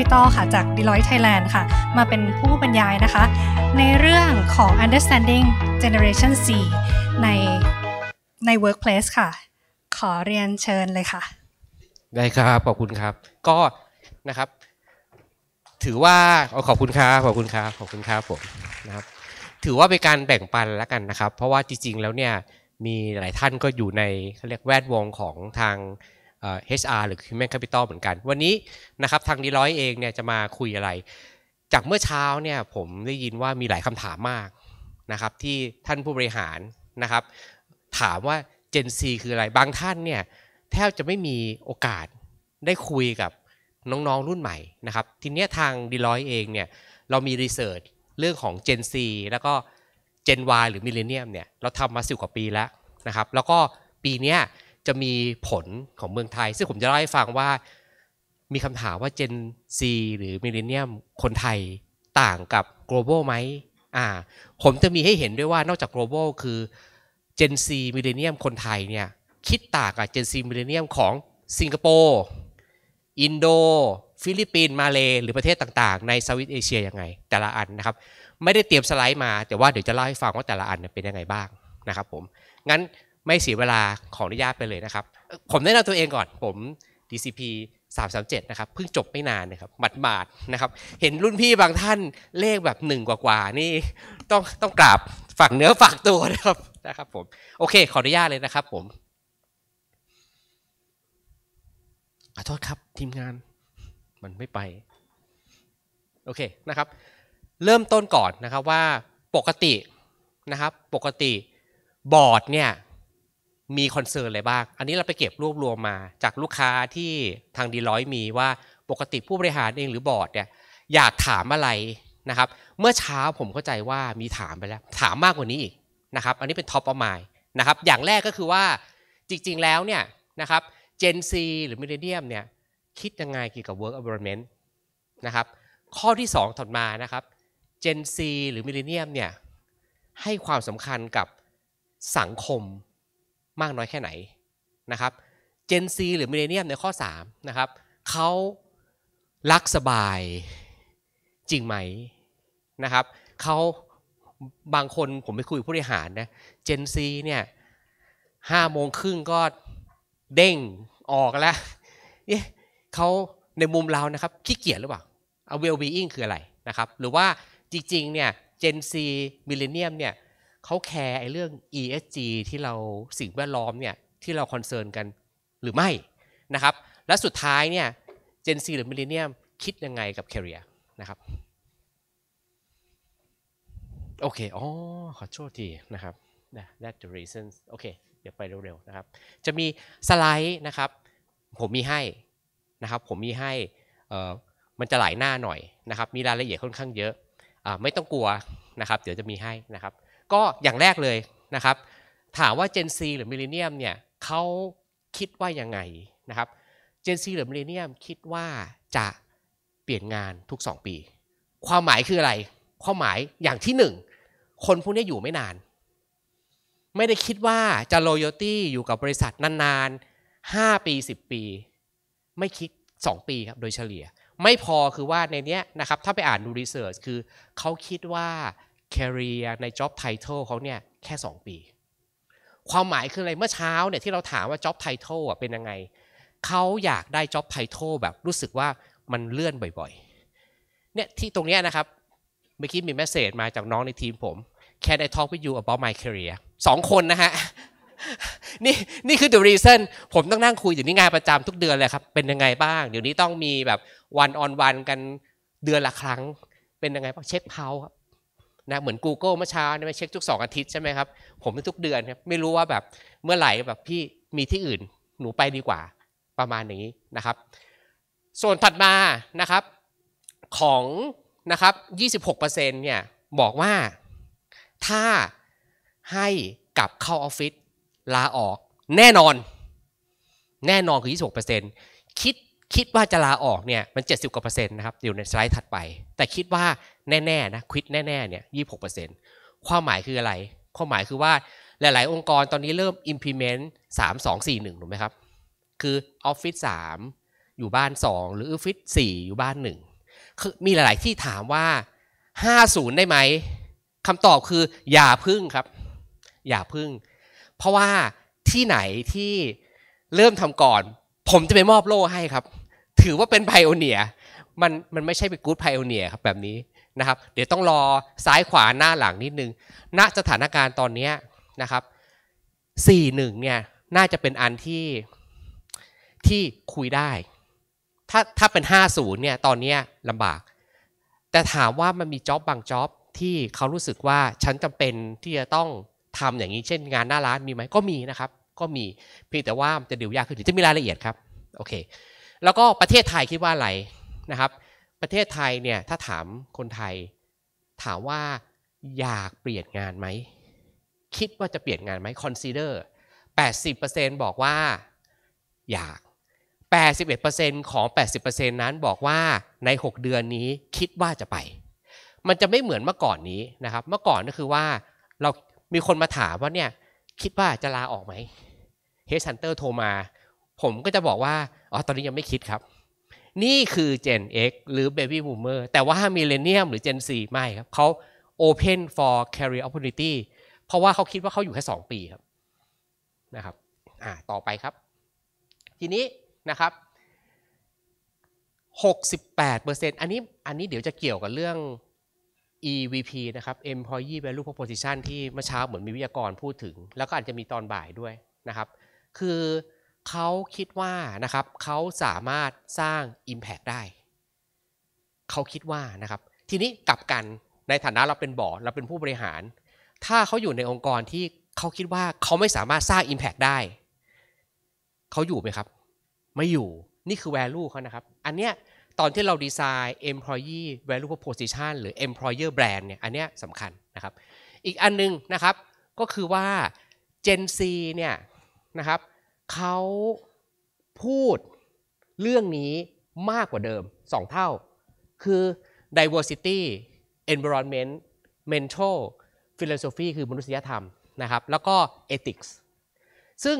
Capital ค่ะ จาก Deloitte Thailand ค่ะ มาเป็นผู้บรรยายนะคะ ในเรื่องของ Understanding Generation C ในใน Workplace ค่ะ ขอเรียนเชิญเลยค่ะ ได้ครับ ขอบคุณครับ ก็นะครับ ถือว่าขอบคุณครับขอบคุณครับขอบคุณครับผมนะครับถือว่าเป็นการแบ่งปันแล้วกันนะครับ เพราะว่าจริงๆ แล้วเนี่ย มีหลายท่านก็อยู่ในเขาเรียกแวดวงของทาง HR หรือ Human Capital เหมือนกัน วันนี้นะครับทางดีร้อยเองเนี่ยจะมาคุยอะไร จากเมื่อเช้าเนี่ยผมได้ยินว่ามีหลายคำถามมากนะครับ ที่ท่านผู้บริหารนะครับ ถามว่า Gen C คืออะไร บางท่านเนี่ยแทบจะไม่มีโอกาสได้คุยกับน้องๆรุ่นใหม่นะครับทีนี้ทางดีร้อยเองเนี่ยเรามีรีเสิร์ชเรื่องของ Gen C แล้วก็ Gen Y หรือมิเลเนียมเนี่ยเราทำมาสิบกว่าปีแล้วนะครับ แล้วก็ปีนี้จะมีผลของเมืองไทย ซึ่งผมจะเล่าให้ฟังว่ามีคำถามว่า Gen Z หรือมิเลเนียมคนไทยต่างกับ global ไหมอ่าผมจะมีให้เห็นด้วยว่านอกจาก global คือ Gen Z มิเลเนียมคนไทยเนี่ยคิดต่างกับ Gen Z มิเลเนียมของสิงคโปร์ อินโด ฟิลิปปินส์มาเลหรือประเทศต่างๆ ในสวิตเอเชียยังไง แต่ละอันนะครับ ไม่ได้เตรียมสไลด์มาแต่ว่าเดี๋ยวจะเล่าให้ฟังว่าแต่ละอันเป็นยังไงบ้างนะครับผมงั้นไม่เสียเวลาขออนุญาตไปเลยนะครับ ผมแนะนำตัวเองก่อน ผม DCP 337นะครับ เพิ่งจบไม่นานนะครับหมัดบาดนะครับ เห็นรุ่นพี่บางท่านเลขแบบหนึ่งกว่าๆ นี่ ต้องต้องกราบฝากเนื้อฝากตัวนะครับ นะครับผม โอเค ขออนุญาตเลยนะครับ ผมขอโทษครับทีมงาน มันไม่ไป โอเคนะครับ เริ่มต้นก่อนนะครับว่าปกตินะครับ ปกติบอร์ดเนี่ยมีคอนเซิร์นอะไรบ้าง อันนี้เราไปเก็บรวบรวมมาจากลูกค้าที่ทางดีร้อยมีว่าปกติผู้บริหารเองหรือบอร์ดเนี่ยอยากถามอะไรนะครับเมื่อเช้าผมเข้าใจว่ามีถามไปแล้วถามมากกว่านี้อีกนะครับอันนี้เป็นท็อปออมายนะครับอย่างแรกก็คือว่าจริง ๆ แล้วเนี่ยนะครับเจนซีหรือมิเลเนียมเนี่ยคิดยังไงเกี่ยวกับ work environment นะครับข้อที่ 2ถัดมานะครับเจนซีหรือมิเลเนียมเนี่ยให้ความสำคัญกับสังคมมากน้อยแค่ไหน นะครับ เจนซีหรือมิเลเนียมในข้อ 3 นะครับเขารักสบายจริงไหม นะครับเขาบางคนผมไปคุยผู้บริหารนะเจนซีเนี่ยห้าโมงครึ่งก็เด้งออกแล้วเนี่ยเขาในมุมเรานะครับขี้เกียจหรือเปล่าเอา well being คืออะไร นะครับ หรือว่าจริง ๆ เนี่ย เจนซีมิเลเนียมเนี่ยเขาแคร์ไอ้เรื่อง ESG ที่เราสิ่งแวดล้อมเนี่ยที่เราคอนเซิร์นกันหรือไม่นะครับและสุดท้ายเนี่ยเจนซีหรือมิลเลนเนียมคิดยังไงกับแคริเอร์นะครับโอเค อ๋อ ขอโทษทีนะครับ that the reasons โอเค เดี๋ยวไปเร็ว ๆ นะครับ จะมีสไลด์นะครับผมมีให้นะครับผมมีให้มันจะหลายหน้าหน่อยนะครับมีรายละเอียดค่อนข้างเยอะไม่ต้องกลัวนะครับ เดี๋ยวจะมีให้นะครับก็อย่างแรกเลยนะครับ ถามว่า Gen Z หรือมิเลเนียมเนี่ยเขาคิดว่ายังไงนะครับ Gen Z หรือมิเลเนียมคิดว่าจะเปลี่ยนงานทุก 2 ปี ความหมายคืออะไร ความหมายอย่างที่หนึ่งคนพวกนี้อยู่ไม่นาน ไม่ได้คิดว่าจะโลโยตี้อยู่กับบริษัทนานๆ 5 ปี 10 ปี ไม่คิด 2 ปีครับโดยเฉลี่ย ไม่พอคือว่าในเนี้ยนะครับ ถ้าไปอ่านดูรีเสิร์ชคือเขาคิดว่าแคริเอร์ใน job title เขาเนี่ย แค่ 2 ปี ความหมายคืออะไรเมื่อเช้าเนี่ยที่เราถามว่า job title อ่ะเป็นยังไงเขาอยากได้ job title แบบรู้สึกว่ามันเลื่อนบ่อยๆเนี่ยที่ตรงนี้นะครับเมื่อกี้มีเมสเซจมาจากน้องในทีมผม Can I talk with you about my career สองคนนะฮะนี่นี่คือ the reason ผมต้องนั่งคุยอยู่นี่งานประจำทุกเดือนเลยครับ เป็นยังไงบ้างเดี๋ยวนี้ต้องมีแบบวันออนวันกันเดือนละครั้งเป็นยังไงบ้างเช็คเพาครับนะเหมือน Google เมื่อเช้าเนี่ยเช็คทุก 2 อาทิตย์ใช่ไหมครับ ผมทุกเดือนครับไม่รู้ว่าแบบเมื่อไหร่แบบพี่มีที่อื่นหนูไปดีกว่า ประมาณนี้นะครับ ส่วนถัดมานะครับของนะครับ26%เนี่ยบอกว่าถ้าให้กลับเข้าออฟฟิศลาออกแน่นอน แน่นอนคือ26%คิดคิดว่าจะลาออกเนี่ยมัน 70กว่าเปอร์เซ็นต์นะครับอยู่ในสไลด์ถัดไป แต่คิดว่าแน่ ๆ นะ ควิดแน่ ๆ เนี่ยยี่สิบหกเปอร์เซ็นต์ความหมายคืออะไร ความหมายคือว่าหลาย ๆ องค์กรตอนนี้เริ่ม implement สามสองสี่หนึ่งถูกไหมครับ คือออฟฟิศสามอยู่บ้านสองหรือออฟฟิศสี่อยู่บ้านหนึ่งคือมีหลายๆที่ถามว่าห้าศูนย์ได้ไหมคำตอบคืออย่าพึ่งครับ อย่าพึ่ง เพราะว่าที่ไหนที่เริ่มทำก่อน ผมจะไปมอบโล่ให้ครับ ถือว่าเป็นไพโอเนียมันมันไม่ใช่เป็นกู๊ดไพโอเนียครับแบบนี้นะครับเดี๋ยวต้องรอซ้ายขวาหน้าหลังนิดนึงณ สถานการณ์ตอนนี้นะครับสี่หนึ่งเนี่ย น่าจะเป็นอันที่ที่คุยได้ ถ้าถ้าเป็นห้าศูนย์เนี่ย ตอนนี้ลำบาก แต่ถามว่ามันมีจ็อบบางจ็อบ ที่เขารู้สึกว่าฉันจำเป็นที่จะต้องทำอย่างนี้ เช่นงานหน้าร้านมีไหมก็มีนะครับ ก็มี เพียงแต่ว่าจะเดี๋ยวยากขึ้นจะมีรายละเอียดครับ โอเค แล้วก็ประเทศไทยคิดว่าอะไรนะครับประเทศไทยเนี่ยถ้าถามคนไทย ถามว่าอยากเปลี่ยนงานไหมคิดว่าจะเปลี่ยนงานไหม consider 80%บอกว่าอยาก 81%ของ 80%นั้นบอกว่าใน 6 เดือนนี้คิดว่าจะไป มันจะไม่เหมือนเมื่อก่อนนี้นะครับ เมื่อก่อนก็คือว่าเรามีคนมาถามว่าเนี่ยคิดว่าจะลาออกไหมเฮสันเตอร์โทรมาผมก็จะบอกว่าอ๋อตอนนี้ยังไม่คิดครับนี่คือ Gen X หรือ Baby Boomer แต่ว่า m i l l e n n i มหรือ Gen Z ไม่ครับ เขา Open for Career Opportunity เพราะว่าเขาคิดว่าเขาอยู่แค่ 2 ปีครับ นะครับ อ่าต่อไปครับ ทีนี้นะครับ 68%อันนี้ อันนี้เดี๋ยวจะเกี่ยวกับเรื่อง EVP นะครับ Employee Value Proposition ที่เมื่อเช้าเหมือนมีวิทยากรพูดถึง แล้วก็อาจจะมีตอนบ่ายด้วยนะครับ คือเขาคิดว่านะครับเขาสามารถสร้าง Impact ได้ เขาคิดว่านะครับ ทีนี้กลับกันในฐานะเราเป็นบอร์ดเราเป็นผู้บริหาร ถ้าเขาอยู่ในองค์กรที่เขาคิดว่าเขาไม่สามารถสร้าง Impact ได้ เขาอยู่ไหมครับ ไม่อยู่นี่คือ value เขานะครับ อันเนี้ยตอนที่เราดีไซน์ employee value proposition หรือ employer brand เนี่ยอันเนี้ยสำคัญนะครับ อีกอันนึงนะครับก็คือว่า Gen C เนี่ยนะครับเขาพูดเรื่องนี้มากกว่าเดิม2เท่า คือ diversity environment mental philosophy คือมนุษยธรรมนะครับ แล้วก็ ethics ซึ่ง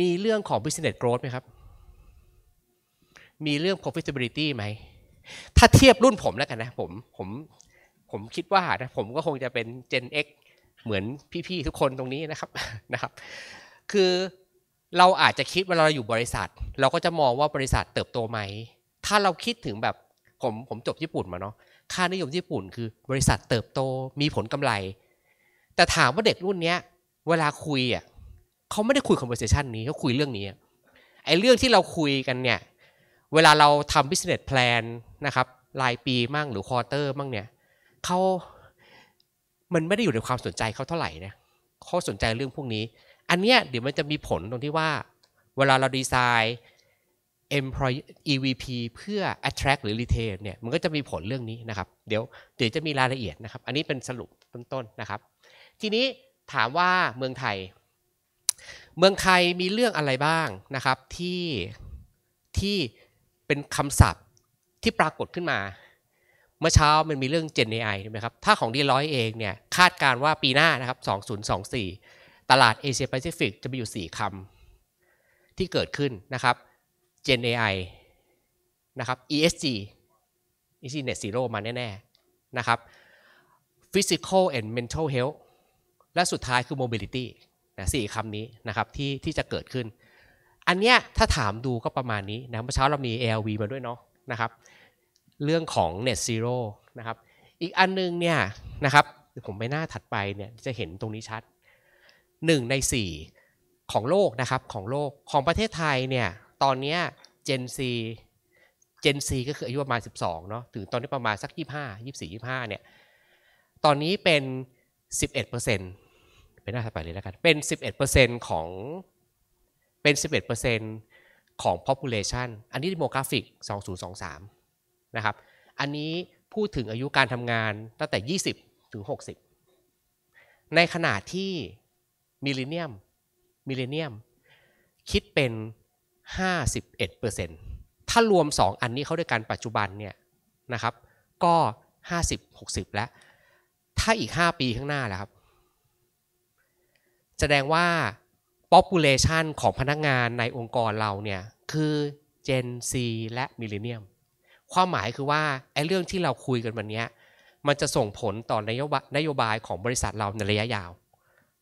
มีเรื่องของ business growth ไหมครับ มีเรื่อง profitability ไหมถ้าเทียบรุ่นผมแล้วกันนะผมผมผมคิดว่านะผมก็คงจะเป็น Gen X เหมือนพี่ๆทุกคนตรงนี้นะครับนะครับคือเราอาจจะคิดเวลาเราอยู่บริษัท เราก็จะมองว่าบริษัทเติบโตไหม ถ้าเราคิดถึงแบบผมผมจบญี่ปุ่นมาเนาะ ค่านิยมญี่ปุ่นคือบริษัทเติบโตมีผลกำไร แต่ถามว่าเด็กรุ่นเนี้ยเวลาคุยอ่ะเขาไม่ได้คุย conversation นี้เขาคุยเรื่องนี้ไอ้เรื่องที่เราคุยกันเนี่ยเวลาเราทำ business plan นะครับรายปีมั่งหรือควอเตอร์มั่งเนี่ยเขามันไม่ได้อยู่ในความสนใจเขาเท่าไหร่นะเขาสนใจเรื่องพวกนี้อันเนี้ยเดี๋ยวมันจะมีผลตรงที่ว่าเวลาเราดีไซน์ employee EVP เพื่อ attract หรือ retain เนี่ยมันก็จะมีผลเรื่องนี้นะครับเดี๋ยวเดี๋ยวจะมีรายละเอียดนะครับอันนี้เป็นสรุปต้นๆนนะครับทีนี้ถามว่าเมืองไทย เมืองไทยมีเรื่องอะไรบ้างนะครับที่ที่เป็นคำศัพท์ที่ปรากฏขึ้นมา เมื่อเช้ามันมีเรื่อง Gen AI ใช่ไหมครับถ้าของดีร้อยเองเนี่ยคาดการว่าปีหน้านะครับ2024ตลาดเอเชียแปซิฟิกจะมีอยู่ 4คำ ที่เกิดขึ้นนะครับ Gen AI นะครับ ESG ESG Net Zero มาแน่ๆนะครับ Physical and Mental Health และสุดท้ายคือ Mobility นะสี่คำนี้นะครับที่ที่จะเกิดขึ้น อันเนี้ยถ้าถามดูก็ประมาณนี้นะเมื่อเช้าเรามี ALV มาด้วยเนาะนะครับเรื่องของ Net Zero นะครับอีกอันนึงเนี่ยนะครับผมไปหน้าถัดไปเนี่ยจะเห็นตรงนี้ชัด1 ใน 4 ของโลกนะครับ ของโลกของประเทศไทยเนี่ย ตอนนี้เจนซีเจนซีก็คืออายุประมาณ12 เนาะถึงตอนนี้ประมาณสัก 25 24 25เนี่ย ตอนนี้เป็น 11%เป็นหน้าไปเลยแล้วกัน เป็น 11%ของ เป็น 11%ของ population อันนี้ดิโมกราฟิก2023 นะครับ อันนี้พูดถึงอายุการทำงานตั้งแต่ 20ถึง60 ในขณะที่มิลเลนเนียมมิลเลนเนียมคิดเป็น 51%ถ้ารวม 2 อันนี้เข้าด้วยกันปัจจุบันเนี่ยนะครับ ก็ 50-60 แล้ว ถ้าอีก 5 ปีข้างหน้าแล้วครับ แสดงว่า population ของพนักงานในองค์กรเราเนี่ย คือ Gen C และ Millennium ความหมายคือว่า ไอ้เรื่องที่เราคุยกันวันนี้ มันจะส่งผลต่อนโยบายของบริษัทเราในระยะยาว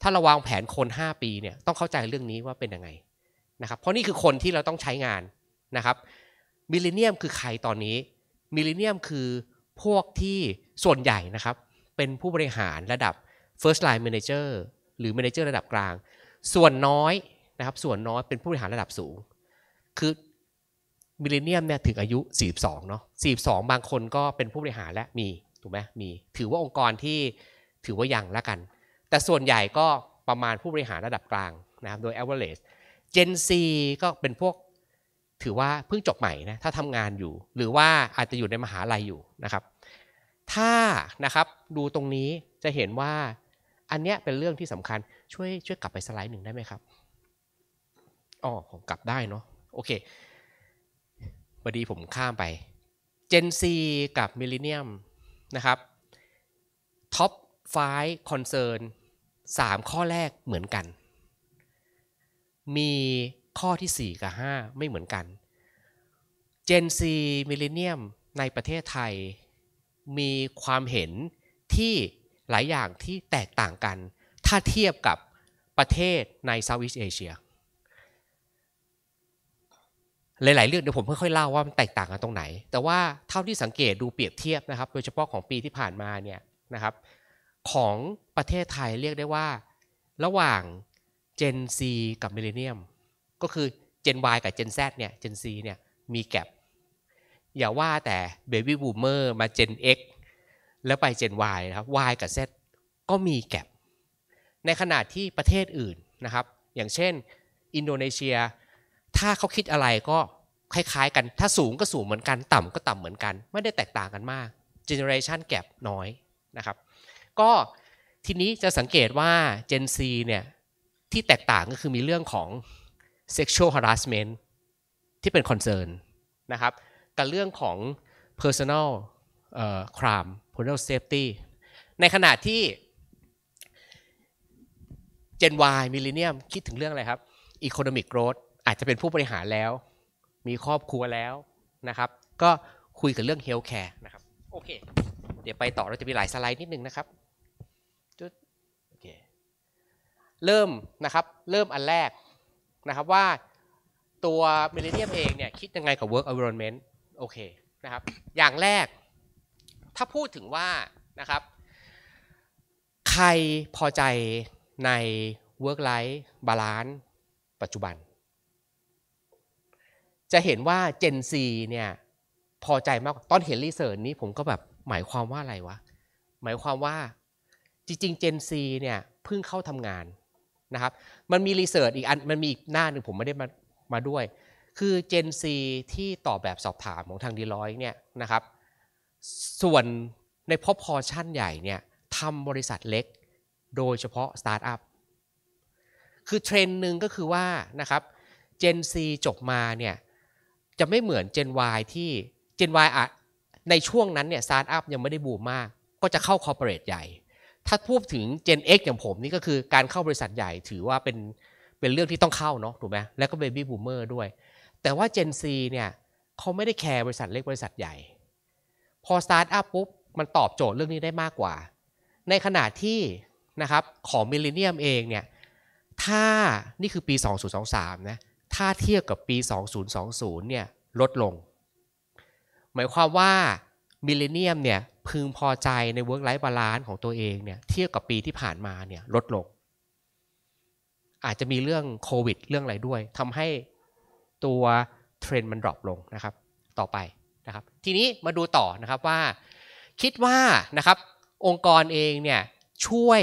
ถ้าเราวางแผนคน 5 ปีเนี่ยต้องเข้าใจเรื่องนี้ว่าเป็นยังไงนะครับเพราะนี่คือคนที่เราต้องใช้งานนะครับมิลเลนเนียมคือใครตอนนี้มิลเลนเนียมคือพวกที่ส่วนใหญ่นะครับเป็นผู้บริหารระดับ first line manager หรือ manager ระดับกลาง ส่วนน้อยนะครับส่วนน้อยเป็นผู้บริหารระดับสูง คือมิลเลนเนียมเนี่ยถึงอายุ 42 เนาะ42 บางคนก็เป็นผู้บริหารและมีถูกไหมมีถือว่าองค์กรที่ถือว่ายังละกันแต่ส่วนใหญ่ก็ประมาณผู้บริหารระดับกลางนะครับ โดย average Gen C ก็เป็นพวกถือว่าเพิ่งจบใหม่นะถ้าทำงานอยู่ หรือว่าอาจจะอยู่ในมหาลัยอยู่นะครับ ถ้านะครับดูตรงนี้จะเห็นว่าอันเนี้ยเป็นเรื่องที่สำคัญช่วยช่วยกลับไปสไลด์หนึ่งได้ไหมครับ อ๋อผมกลับได้เนาะโอเคพอดีผมข้ามไป Gen C กับ Millennium นะครับ Top 5 Concern สามข้อแรกเหมือนกัน มีข้อที่ 4 กับ 5 ไม่เหมือนกันเจนซีมิลเลนเนียมในประเทศไทยมีความเห็นที่หลายอย่างที่แตกต่างกัน ถ้าเทียบกับประเทศในเซาท์อีสเอเชียหลายๆเรื่องเดี๋ยวผมค่อยๆเล่าว่ามันแตกต่างกันตรงไหน แต่ว่าเท่าที่สังเกตดูเปรียบเทียบนะครับ โดยเฉพาะของปีที่ผ่านมาเนี่ยนะครับของประเทศไทยเรียกได้ว่า ระหว่าง Gen C กับ i l l e n n i u m ก็คือ Gen Y กับ Gen Z เนี่ย Gen C เนี่ยมีแกลบอย่าว่าแต่ Baby Boomer มา Gen X แล้วไป Gen Y นะครับ Y กับ Z ก็มีแกลบในขณะที่ประเทศอื่นนะครับ อย่างเช่นอินโดนีเซีย ถ้าเขาคิดอะไรก็คล้ายๆกันถ้าสูงก็สูงเหมือนกันต่ำก็ต่ำเหมือนกัน ไม่ได้แตกต่างกันมาก Generation กลบน้อยนะครับก็ทีนี้จะสังเกตว่า Gen Z เนี่ยที่แตกต่างก็คือมีเรื่องของ sexual harassment ที่เป็น concern นะครับกับเรื่องของ personal crime personal safety ในขณะที่ Gen Y Millennium คิดถึงเรื่องอะไรครับ economic growth อาจจะเป็นผู้บริหารแล้ว มีครอบครัวแล้วนะครับ ก็คุยกับเรื่อง healthcare นะครับ โอเค เดี๋ยวไปต่อเราจะมีหลายสไลด์นิดนึงนะครับเริ่มนะครับ เริ่มอันแรกนะครับ ว่าตัวเมลเนียมเองเนี่ย คิดยังไงกับ work environment โอเคนะครับ อย่างแรก ถ้าพูดถึงว่านะครับใครพอใจใน work life balance ปัจจุบัน จะเห็นว่า Gen Z เนี่ย พอใจมากตอนเห็นรีเสิร์ชนี้ผมก็แบบ หมายความว่าอะไรวะ หมายความว่าจริงๆ Gen Z เนี่ยเพิ่งเข้าทำงานนะครับมันมีรีเสิร์ชอีกอันมันมีอีกหน้าหนึ่งผมไม่ได้มามาด้วย คือเจนซีที่ตอบแบบสอบถามของทางดีลอยเนี่ยนะครับส่วนในพอพอชั่นใหญ่เนี่ยทำบริษัทเล็กโดยเฉพาะสตาร์ทอัพคือเทรนด์หนึ่งก็คือว่านะครับเจนซีจบมาเนี่ยจะไม่เหมือนนวา Y ที่เจน Y อะในช่วงนั้นเนี่ยสตาร์ทอัพยังไม่ได้บูมมากก็จะเข้าคอร์เปอเรทใหญ่ถ้าพูดถึง Gen X อย่างผมนี่ก็คือการเข้าบริษัทใหญ่ถือว่าเป็นเป็นเรื่องที่ต้องเข้าเนาะถูกไหมแล้วก็เบบี้บูมเมอร์ด้วย แต่ว่า Gen C เนี่ยเขาไม่ได้แคร์บริษัทเล็กบริษัทใหญ่ พอสตาร์ทอัพปุ๊บ มันตอบโจทย์เรื่องนี้ได้มากกว่า ในขณะที่นะครับของมิลเลนเนียมเองเนี่ย ถ้านี่คือปี 2023 นะถ้าเทียบกับปี 2020 เนี่ย ลดลง หมายความว่ามิเลเนียมเนี่ยพึงพอใจในเวิร์กไลฟ์บาลานซ์ของตัวเองเนี่ยเทียบกับปีที่ผ่านมาเนี่ยลดลง อาจจะมีเรื่องโควิดเรื่องอะไรด้วยทำให้ตัวเทรนด์มันดรอปลงนะครับ ต่อไปนะครับ ทีนี้มาดูต่อนะครับว่า คิดว่านะครับองค์กรเองเนี่ยช่วย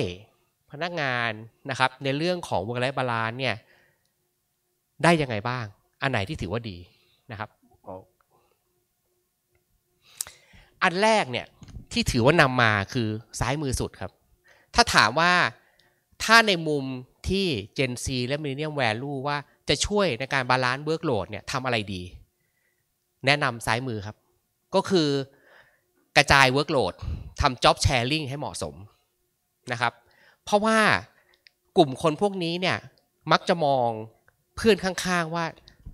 พนักงานนะครับ ในเรื่องของเวิร์กไลฟ์บาลานซ์เนี่ยได้ยังไงบ้าง อันไหนที่ถือว่าดีนะครับอันแรกเนี่ย ที่ถือว่านำมาคือซ้ายมือสุดครับ ถ้าถามว่าถ้าในมุมที่ Gen C และ Millennium Value ว่า จะช่วยในการบาลานซ์เวิร์กโหลดเนี่ยทำอะไรดี แนะนำซ้ายมือครับ ก็คือกระจายเวิร์กโหลดทำจ็อบแชร์ลิงให้เหมาะสมนะครับ เพราะว่ากลุ่มคนพวกนี้เนี่ย มักจะมองเพื่อนข้างๆ ว่า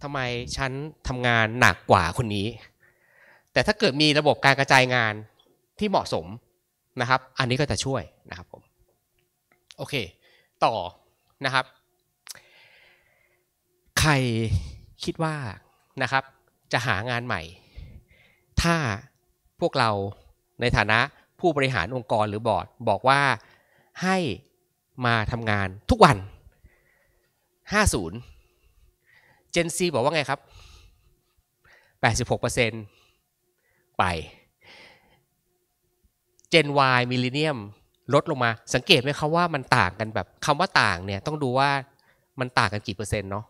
ทำไมฉันทำงานหนักกว่าคนนี้แต่ถ้าเกิดมีระบบการกระจายงานที่เหมาะสมนะครับ อันนี้ก็จะช่วยนะครับผม โอเค ต่อนะครับ ใครคิดว่านะครับจะหางานใหม่ ถ้าพวกเราในฐานะผู้บริหารองค์กรหรือบอร์ดบอกว่าให้มาทำงานทุกวัน 50 Gen Z บอกว่าไงครับ 86%ไป Gen Y มิลเลนเนียมลดลงมา สังเกตไหมครับว่ามันต่างกันแบบคำว่าต่างเนี่ยต้องดูว่ามันต่างกันกี่เปอร์เซ็นต์เนาะ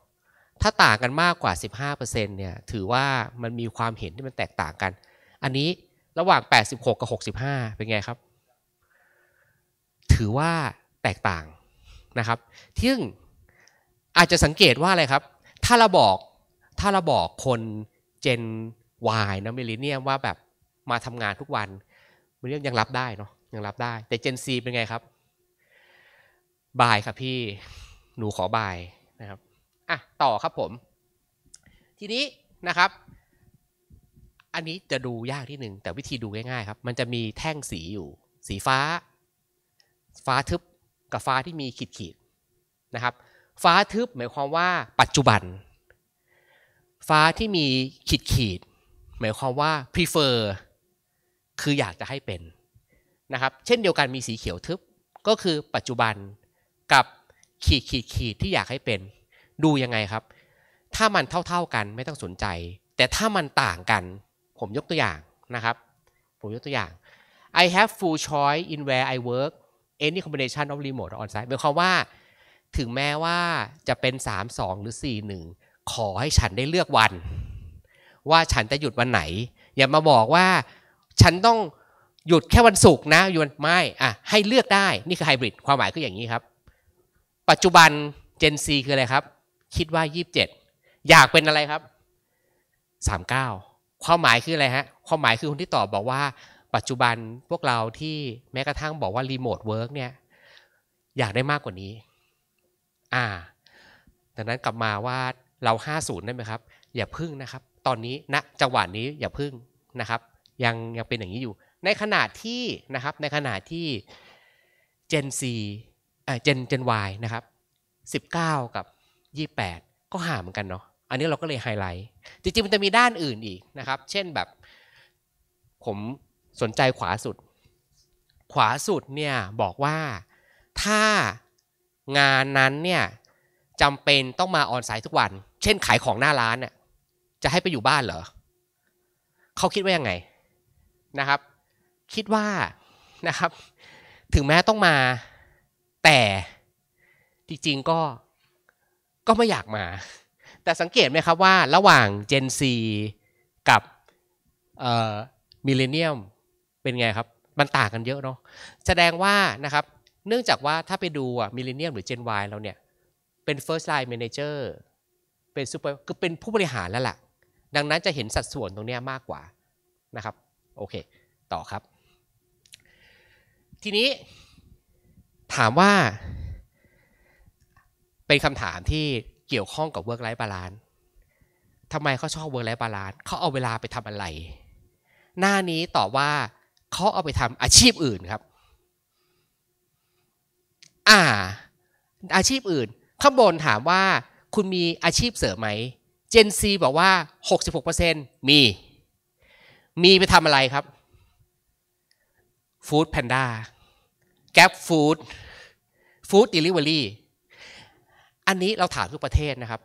ถ้าต่างกันมากกว่า 15%เนี่ยถือว่ามันมีความเห็นที่มันแตกต่างกัน อันนี้ระหว่าง 86 กับ 65 เป็นไงครับ ถือว่าแตกต่างนะครับทึ่งอาจจะสังเกตว่าอะไรครับ ถ้าเราบอกถ้าเราบอกคนเจนวายนะมิลเลเนียมว่าแบบมาทำงานทุกวันมิลเลเนียมยังรับได้เนาะยังรับได้ แต่เจนซีเป็นไงครับบายครับพี่หนูขอบายนะครับอ่ะต่อครับผม ทีนี้นะครับ อันนี้จะดูยากที่หนึ่งแต่วิธีดูง่ายๆ ครับ มันจะมีแท่งสีอยู่สีฟ้า ฟ้าทึบกับฟ้าที่มีขีดๆนะครับ ฟ้าทึบหมายความว่าปัจจุบัน ฟ้าที่มีขีดขีดหมายความว่า prefer คืออยากจะให้เป็นนะครับเช่นเดียวกันมีสีเขียวทึบก็คือปัจจุบันกับขีดขีดขีดที่อยากให้เป็น ดูยังไงครับ ถ้ามันเท่า ๆ กันไม่ต้องสนใจ แต่ถ้ามันต่างกัน ผมยกตัวอย่างนะครับ ผมยกตัวอย่าง I have full choice in where I work any combination of remote or on-site หมายความว่าถึงแม้ว่าจะเป็น 3 2 หรือ 4 1 ขอให้ฉันได้เลือกวันว่าฉันจะหยุดวันไหน อย่ามาบอกว่า ฉันต้องหยุดแค่วันศุกร์นะหยุดไม่อ่ะให้เลือกได้นี่คือไฮบริดความหมายก็อย่างนี้ครับ ปัจจุบัน Gen ีคืออะไรครับ คิดว่า 27 อยากเป็นอะไรครับ 39 ความหมายคืออะไรฮะความหมายคือคนที่ตอบบอกว่า ปัจจุบันพวกเราที่แม้กระทั่งบอกว่ารีโมทเวิร์กเนี่ยอยากได้มากกว่านี้อ่าดังนั้นกลับมาว่าเรา 50 ได้ไหมครับ อย่าพึ่งนะครับตอนนี้ณนะจังหวะนี้อย่าพึ่งนะครับ ยังยังเป็นอย่างนี้อยู่ ในขณะที่นะครับในขณะที่ Gen C เอ่อ Gen Gen Y นะครับ19 กับ 28 ก็ห่างกันเนาะอันนี้เราก็เลยไฮไลท์จริงๆมันจะมีด้านอื่นอีกนะครับเช่นแบบผมสนใจขวาสุด ขวาสุดเนี่ย บอกว่าถ้างานนั้นเนี่ยจำเป็นต้องมาออนไซต์ทุกวัน เช่นขายของหน้าร้านเนี่ยจะให้ไปอยู่บ้านเหรอ เขาคิดว่ายังไงนะครับ คิดว่านะครับถึงแม้ต้องมาแต่ จริงๆก็ก็ไม่อยากมา แต่สังเกตไหมครับว่า ระหว่าง Gen Z กับเอ่อมิเลเนียมเป็นไงครับ มันต่างกันเยอะเนาะแสดงว่านะครับเนื่องจากว่าถ้าไปดูอ่ะมิเลเนียมหรือ Gen Y เราเนี่ย เป็น first line manager เป็นซูเปอรคือเป็นผู้บริหารแล้วล่ะดังนั้นจะเห็นสัดส่วนตรงนี้มากกว่านะครับโอเคต่อครับ ทีนี้ถามว่า เป็นคำถามที่เกี่ยวข้องกับเวิร์กไลฟ์บาลานทำไมเขาชอบเวิร์กไลฟ์บาลานเขาเอาเวลาไปทำอะไร หน้านี้ตอบว่าเขาเอาไปทำอาชีพอื่นครับอ่าอาชีพอื่น ข้างบนถามว่าคุณมีอาชีพเสริมไหมเจนซีบอกว่า 66%มี มีไปทำอะไรครับ ฟู้ดแพนด้า แก๊ปฟู้ด ฟู้ดเดลิเวอรี่อันนี้เราถามทุกประเทศนะครับ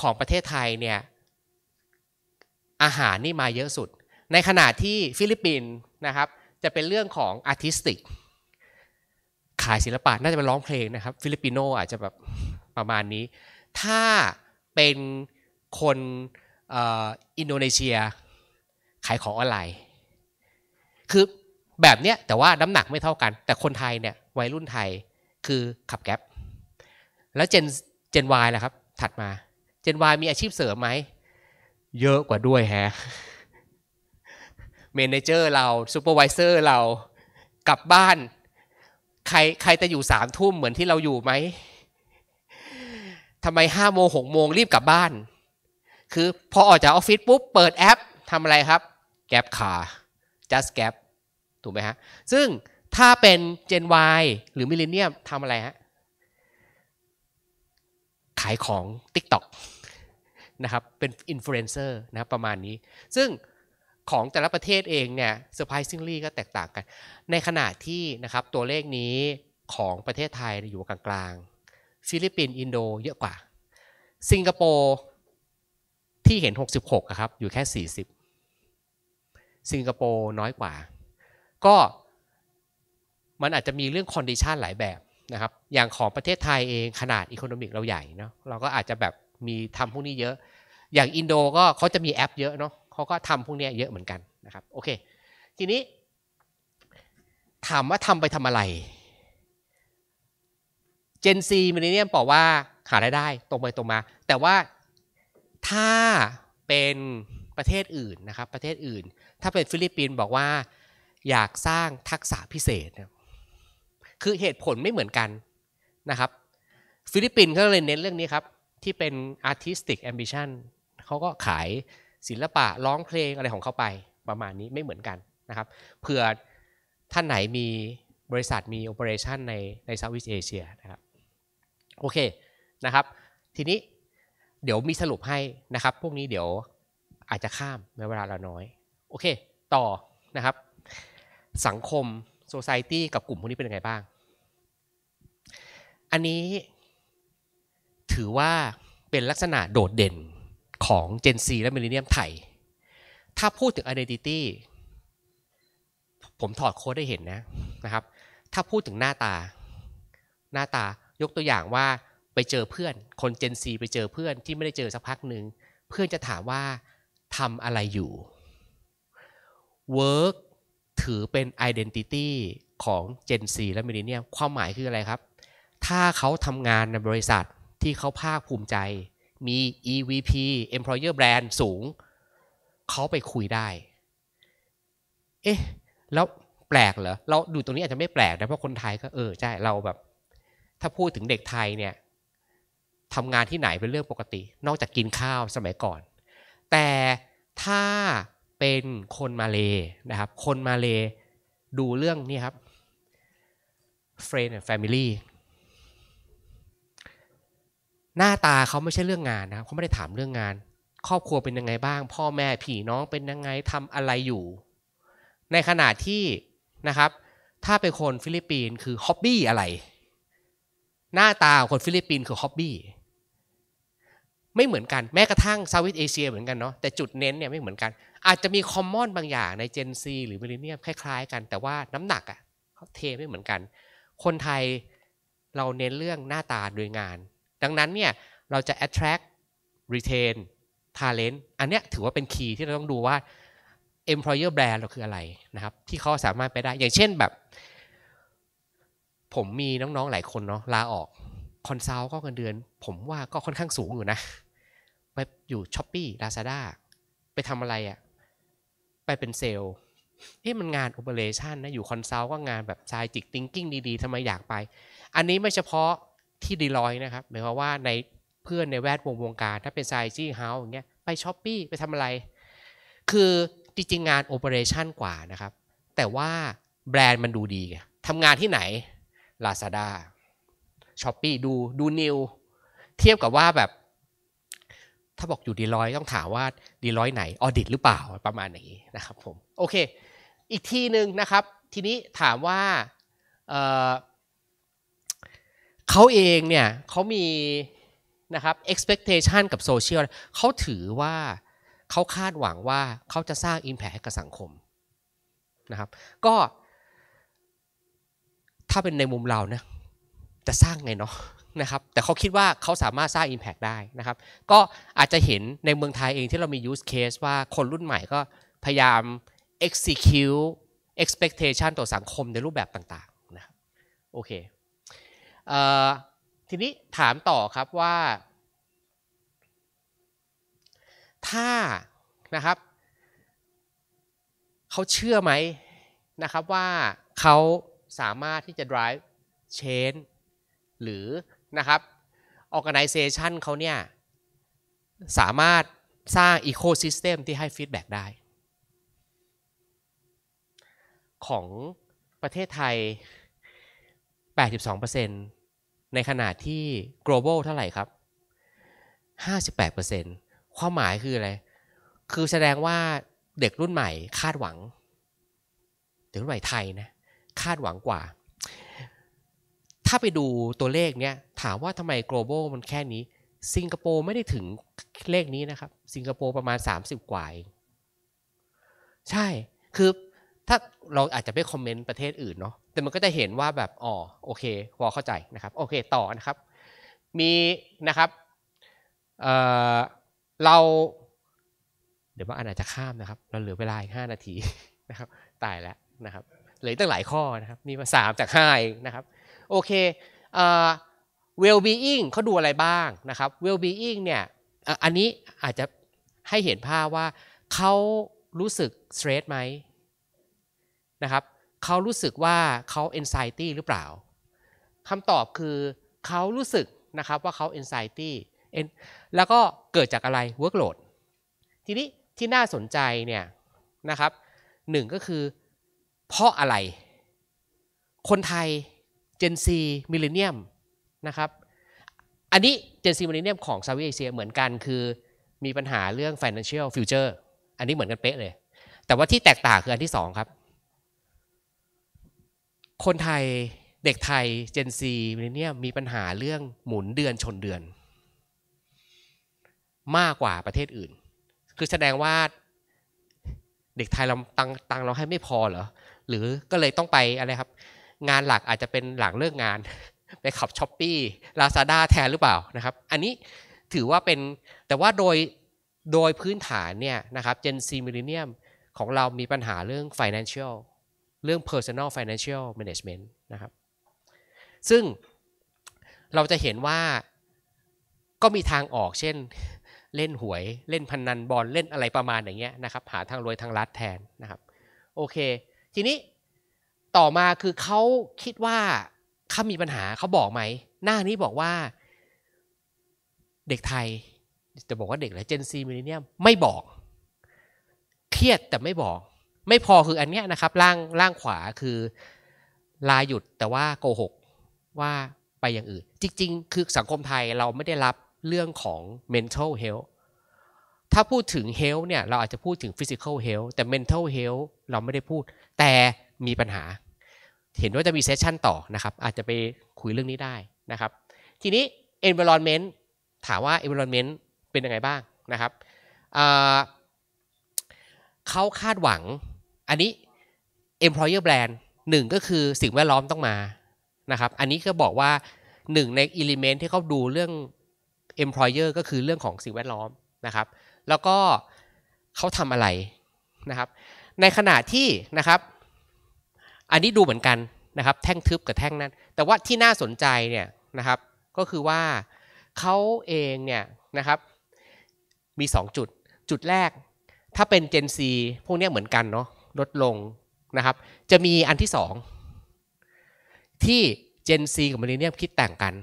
ของประเทศไทยเนี่ย อาหารนี่มาเยอะสุด ในขณะที่ฟิลิปปินส์นะครับ จะเป็นเรื่องของอาร์ติสติก ขายศิลปะ น่าจะเป็นร้องเพลงนะครับ ฟิลิปปิโนอาจจะแบบประมาณนี้ ถ้าเป็นคนอินโดนีเซียขายของออนไลน์ คือแบบเนี้ย แต่ว่าน้ำหนักไม่เท่ากัน แต่คนไทยเนี่ยวัยรุ่นไทยคือขับแก๊บแล้วเจนเจนวายล่ะครับ ถัดมา เจนวายมีอาชีพเสริมไหม เยอะกว่าด้วยแฮะ เมนเจอร์เราซูเปอร์วิเซอร์เรากลับบ้าน ใครใครจะอยู่สามทุ่มเหมือนที่เราอยู่ไหมทำไมห้าโมงหกโมงรีบกลับบ้านคือพอออกจากออฟฟิศปุ๊บ เปิดแอปทำอะไรครับแกรบขา just g a p ถูกไหมฮะซึ่งถ้าเป็น Gen Y หรือ m i l l e n n i u m ทำอะไรฮะขายของ TikTok นะครับเป็นอินฟลูเอนเซอร์นะครับประมาณนี้ ซึ่งของแต่ละประเทศเองเนี่ยเซอร์ไพรส์ซิงลี่ก็แตกต่างกัน ในขณะที่นะครับตัวเลขนี้ของประเทศไทยอยู่กลางๆฟิลิปปินส์อินโดเยอะกว่าสิงคโปร์ที่เห็น 66อะครับ อยู่แค่ 40สิงคโปร์น้อยกว่า ก็มันอาจจะมีเรื่องคอนดิชันหลายแบบนะครับอย่างของประเทศไทยเองขนาดอีโคโนมิก เราใหญ่เนาะเราก็อาจจะแบบมีทำพวกนี้เยอะ อย่างอินโดก็เขาจะมีแอปเยอะเนาะเขาก็ทำพวกนี้เยอะเหมือนกันนะครับโอเค ทีนี้ถามว่าทำไปทำอะไรเจนซีมิเนียมบอกว่าหารายได้ตรงไปตรงมาแต่ว่าถ้าเป็นประเทศอื่นนะครับประเทศอื่น ถ้าเป็นฟิลิปปินส์บอกว่า อยากสร้างทักษะพิเศษ คือเหตุผลไม่เหมือนกันนะครับ ฟิลิปปินส์ก็เลยเน้นเรื่องนี้ครับ ที่เป็น artistic ambition เขาก็ขายศิลปะร้องเพลงอะไรของเขาไป ประมาณนี้ไม่เหมือนกันนะครับเผื่อท่านไหนมีบริษัทมีโอเปอเรชันในในเซาท์อีสเอเชียนะครับโอเคนะครับ ทีนี้เดี๋ยวมีสรุปให้นะครับ พวกนี้เดี๋ยวอาจจะข้ามในเวลาเราน้อย โอเค ต่อนะครับ สังคม โซซายตี้กับกลุ่มพวกนี้เป็นยังไงบ้าง อันนี้ถือว่าเป็นลักษณะโดดเด่นของ Gen ีและมิลเลนเนียมไทย ถ้าพูดถึง Identity ผมถอดโค้ดได้เห็นนะนะครับ ถ้าพูดถึงหน้าตา หน้าตายกตัวอย่างว่าไปเจอเพื่อน คนเจนซีไปเจอเพื่อนที่ไม่ได้เจอสักพักหนึ่ง เพื่อนจะถามว่าทำอะไรอยู่ work ถือเป็น identity ของ Gen C และ Millennium ความหมายคืออะไรครับ ถ้าเขาทำงานในบริษัทที่เขาภาคภูมิใจมี EVP Employer Brand สูงเขาไปคุยได้เอ๊ะแล้วแปลกเหรอ เราดูตรงนี้อาจจะไม่แปลกนะ เพราะคนไทยก็เออ ใช่ เราแบบ ถ้าพูดถึงเด็กไทยเนี่ยทำงานที่ไหนเป็นเรื่องปกติ นอกจากกินข้าวสมัยก่อน แต่ถ้าเป็นคนมาเลยนะครับคนมาเลยดูเรื่องนี่ครับ Friend and Family หน้าตาเขาไม่ใช่เรื่องงานนะครับเขาไม่ได้ถามเรื่องงาน ครอบครัวเป็นยังไงบ้าง พ่อแม่พี่น้องเป็นยังไงทำอะไรอยู่ ในขณะที่นะครับ ถ้าเป็นคนฟิลิปปินส์คือฮ็อบบี้อะไรหน้าตาของคนฟิลิปปินส์คือฮ็อบบี้ไม่เหมือนกันแม้กระทั่งเซาท์อีสเอเชียเหมือนกันเนาะแต่จุดเน้นเนี่ยไม่เหมือนกัน อาจจะมีคอมมอนบางอย่างในเจนซีหรือมิเลเนียมคล้ายๆกันแต่ว่าน้ำหนักอ่ะเขาเทไม่เหมือนกัน คนไทยเราเน้นเรื่องหน้าตาโดยงาน ดังนั้นเนี่ยเราจะ attract retain talent อันเนี้ยถือว่าเป็นคีย์ที่เราต้องดูว่า employer brand เราคืออะไรนะครับที่เขาสามารถไปได้อย่างเช่นแบบ ผมมีน้องๆหลายคนเนาะลาออกคอนซัลท์ก็เงินเดือน ผมว่าก็ค่อนข้างสูงอยู่นะไปอยู่ช้อปปี้ลาซาด้าไปทำอะไรอะ่ะไปเป็นเซลล์เฮ้มันงานโอเปอเรชันนะอยู่คอนซัลท์ก็งานแบบชายจิกติงกิ้งดีๆทำไมอยากไป อันนี้ไม่เฉพาะที่ดีลอยนะครับหมายความว่าในเพื่อนในแวดวงวงการถ้าเป็นชายจี้เฮาส์อย่างเงี้ยไปช้อปปี้ไปทำอะไร คือจริงๆ งานโอเปอเรชันกว่านะครับ แต่ว่าแบรนด์มันดูดีทำงานที่ไหน Lazada s h o p ปีดูดูนิวเทียบกับว่าแบบถ้าบอกอยู่ดีร้อยต้องถามว่าดีร้อยไหน ออดิตหรือเปล่าประมาณไหนี้นะครับผม โอเค อีกทีหนึ่งนะครับ ทีนี้ถามว่าเเขาเองเนี่ยเขามีนะครับ expectation กับโซเชียลเขาถือว่าเขาคาดหวังว่าเขาจะสร้างอิมแพคให้กับสังคมนะครับก็ ถ้าเป็นในมุมเรานะจะสร้างไงเนาะนะครับ แต่เขาคิดว่าเขาสามารถสร้าง Impact ได้นะครับ ก็อาจจะเห็นในเมืองไทยเองที่เรามี use case ว่าคนรุ่นใหม่ก็พยายาม execute expectation ต่อสังคมในรูปแบบต่าง ๆ นะครับโอเค เออทีนี้ถามต่อครับว่า ถ้านะครับเขาเชื่อไหมนะครับว่าเขาสามารถที่จะ drive change หรือนะครับงค์กรไอเซชันเขาเนี่ยสามารถสร้างอีโคซิสเต็มที่ให้ฟีดแบ็กได้ ของประเทศไทย 82%ในขณะที่ global เท่าไหร่ครับ 58%ความหมายคืออะไร คือแสดงว่าเด็กรุ่นใหม่คาดหวังเด็กรุ่นใหม่ไทยนะคาดหวังกว่าถ้าไปดูตัวเลขเนี้ยถามว่าทำไม global มันแค่นี้สิงคโปร์ไม่ได้ถึงเลขนี้นะครับสิงคโปร์ประมาณ 30 กว่าใช่คือถ้าเราอาจจะไม่คอมเมนต์ประเทศอื่นเนาะแต่มันก็จะเห็นว่าแบบอ๋อโอเคพอเข้าใจนะครับโอเค ต่อนะครับ มีนะครับเเรา เดี๋ยวว่าอันอาจจะข้ามนะครับ เราเหลือเวลาอีกห้านาทีนะครับ ตายแล้วนะครับเหลือตั้งหลายข้อนะครับนี่มาสามจากห้านะครับโอเคเวลบีอิงเขาดูอะไรบ้างนะครับเวลบีอิงเนี่ย อันนี้อาจจะให้เห็นภาพว่าเขารู้สึกสเตรสไหมนะครับ เขารู้สึกว่าเขาเอนไซตี้หรือเปล่า คำตอบคือเขารู้สึกนะครับว่าเขาเอนไซตี้แล้วก็เกิดจากอะไรเวิร์กโหลดทีนี้ที่น่าสนใจเนี่ยนะครับหนึ่งก็คือ เพราะอะไร คนไทยเจนซีมิลเลนเนียมนะครับ อันนี้เจนซีมิลเลนเนียมของซาวีเอเชียเหมือนกันคือมีปัญหาเรื่อง financial future อันนี้เหมือนกันเป๊ะเลย แต่ว่าที่แตกต่างคืออันที่สองครับ คนไทยเด็กไทยเจนซีมิลเลนเนียมมีปัญหาเรื่องหมุนเดือนชนเดือน มากกว่าประเทศอื่น คือแสดงว่าเด็กไทยเราตังตังเราให้ไม่พอเหรอ หรือก็เลยต้องไปอะไรครับงานหลักอาจจะเป็นหลังเลิกงานไปขับช้อปปี้ลาซาด้าแทนหรือเปล่านะครับอันนี้ถือว่าเป็นแต่ว่าโดยโดยพื้นฐานเนี่ยนะครับ Gen ซ Millennium ของเรามีปัญหาเรื่อง financial เรื่อง personal financial management นะครับซึ่งเราจะเห็นว่าก็มีทางออกเช่นเล่นหวยเล่นพนนันบอลเล่นอะไรประมาณอย่างเงี้ยนะครับหาทางรวยทางรัดแทนนะครับโอเค ทีนี้ต่อมาคือเขาคิดว่าเขามีปัญหาเขาบอกไหมหน้านี้บอกว่าเด็กไทยจะบอกว่าเด็กหละเจนซีมิเลเนียมไม่บอกเครียดแต่ไม่บอก ไม่พอคืออันเนี้ยนะครับล่างล่างขวาคือลาหยุดแต่ว่าโกหกว่าไปอย่างอื่น จริง ๆ คือสังคมไทยเราไม่ได้รับเรื่องของ mental health ถ้าพูดถึง health เนี่ยเราอาจจะพูดถึง physical health แต่ mental health เราไม่ได้พูด แต่มีปัญหา เห็นว่าจะมีเซสชันต่อนะครับ อาจจะไปคุยเรื่องนี้ได้นะครับ ทีนี้ environment ถามว่า environment เป็นยังไงบ้างนะครับเขาคาดหวัง อันนี้ employer brand หนึ่งก็คือสิ่งแวดล้อมต้องมา นะครับ อันนี้ก็บอกว่าหนึ่งใน element ที่เขาดูเรื่อง employer ก็คือเรื่องของสิ่งแวดล้อมนะครับ แล้วก็เขาทำอะไรนะครับ ในขณะที่นะครับอันนี้ดูเหมือนกันนะครับ แท่งทึบกับแท่งนั้น แต่ว่าที่น่าสนใจเนี่ยนะครับก็คือว่าเขาเองเนี่ยนะครับมี 2 จุด จุดแรก ถ้าเป็น Gen C พวกนี้เหมือนกันเนาะลดลงนะครับ จะมีอันที่ 2 ที่ Gen C กับมิเลเนียมคิดแต่งกัน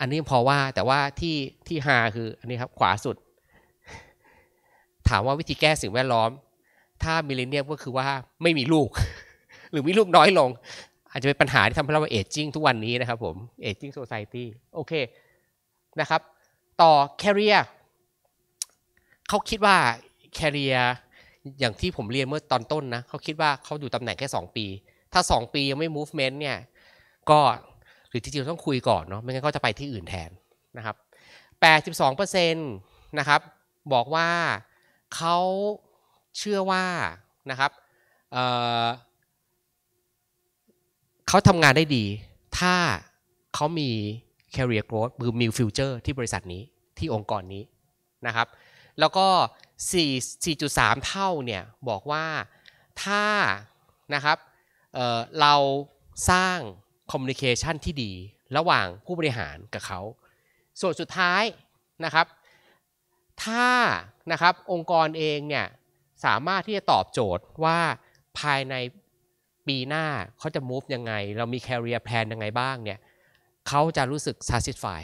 อันนี้พอว่าแต่ว่าที่ที่ฮาคืออันนี้ครับขวาสุด ถามว่าวิธีแก้สิ่งแวดล้อม ถ้ามิเลเนียมก็คือว่าไม่มีลูกหรือมีลูกน้อยลง อาจจะเป็นปัญหาที่ทำให้เราเอจจิ้งทุกวันนี้นะครับผมเอจจิ้งโซซายตี้โอเค นะครับ ต่อแคริเอร์เขาคิดว่าแคริเอร์อย่างที่ผมเรียนเมื่อตอนต้นนะ เขาคิดว่าเขาอยู่ตำแหน่งแค่ 2 ปี ถ้า 2 ปียังไม่ movement เนี่ยก็หรือจริงๆต้องคุยก่อนเนาะไม่งั้นก็จะไปที่อื่นแทนนะครับ82%นะครับบอกว่าเขาเชื่อว่านะครับเขาทำงานได้ดี ถ้าเขามี career growth หรือมี future ที่บริษัทนี้ที่องค์กรนี้นะครับ แล้วก็ 4 4.3 เท่าเนี่ย บอกว่าถ้านะครับเเราสร้าง communication ที่ดีระหว่างผู้บริหารกับเขา ส่วนสุดท้ายนะครับ ถ้านะครับองค์กรเองเนี่ย สามารถที่จะตอบโจทย์ว่าภายในปีหน้าเขาจะ move ยังไง เรามี career plan ยังไงบ้างเนี่ยเขาจะรู้สึก satisfy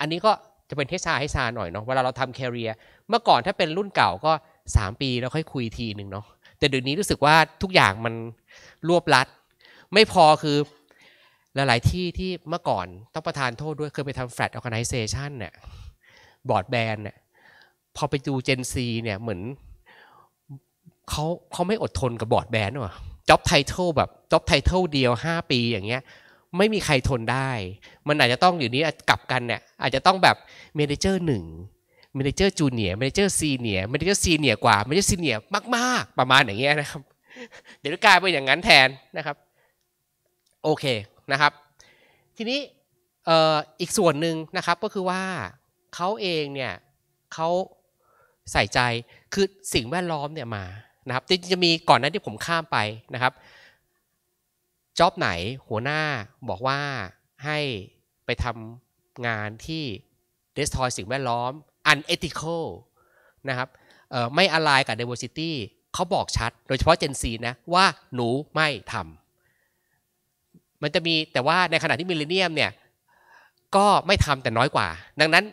อันนี้ก็จะเป็นเทสซาให้ซาหน่อยเนาะเวลาเราทำ career เมื่อก่อนถ้าเป็นรุ่นเก่าก็ 3 ปีแล้วค่อยคุยทีหนึ่งเนาะแต่เดี๋ยวนี้รู้สึกว่าทุกอย่างมันรวบลัด ไม่พอคือหลายที่ที่เมื่อก่อนต้องประทานโทษด้วยเคยไปทำ flat organization เนี่ยบอร์ดแบนเนี่ยพอไปดู Gen ีเนี่ยเหมือนเขาเขาไม่อดทนกับบอร์ดแบนหรอจ็อบไทเทลแบบจ็อบไทเทลเดียว 5 ปีอย่างเงี้ยไม่มีใครทนได้ มันอาจจะต้องอยู่นี้กลับกันเนี่ยอาจจะต้องแบบเมนเจอร์หนึ่งเมนเจอร์จูเนียร์เมนเจอร์ซีเนียร์เมนเจอร์ซีเนียร์กว่าเมนเจอร์ซีเนียร์มาก ๆ ประมาณอย่างเงี้ยนะครับ เดี๋ยวกลายเป็นอย่างนั้นแทนนะครับโอเคนะครับ ทีนี้อีกส่วนหนึ่งนะครับก็คือว่าเขาเองเนี่ยเขาใส่ใจคือสิ่งแวดล้อมเนี่ยมานะครับจริงๆจะมีก่อนนั้นที่ผมข้ามไปนะครับจ็อบไหนหัวหน้าบอกว่าให้ไปทำงานที่ destroy สิ่งแวดล้อม unethical นะครับไม่อะไรกับ diversity เขาบอกชัดโดยเฉพาะ Gen Z นะว่าหนูไม่ทำมันจะมีแต่ว่าในขณะที่มิเลเนียมเนี่ยก็ไม่ทำแต่น้อยกว่า ดังนั้น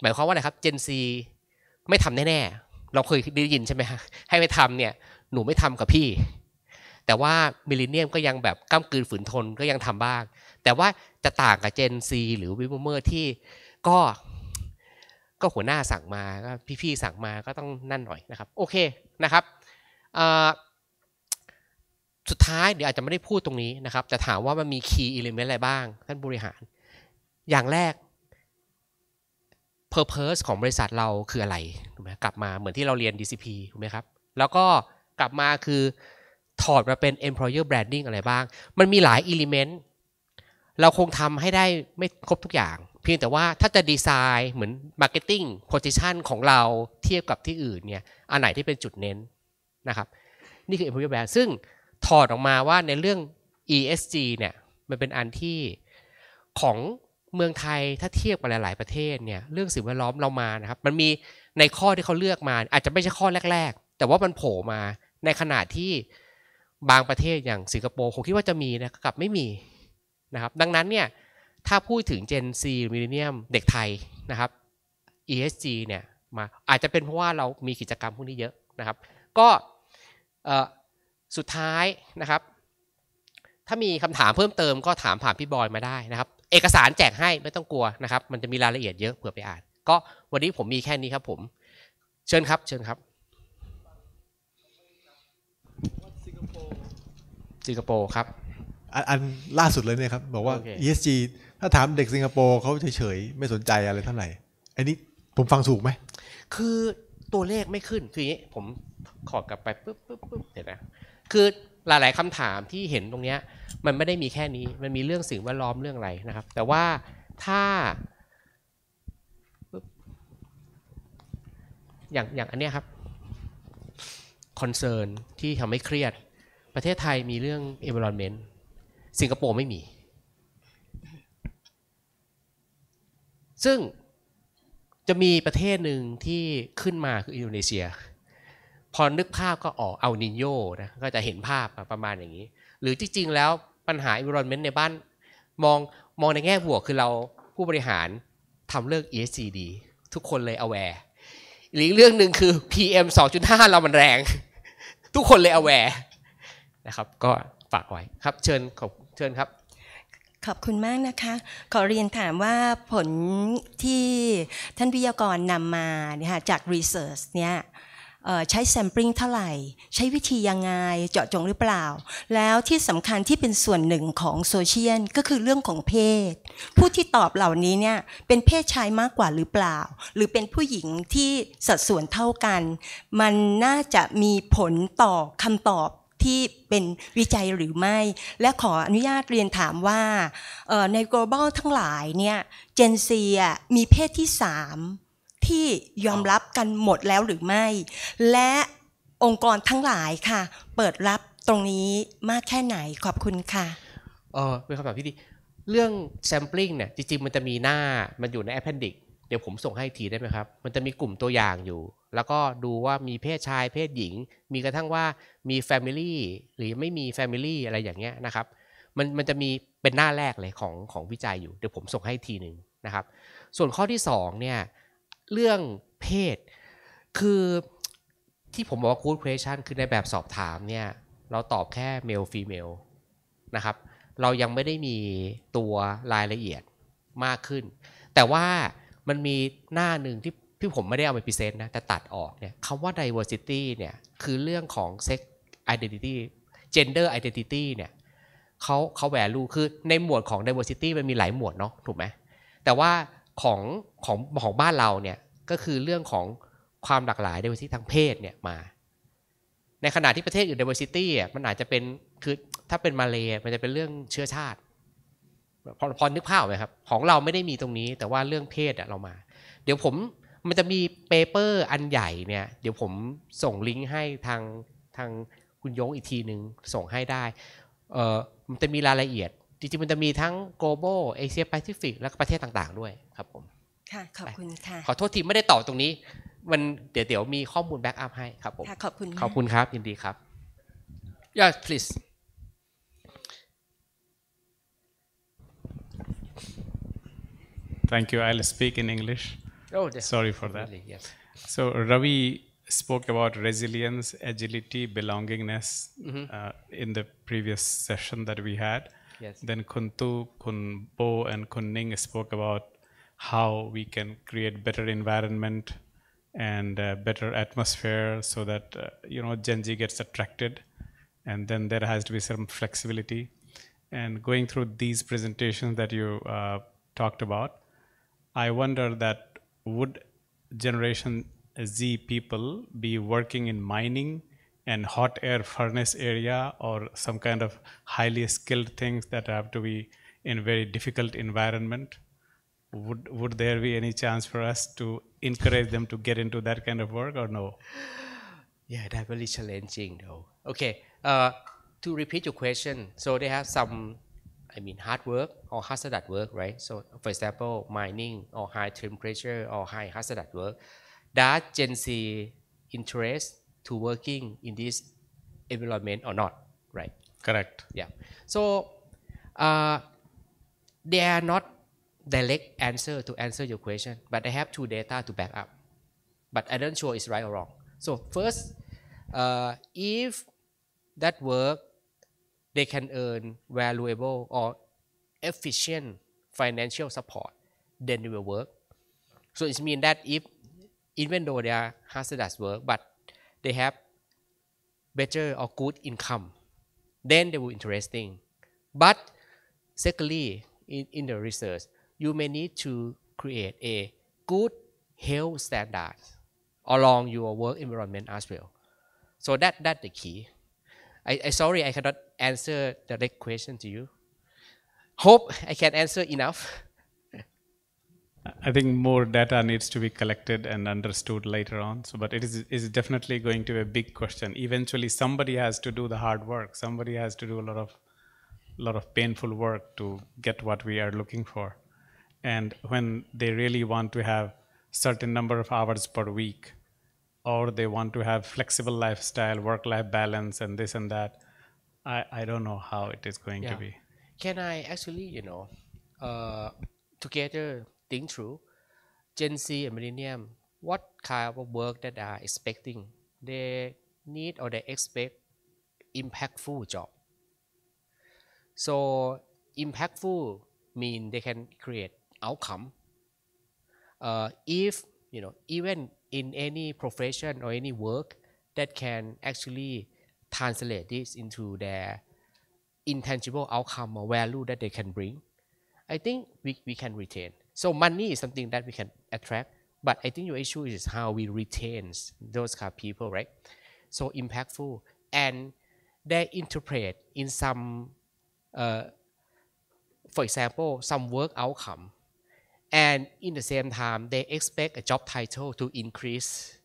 หมายความว่าอะไรครับ Gen Z ไม่ทำแน่ ๆเราเคยได้ยินใช่ไหมฮะให้ไปทำเนี่ย หนูไม่ทำกับพี่ แต่ว่ามิลเลนเนียมก็ยังแบบก้ามกืนฝืนทนก็ยังทำบ้าง แต่ว่าจะต่างกับเจนซีหรือวิบูเมอร์ที่ก็ก็หัวหน้าสั่งมา ก็พี่ๆสั่งมาก็ต้องนั่นหน่อยนะครับ โอเคนะครับ สุดท้ายเดี๋ยวอาจจะไม่ได้พูดตรงนี้นะครับแต่ถามว่ามันมีคีย์อิเลเมนต์อะไรบ้าง ท่านบริหาร อย่างแรก purpose ของบริษัทเราคืออะไร ถูกไหมกลับมาเหมือนที่เราเรียน DCP ถูกไหมครับ แล้วก็กลับมาคือ ถอดมาเป็น employer branding อะไรบ้าง มันมีหลาย element เราคงทำให้ได้ไม่ครบทุกอย่าง เพียงแต่ว่าถ้าจะดีไซน์เหมือน marketing position ของเราเทียบกับที่อื่นเนี่ย อันไหนที่เป็นจุดเน้นนะครับ นี่คือ employer brand ซึ่งถอดออกมาว่าในเรื่อง ESG เนี่ย มันเป็นอันที่ของเมืองไทยถ้าเทียบกับหลาย ๆประเทศเนี่ยเรื่องสิ่งแวดล้อมเรามานะครับมันมีในข้อที่เขาเลือกมา อาจจะไม่ใช่ข้อแรก ๆ แต่ว่ามันโผล่มาในขณะที่บางประเทศอย่างสิงคโปร์ผมคิดว่าจะมีนะกับไม่มีนะครับดังนั้นเนี่ยถ้าพูดถึง Gen ีมิเลเนียมเด็กไทยนะครับ ESG เนี่ยมาอาจจะเป็นเพราะว่าเรามีกิจกรรมพวกนี้เยอะนะครับ ก็สุดท้ายนะครับ ถ้ามีคำถามเพิ่มเติม ก็ถามผ่านพี่บอยมาได้นะครับเอกสารแจกให้ไม่ต้องกลัวนะครับ มันจะมีรายละเอียดเยอะเผื่อไปอ่าน ก็วันนี้ผมมีแค่นี้ครับผม เชิญครับ เชิญครับสิงคโปร์ครับ อันล่าสุดเลยเนี่ยครับ บอกว่า ESG ถ้าถามเด็กสิงคโปร์เขาเฉยๆ ไม่สนใจอะไรเท่าไหร่อันนี้ผมฟังถูกไหม คือตัวเลขไม่ขึ้น คืออย่างนี้ผมขอกลับไปปุ๊บปุ๊บปุ๊บเหีนยหนะคือหลายๆคำถามที่เห็นตรงเนี้ยมันไม่ได้มีแค่นี้ มันมีเรื่องสิ่งแวดล้อมเรื่องอะไรนะครับ แต่ว่าถ้าอย่างอย่างอันเนี้ยครับคอนเซิร์นที่ทำให้เครียดประเทศไทยมีเรื่อง environment สิงคโปร์ไม่มี ซึ่งจะมีประเทศหนึ่งที่ขึ้นมาคืออินโดนีเซียพอนึกภาพก็อ๋อเอานินโยนะก็จะเห็นภาพประมาณอย่างนี้ หรือจริงๆแล้วปัญหา environment ในบ้านมองมองในแง่บวกคือเราผู้บริหารทำเรื่อง ESG ดีทุกคนเลย aware หรือเรื่องหนึ่งคือ PM 2.5 เรามันแรง ทุกคนเลย aware นะครับ ก็ฝากไว้ ครับเชิญ ขอบเชิญครับ ขอบคุณมากนะคะ ขอเรียนถามว่าผลที่ท่านวิทยากรนำมาเนี่ยจากรีเสิร์ชเนี่ยใช้ sampling เท่าไหร่ ใช้วิธียังไง เจาะจงหรือเปล่า แล้วที่สำคัญที่เป็นส่วนหนึ่งของโซเชียลก็คือเรื่องของเพศ ผู้ที่ตอบเหล่านี้เนี่ยเป็นเพศชายมากกว่าหรือเปล่า หรือเป็นผู้หญิงที่สัดส่วนเท่ากัน มันน่าจะมีผลต่อคำตอบที่เป็นวิจัยหรือไม่ และขออนุญาตเรียนถามว่าใน global ทั้งหลายเนี่ย Gen Z มีเพศที่3ที่ยอมรับกันหมดแล้วหรือไม่ และองค์กรทั้งหลายค่ะ เปิดรับตรงนี้มากแค่ไหนขอบคุณค่ะเออเป็นคำตอบที่ดี เรื่อง sampling เนี่ย จริงๆ มันจะมีหน้ามันอยู่ใน appendix เดี๋ยวผมส่งให้ทีได้ไหมครับ มันจะมีกลุ่มตัวอย่างอยู่ แล้วก็ดูว่ามีเพศชายเพศหญิง มีกระทั่งว่ามี Family หรือไม่มี Family อะไรอย่างเงี้ยนะครับมันมันจะมีเป็นหน้าแรกเลยของของวิจัยอยู่เดี๋ยวผมส่งให้ทีหนึ่งนะครับ ส่วนข้อที่ 2 เนี่ยเรื่องเพศคือที่ผมบอกว่า good question คือในแบบสอบถามเนี่ย เราตอบแค่ male female นะครับ เรายังไม่ได้มีตัวรายละเอียดมากขึ้น แต่ว่ามันมีหน้าหนึ่งที่พี่ผมไม่ได้เอาไปพิเศษนะ แต่ตัดออกเนี่ยคำว่า diversity เนี่ย คือเรื่องของ sex identity gender identity เนี่ยเขาเขาแวลูคือในหมวดของ diversity มันมีหลายหมวดเนาะถูกไหมแต่ว่าของของของบ้านเราเนี่ยก็คือเรื่องของความหลากหลาย diversity ทางเพศเนี่ยมา ในขณะที่ประเทศอื่น diversity อ่ะมันอาจจะเป็น คือถ้าเป็นมาเลยมันจะเป็นเรื่องเชื้อชาติพอพอนึกภาพไหมครับ ของเราไม่ได้มีตรงนี้แต่ว่าเรื่องเพศเรามา เดี๋ยวผมมันจะมีเปเปอร์อันใหญ่เนี่ยเดี๋ยวผมส่งลิงก์ให้ทางทางคุณยงอีกทีหนึ่งส่งให้ได้เออมันจะมีรายละเอียดจริงๆมันจะมีทั้ง global เอเชียแปซิฟิกและประเทศต่างๆด้วยครับผมค่ะขอบคุณค่ะขอโทษทีไม่ได้ตอบตรงนี้ มันเดี๋ยวเดี๋ยวมีข้อมูลแบ็กอัพให้ครับผมขอบคุณขอบคุณครับยินดีครับ y e a please Thank you. I'll speak in English. Oh, sorry for that. Really, yes. So Ravi spoke about resilience, agility, belongingness mm -hmm. uh, in the previous session that we had. Yes. Then Kuntu, Bo, and Kun Ning spoke about how we can create better environment and uh, better atmosphere so that uh, you know Gen Z gets attracted, and then there has to be some flexibility. And going through these presentations that you uh, talked about, I wonder that would Generation Z people be working in mining and hot air furnace area or some kind of highly skilled things that have to be in very difficult environment would would there be any chance for us to encourage them to get into that kind of work or no yeah that's really challenging though okay uh, to repeat your question so they have some I mean hard work or hazardous work, right? So for example, mining or high temperature or high hazardous work, that Gen Z interest to working in this environment or not, right? Correct. Yeah. So uh, they are not direct answer to answer your question, but they have two data to back up. But I don't sure it's right or wrong. So first, uh, if that work, they can earn valuable or efficient financial support, then it will work. So it means that if even though they are hazardous work, but they have better or good income, then they will interesting. But secondly, in, in the research, you may need to create a good health standard along your work environment as well. So that that's the key. I, I sorry I cannot answer the direct question to you. Hope I can answer enough. I think more data needs to be collected and understood later on. So, but it is, is definitely going to be a big question. Eventually, somebody has to do the hard work. Somebody has to do a lot of, lot of painful work to get what we are looking for. And when they really want to have certain number of hours per week, or they want to have flexible lifestyle, work-life balance, and this and that, I, I don't know how it is going yeah. to be. Can I actually, you know, uh, together think through Gen Z and Millennium, what kind of work that are expecting? They need or they expect impactful job. So impactful mean they can create outcome. Uh, if you know, even in any profession or any work that can actually translate this into their intangible outcome or value that they can bring, I think we, we can retain. So money is something that we can attract, but I think your issue is how we retain those kind of people, right? So impactful and they interpret in some, uh, for example, some work outcome, and in the same time they expect a job title to increase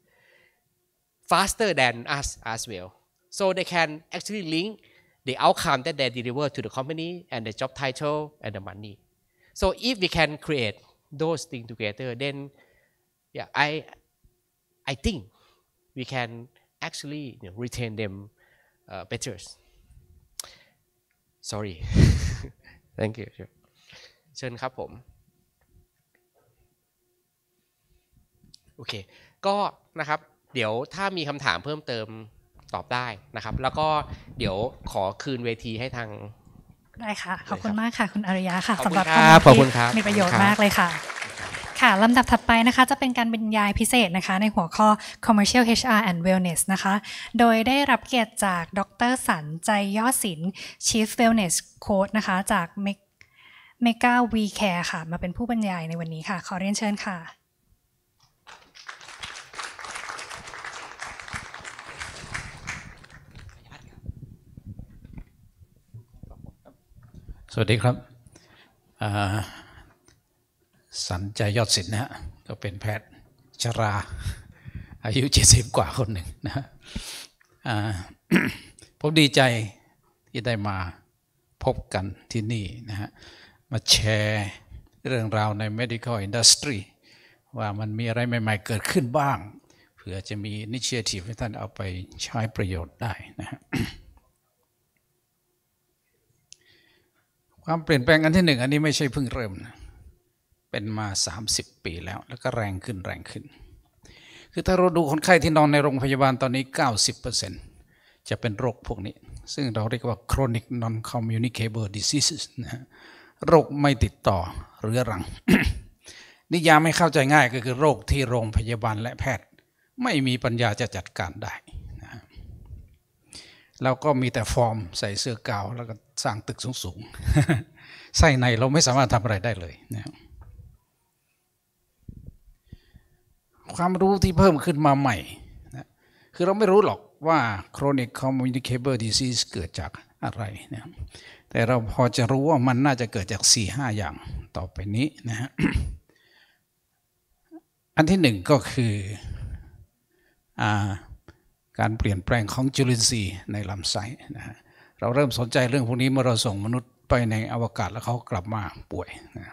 faster than us as well. So they can actually link the outcome that they deliver to the company and the job title and the money. So if we can create those things together, then yeah, I I think we can actually you know, retain them uh, better. Sorry. Thank you. เชิญครับผม โอเคก็นะครับ เดี๋ยวถ้ามีคำถามเพิ่มเติมตอบได้นะครับ แล้วก็เดี๋ยวขอคืนเวทีให้ทางได้ค่ะ ขอบคุณมากค่ะ คุณอริยาค่ะสำหรับคำพมูดที่มีประโยชน์มากเลยค่ะ ค่ะลำดับถัดไปนะคะจะเป็นการบรรยายพิเศษนะคะในหัวข้อ commercial HR and wellness นะคะ โดยได้รับเกียรติจากดรสันใจยอดศิลป์ chief wellness coach นะคะ จากเมกาวีแคร์ค่ะ มาเป็นผู้บรรยายในวันนี้ค่ะ ขอเรียนเชิญค่ะสวัสดีครับสันใจยอดสินนะฮะก็เป็นแพทย์ชราอายุเจ็ดสิบกว่าคนหนึ่งนะผมดีใจที่ได้มาพบกันที่นี่นะฮะมาแชร์เรื่องราวใน medical industry ว่ามันมีอะไรใหม่ๆเกิดขึ้นบ้าง เผื่อจะมีนิเชียทีฟให้ท่านเอาไปใช้ประโยชน์ได้นะฮะความเปลี่ยนแปลงอันที่หนึ่งอันนี้ไม่ใช่เพิ่งเริ่มนะเป็นมา 30 ปีแล้ว แล้วก็แรงขึ้นแรงขึ้น คือถ้าเราดูคนไข้ที่นอนในโรงพยาบาลตอนนี้ 90%จะเป็นโรคพวกนี้ ซึ่งเราเรียกว่า chronic non-communicable diseases นะโรคไม่ติดต่อเรื้อรัง นิยามไม่เข้าใจง่ายก็คือโรคที่โรงพยาบาลและแพทย์ ไม่มีปัญญาจะจัดการได้เราก็มีแต่ฟอร์มใส่เสื้อกาวแล้วก็สร้างตึกสูงๆ ไส้ในเราไม่สามารถทำอะไรได้เลยนะความรู้ที่เพิ่มขึ้นมาใหม่นะคือเราไม่รู้หรอกว่า chronic communicable disease เกิดจากอะไรนะแต่เราพอจะรู้ว่ามันน่าจะเกิดจาก 4-5 อย่างต่อไปนี้นะฮะ อันที่หนึ่งก็คือ อ่าการเปลี่ยนแปลงของจุลินทรีย์ในลำไส้นะฮะเราเริ่มสนใจเรื่องพวกนี้เมื่อเราส่งมนุษย์ไปในอวกาศแล้วเขากลับมาป่วยนะ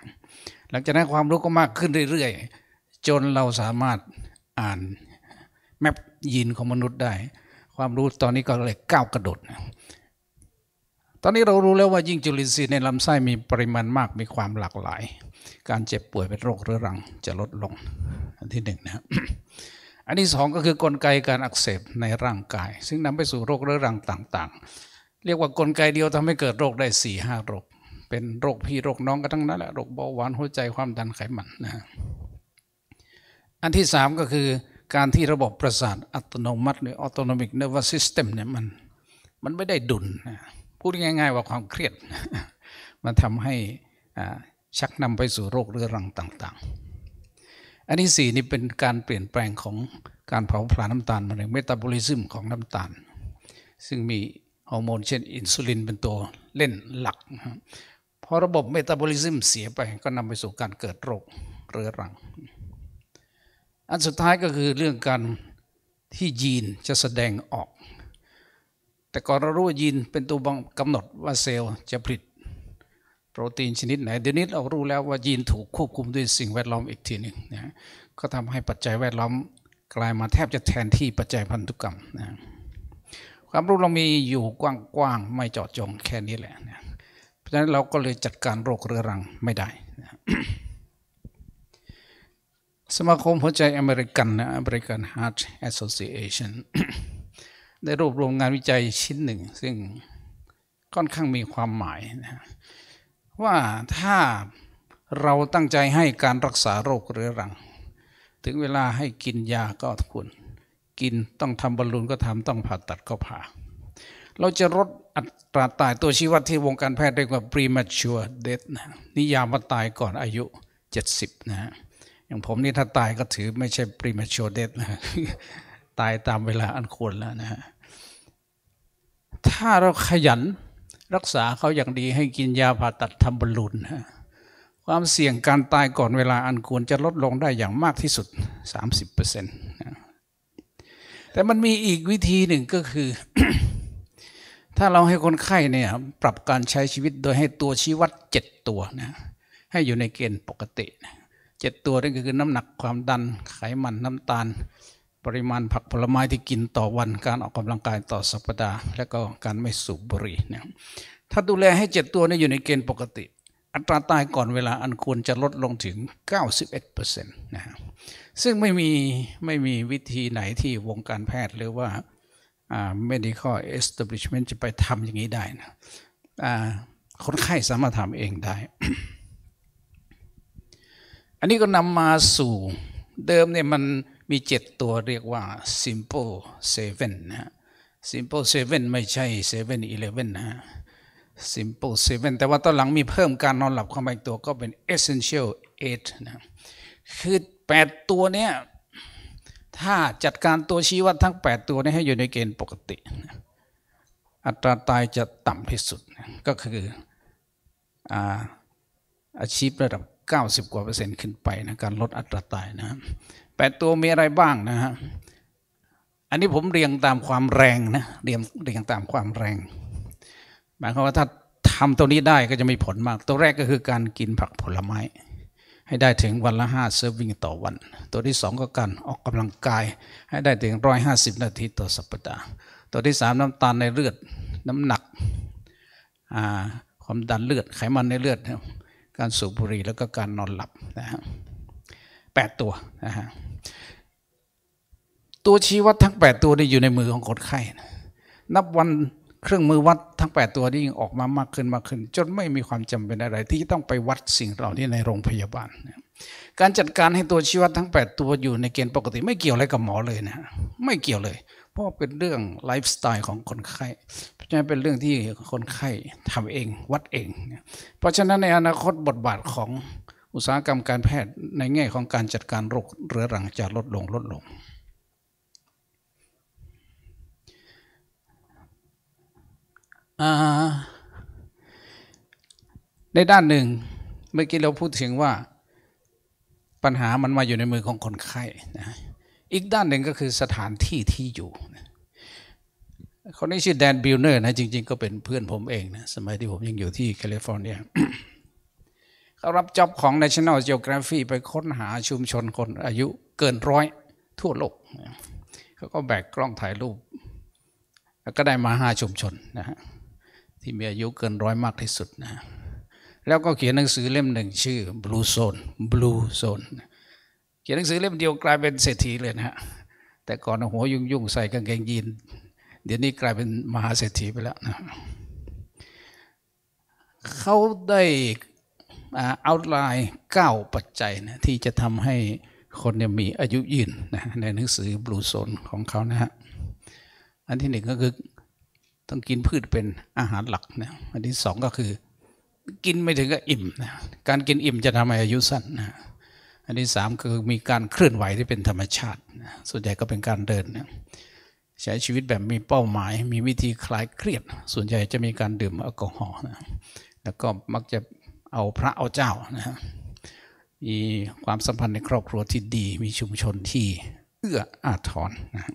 หลังจากนั้นความรู้ก็มากขึ้นเรื่อย ๆ จนเราสามารถอ่านแมปยีนของมนุษย์ได้ ความรู้ตอนนี้ก็เลยก้าวกระโดด ตอนนี้เรารู้แล้วว่ายิ่งจุลินทรีย์ในลำไส้มีปริมาณมากมีความหลากหลาย การเจ็บป่วยเป็นโรคเรื้อรัง จะลดลงอันที่หนึ่งนะครับอันที่สองก็คือกลไกการอักเสบในร่างกาย ซึ่งนำไปสู่โรคเรื้อรังต่างๆ เรียกว่ากลไกเดียวทำให้เกิดโรคได้4ี่ห้าโรคเป็นโรคพี่โรคน้องก็ทั้งนั้นแหละโรคเบาหวานหัวใจความดันไขมันนะอันที่สามก็คือการที่ระบบประสาทอัตโนมัติหรือออโตโนมิกเนอร์วัสซิสเต็มเนี่ยมันมันไม่ได้ดุลนะพูดง่าย ๆว่าความเครียด มันทำให้ชักนำไปสู่โรคเรื้อรังต่าง ๆอันที่สี่นี่เป็นการเปลี่ยนแปลงของการเผาผลาญน้ำตาลมาถองเมตาบอลิซึมของน้ำตาล ซึ่งมีฮอร์โมน เช่นอินซูลินเป็นตัวเล่นหลักพอระบบเมตาบอลิซึมเสียไปก็นำไปสู่การเกิดโรคเรื้อรัง อันสุดท้ายก็คือเรื่องการที่ยีนจะแสดงออก แต่ก่อนเรารู้ว่ายีนเป็นตัวกำหนดว่าเซลล์จะผลิตโปรตีนชนิดไหนเดี๋ยวนี้เรารู้แล้วว่า ยีนถูกควบคุมด้วยสิ่งแวดล้อมอีกทีหนึ่งนะก็ทำให้ปัจจัยแวดล้อมกลายมาแทบจะแทนที่ปัจจัยพันธุกรรมนะความรู้เรามีอยู่กว้างๆ ไม่เจาะจงแค่นี้แหละนะเพราะฉะนั้นเราก็เลยจัดการโรคเรื้อรังไม่ได้นะสมาคมหัวใจอเมริกันนะ American Heart Association ได้รวบรวมงานวิจัยชิ้นหนึ่ง ซึ่งค่อนข้างมีความหมายนะว่าถ้าเราตั้งใจให้การรักษาโรคเรื้อรัง ถึงเวลาให้กินยาก็ควรกินต้องทำบอลลูนก็ทำต้องผ่าตัดก็ผ่า เราจะลดอัตราตายตัวชีวิตที่วงการแพทย์ เรียกว่า premature death นะนิยามว่าตายก่อนอายุ 70นะฮะอย่างผมนี่ถ้าตายก็ถือไม่ใช่ premature death นะตายตามเวลาอันควรแล้วนะฮะถ้าเราขยันรักษาเขาอย่างดีให้กินยาผ่าตัดทำบอลลูนความเสี่ยงการตายก่อนเวลาอันควรจะลดลงได้อย่างมากที่สุด 30%แต่มันมีอีกวิธีหนึ่งก็คือ ถ้าเราให้คนไข้เนี่ยปรับการใช้ชีวิตโดยให้ตัวชี้วัดเจ็ดตัวนะให้อยู่ในเกณฑ์ปกติเจ็ดตัวนั่นก็คือน้ำหนักความดันไขมันน้ำตาลปริมาณผักผลไม้ที่กินต่อวันการออกกำลังกายต่อสัปดาห์และก็การไม่สูบบุหรี่เนี่ยถ้าดูแลให้เจ็ดตัวนี้อยู่ในเกณฑ์ปกติ อัตราตายก่อนเวลาอันควรจะลดลงถึง 91%นะฮะซึ่งไม่มี ไม่มีวิธีไหนที่วงการแพทย์หรือว่า medical establishment จะไปทำอย่างนี้ได้นะคนไข้สามารถทำเองได้ อันนี้ก็นำมาสู่เดิมเนี่ยมันมีเจ็ดตัวเรียกว่า simple seven นะ simple seven ไม่ใช่ seven eleven นะ simple seven แต่ว่าตอนหลังมีเพิ่มการนอนหลับเข้ามาอีกตัวก็เป็น essential eight นะ คือแปดตัวเนี้ย ถ้าจัดการตัวชี้วัดทั้ง 8 ตัวนี้ให้อยู่ในเกณฑ์ปกติ อัตราตายจะต่ำที่สุด ก็คืออาชีพระดับ 90 กว่าเปอร์เซ็นต์ขึ้นไปนะการลดอัตราตายนะแปดตัวมีอะไรบ้างนะฮะ อันนี้ผมเรียงตามความแรงนะ เรียงเรียงตามความแรงหมายความว่าถ้าทำตัวนี้ได้ก็จะมีผลมาก ตัวแรกก็คือการกินผักผลไม้ ให้ได้ถึงวันละ5เซิร์ฟวิ่งต่อวัน ตัวที่ 2 ก็การออกกำลังกายให้ได้ถึง 150 นาทีต่อสัปดาห์ ตัวที่ 3 น้ำตาลในเลือด น้ำหนักความดันเลือด ไขมันในเลือด การสูบบุหรี่แล้วก็การนอนหลับนะฮะแปดตัวนะฮะตัวชี้วัดทั้ง 8 ตัวนี้อยู่ในมือของคนไข้นะนับวันเครื่องมือวัดทั้ง 8 ตัวนี้ยิ่งออกมามากขึ้นมากขึ้น จนไม่มีความจำเป็นอะไร ที่ต้องไปวัดสิ่งเหล่านี้ในโรงพยาบาล การจัดการให้ตัวชี้วัดทั้ง 8 ตัวอยู่ในเกณฑ์ปกติ ไม่เกี่ยวอะไรกับหมอเลยนะไม่เกี่ยวเลยเพราะเป็นเรื่องไลฟ์สไตล์ของคนไข้เพราะฉะนั้นเป็นเรื่องที่คนไข้ทำเองวัดเอง เพราะฉะนั้นในอนาคตบทบาทของอุตสาหกรรมการแพทย์ในแง่ของการจัดการโรคเรื้อรังจะลดลงลดลงในด้านหนึ่งเมื่อกี้เราพูดถึงว่าปัญหามันมาอยู่ในมือของคนไข้นะอีกด้านหนึ่งก็คือสถานที่ที่อยู่คนนี้ชื่อแดนบิลเนอร์นะจริงๆ ก็เป็นเพื่อนผมเองนะสมัยที่ผมยังอยู่ที่แคลิฟอร์เนียเขารับจ็อบของ National Geography ไปค้นหาชุมชนคนอายุเกินร้อยทั่วโลกเขาก็แบกกล้องถ่ายรูป แล้วก็ได้มาห้าชุมชนนะฮะที่มีอายุเกินร้อยมากที่สุดนะแล้วก็เขียนหนังสือเล่มหนึ่ง ชื่อ Blue Zone Blue Zone เขียนหนังสือเล่มเดียวกลายเป็นเศรษฐีเลยนะฮะแต่ก่อนหัวยุ่งยุ่งใส่กางเกงยีนเดี๋ยวนี้กลายเป็นมหาเศรษฐีไปแล้วนะเขาได้ o อ t ไลน์เก้าปัจจัยนะที่จะทำให้คนเนี่ยมีอายุยืนนะในหนังสือบลูโซนของเขานะฮะอันที่หนึ่งก็คือต้องกินพืชเป็นอาหารหลักนะอันที่สองก็คือกินไม่ถึงก็อิ่มนะการกินอิ่มจะทำให้อายุสั้นนะอันที่สามคือมีการเคลื่อนไหวที่เป็นธรรมชาตินะส่วนใหญ่ก็เป็นการเดินนะใช้ชีวิตแบบมีเป้าหมายมีวิธีคลายเครียด ส่วนใหญ่จะมีการดื่มแอลกอฮอล์นะแล้วก็มักจะเอาพระเอาเจ้านะะมีความสัมพันธ์ในครอบครัวที่ดี มีชุมชนที่เอื้ออาทรนะ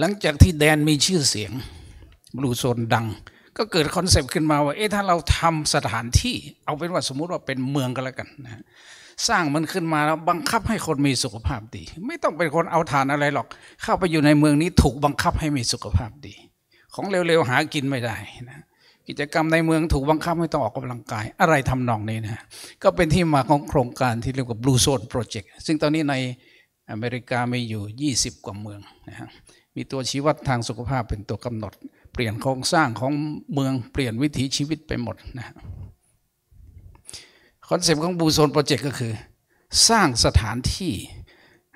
หลังจากที่แดนมีชื่อเสียงบลูโซนดัง ก็เกิดคอนเซปต์ขึ้นมาว่าเอ๊ะถ้าเราทำสถานที่ เอาเป็นว่าสมมุติว่าเป็นเมืองก็แล้วกันนะสร้างมันขึ้นมาแล้วบังคับให้คนมีสุขภาพดี ไม่ต้องเป็นคนเอาฐานอะไรหรอก เข้าไปอยู่ในเมืองนี้ถูกบังคับให้มีสุขภาพดี ของเร็วๆหากินไม่ได้นะกิจกรรมในเมืองถูกบังคับให้ต้องออกกำลังกาย อะไรทำนองนี้นะ ก็เป็นที่มาของโครงการที่เรียกว่า Blue Zone Project ซึ่งตอนนี้ในอเมริกามีอยู่ 20 กว่าเมืองนะับมีตัวชี้วัดทางสุขภาพเป็นตัวกำหนดเปลี่ยนโครงสร้างของเมืองเปลี่ยนวิถีชีวิตไปหมดนะคอนเซปต์ของบูโซนโปรเจกต์ก็คือ สร้างสถานที่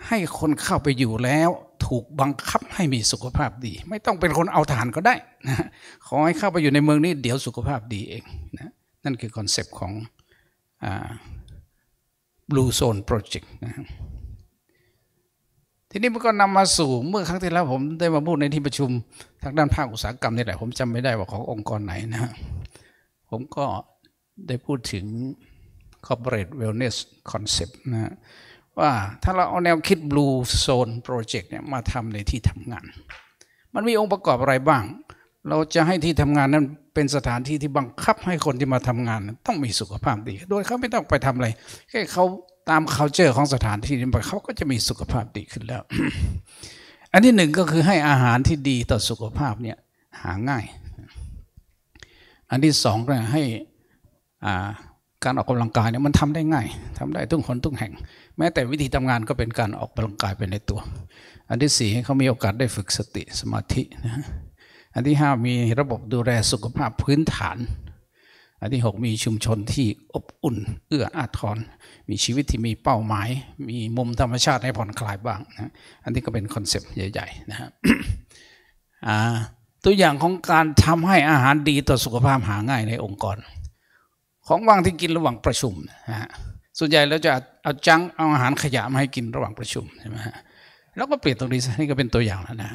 ให้คนเข้าไปอยู่แล้วถูกบังคับให้มีสุขภาพดี ไม่ต้องเป็นคนเอาฐานก็ได้นะขอให้เข้าไปอยู่ในเมืองนี้เดี๋ยวสุขภาพดีเองนะนั่นคือคอนเซปต์ของบลูโซนโปรเจกต์นะครับทีนี้มันก็นำมาสู่เมื่อครั้งที่แล้วผมได้มาพูดในที่ประชุม ทางด้านภาคอุตสาหกรรมนี่แหละผมจำไม่ได้ว่าขององค์กรไหนนะผมก็ได้พูดถึง corporate wellness concept นะว่าถ้าเราเอาแนวคิด blue zone project เนี่ยมาทำในที่ทำงาน มันมีองค์ประกอบอะไรบ้าง เราจะให้ที่ทำงานนั้นเป็นสถานที่ที่บังคับให้คนที่มาทำงาน ต้องมีสุขภาพดี โดยเขาไม่ต้องไปทำอะไรแค่เขาตาม culture ของสถานที่นี้ไปเขาก็จะมีสุขภาพดีขึ้นแล้ว อันที่หนึ่งก็คือให้อาหารที่ดีต่อสุขภาพเนี่ยหาง่าย อันที่สองก็ให้การออกกำลังกายเนี่ยมันทำได้ง่ายทำได้ทุกคนทุกแห่ง แม้แต่วิธีทำงานก็เป็นการออกกำลังกายไปในตัว อันที่สี่ให้เขามีโอกาสได้ฝึกสติสมาธินะอันที่ห้ามีระบบดูแลสุขภาพพื้นฐานอันที่ 6 มีชุมชนที่อบอุ่น เอื้ออาทรมีชีวิตที่มีเป้าหมาย มีมุมธรรมชาติให้ผ่อนคลายบ้างนะอันนี้ก็เป็นคอนเซปต์ใหญ่ๆนะฮะตัวอย่างของการทำให้อาหารดีต่อสุขภาพหาง่ายในองค์กร ของว่างที่กินระหว่างประชุมนะฮะส่วนใหญ่เราจะเอาจังเอาอาหารขยะมาให้กินระหว่างประชุมใช่ไหมฮะแล้วก็เปลี่ยนตรงนี้นี่ก็เป็นตัวอย่างแล้วนะ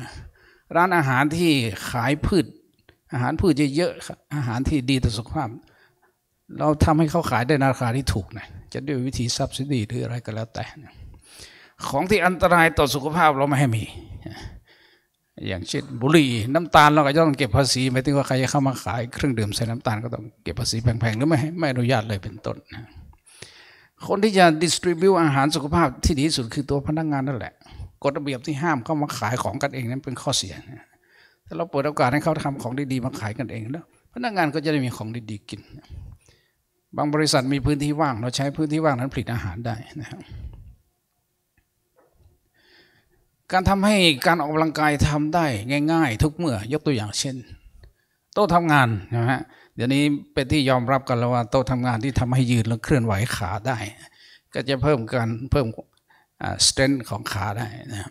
ร้านอาหารที่ขายพืชอาหารพืชเยอะๆอาหารที่ดีต่อสุขภาพเราทำให้เขาขายได้ราคาที่ถูกนะจะด้วยวิธีซับซิดีหรืออะไรก็แล้วแต่ ของที่อันตรายต่อสุขภาพเราไม่ให้มี อย่างเช่นบุหรี่น้ำตาลเราก็ต้องเก็บภาษี ไม่ต้องว่าใครจะเข้ามาขายเครื่องดื่มใส่น้ำตาลก็ต้องเก็บภาษีแพงๆหรือไม่ ไม่อนุญาตเลยเป็นต้นคนที่จะดิสทริบิวอาหารสุขภาพที่ดีที่สุด คือตัวพนักงงานนั่นแหละกฎระเบียบที่ห้ามเข้ามาขายของกันเองนั้นเป็นข้อเสียถ้าเราเปิดโอกาสให้เขาทำของดีๆมาขายกันเองแล้วพนักงงานก็จะได้มีของดีๆกินบางบริษัทมีพื้นที่ว่างเราใช้พื้นที่ว่างนั้นผลิตอาหารได้นะครับการทำให้การออกกำลังกายทำได้ง่ายๆ ทุกเมื่อยกตัวอย่างเช่น โต๊ะทำงานนะฮะเดี๋ยวนี้เป็นที่ยอมรับกัน แล้วว่าโต๊ะทำงานที่ทำให้ยืนและเคลื่อนไหวขาได้ ก็จะเพิ่มการเพิ่มสเตรนท์ของขาได้นะ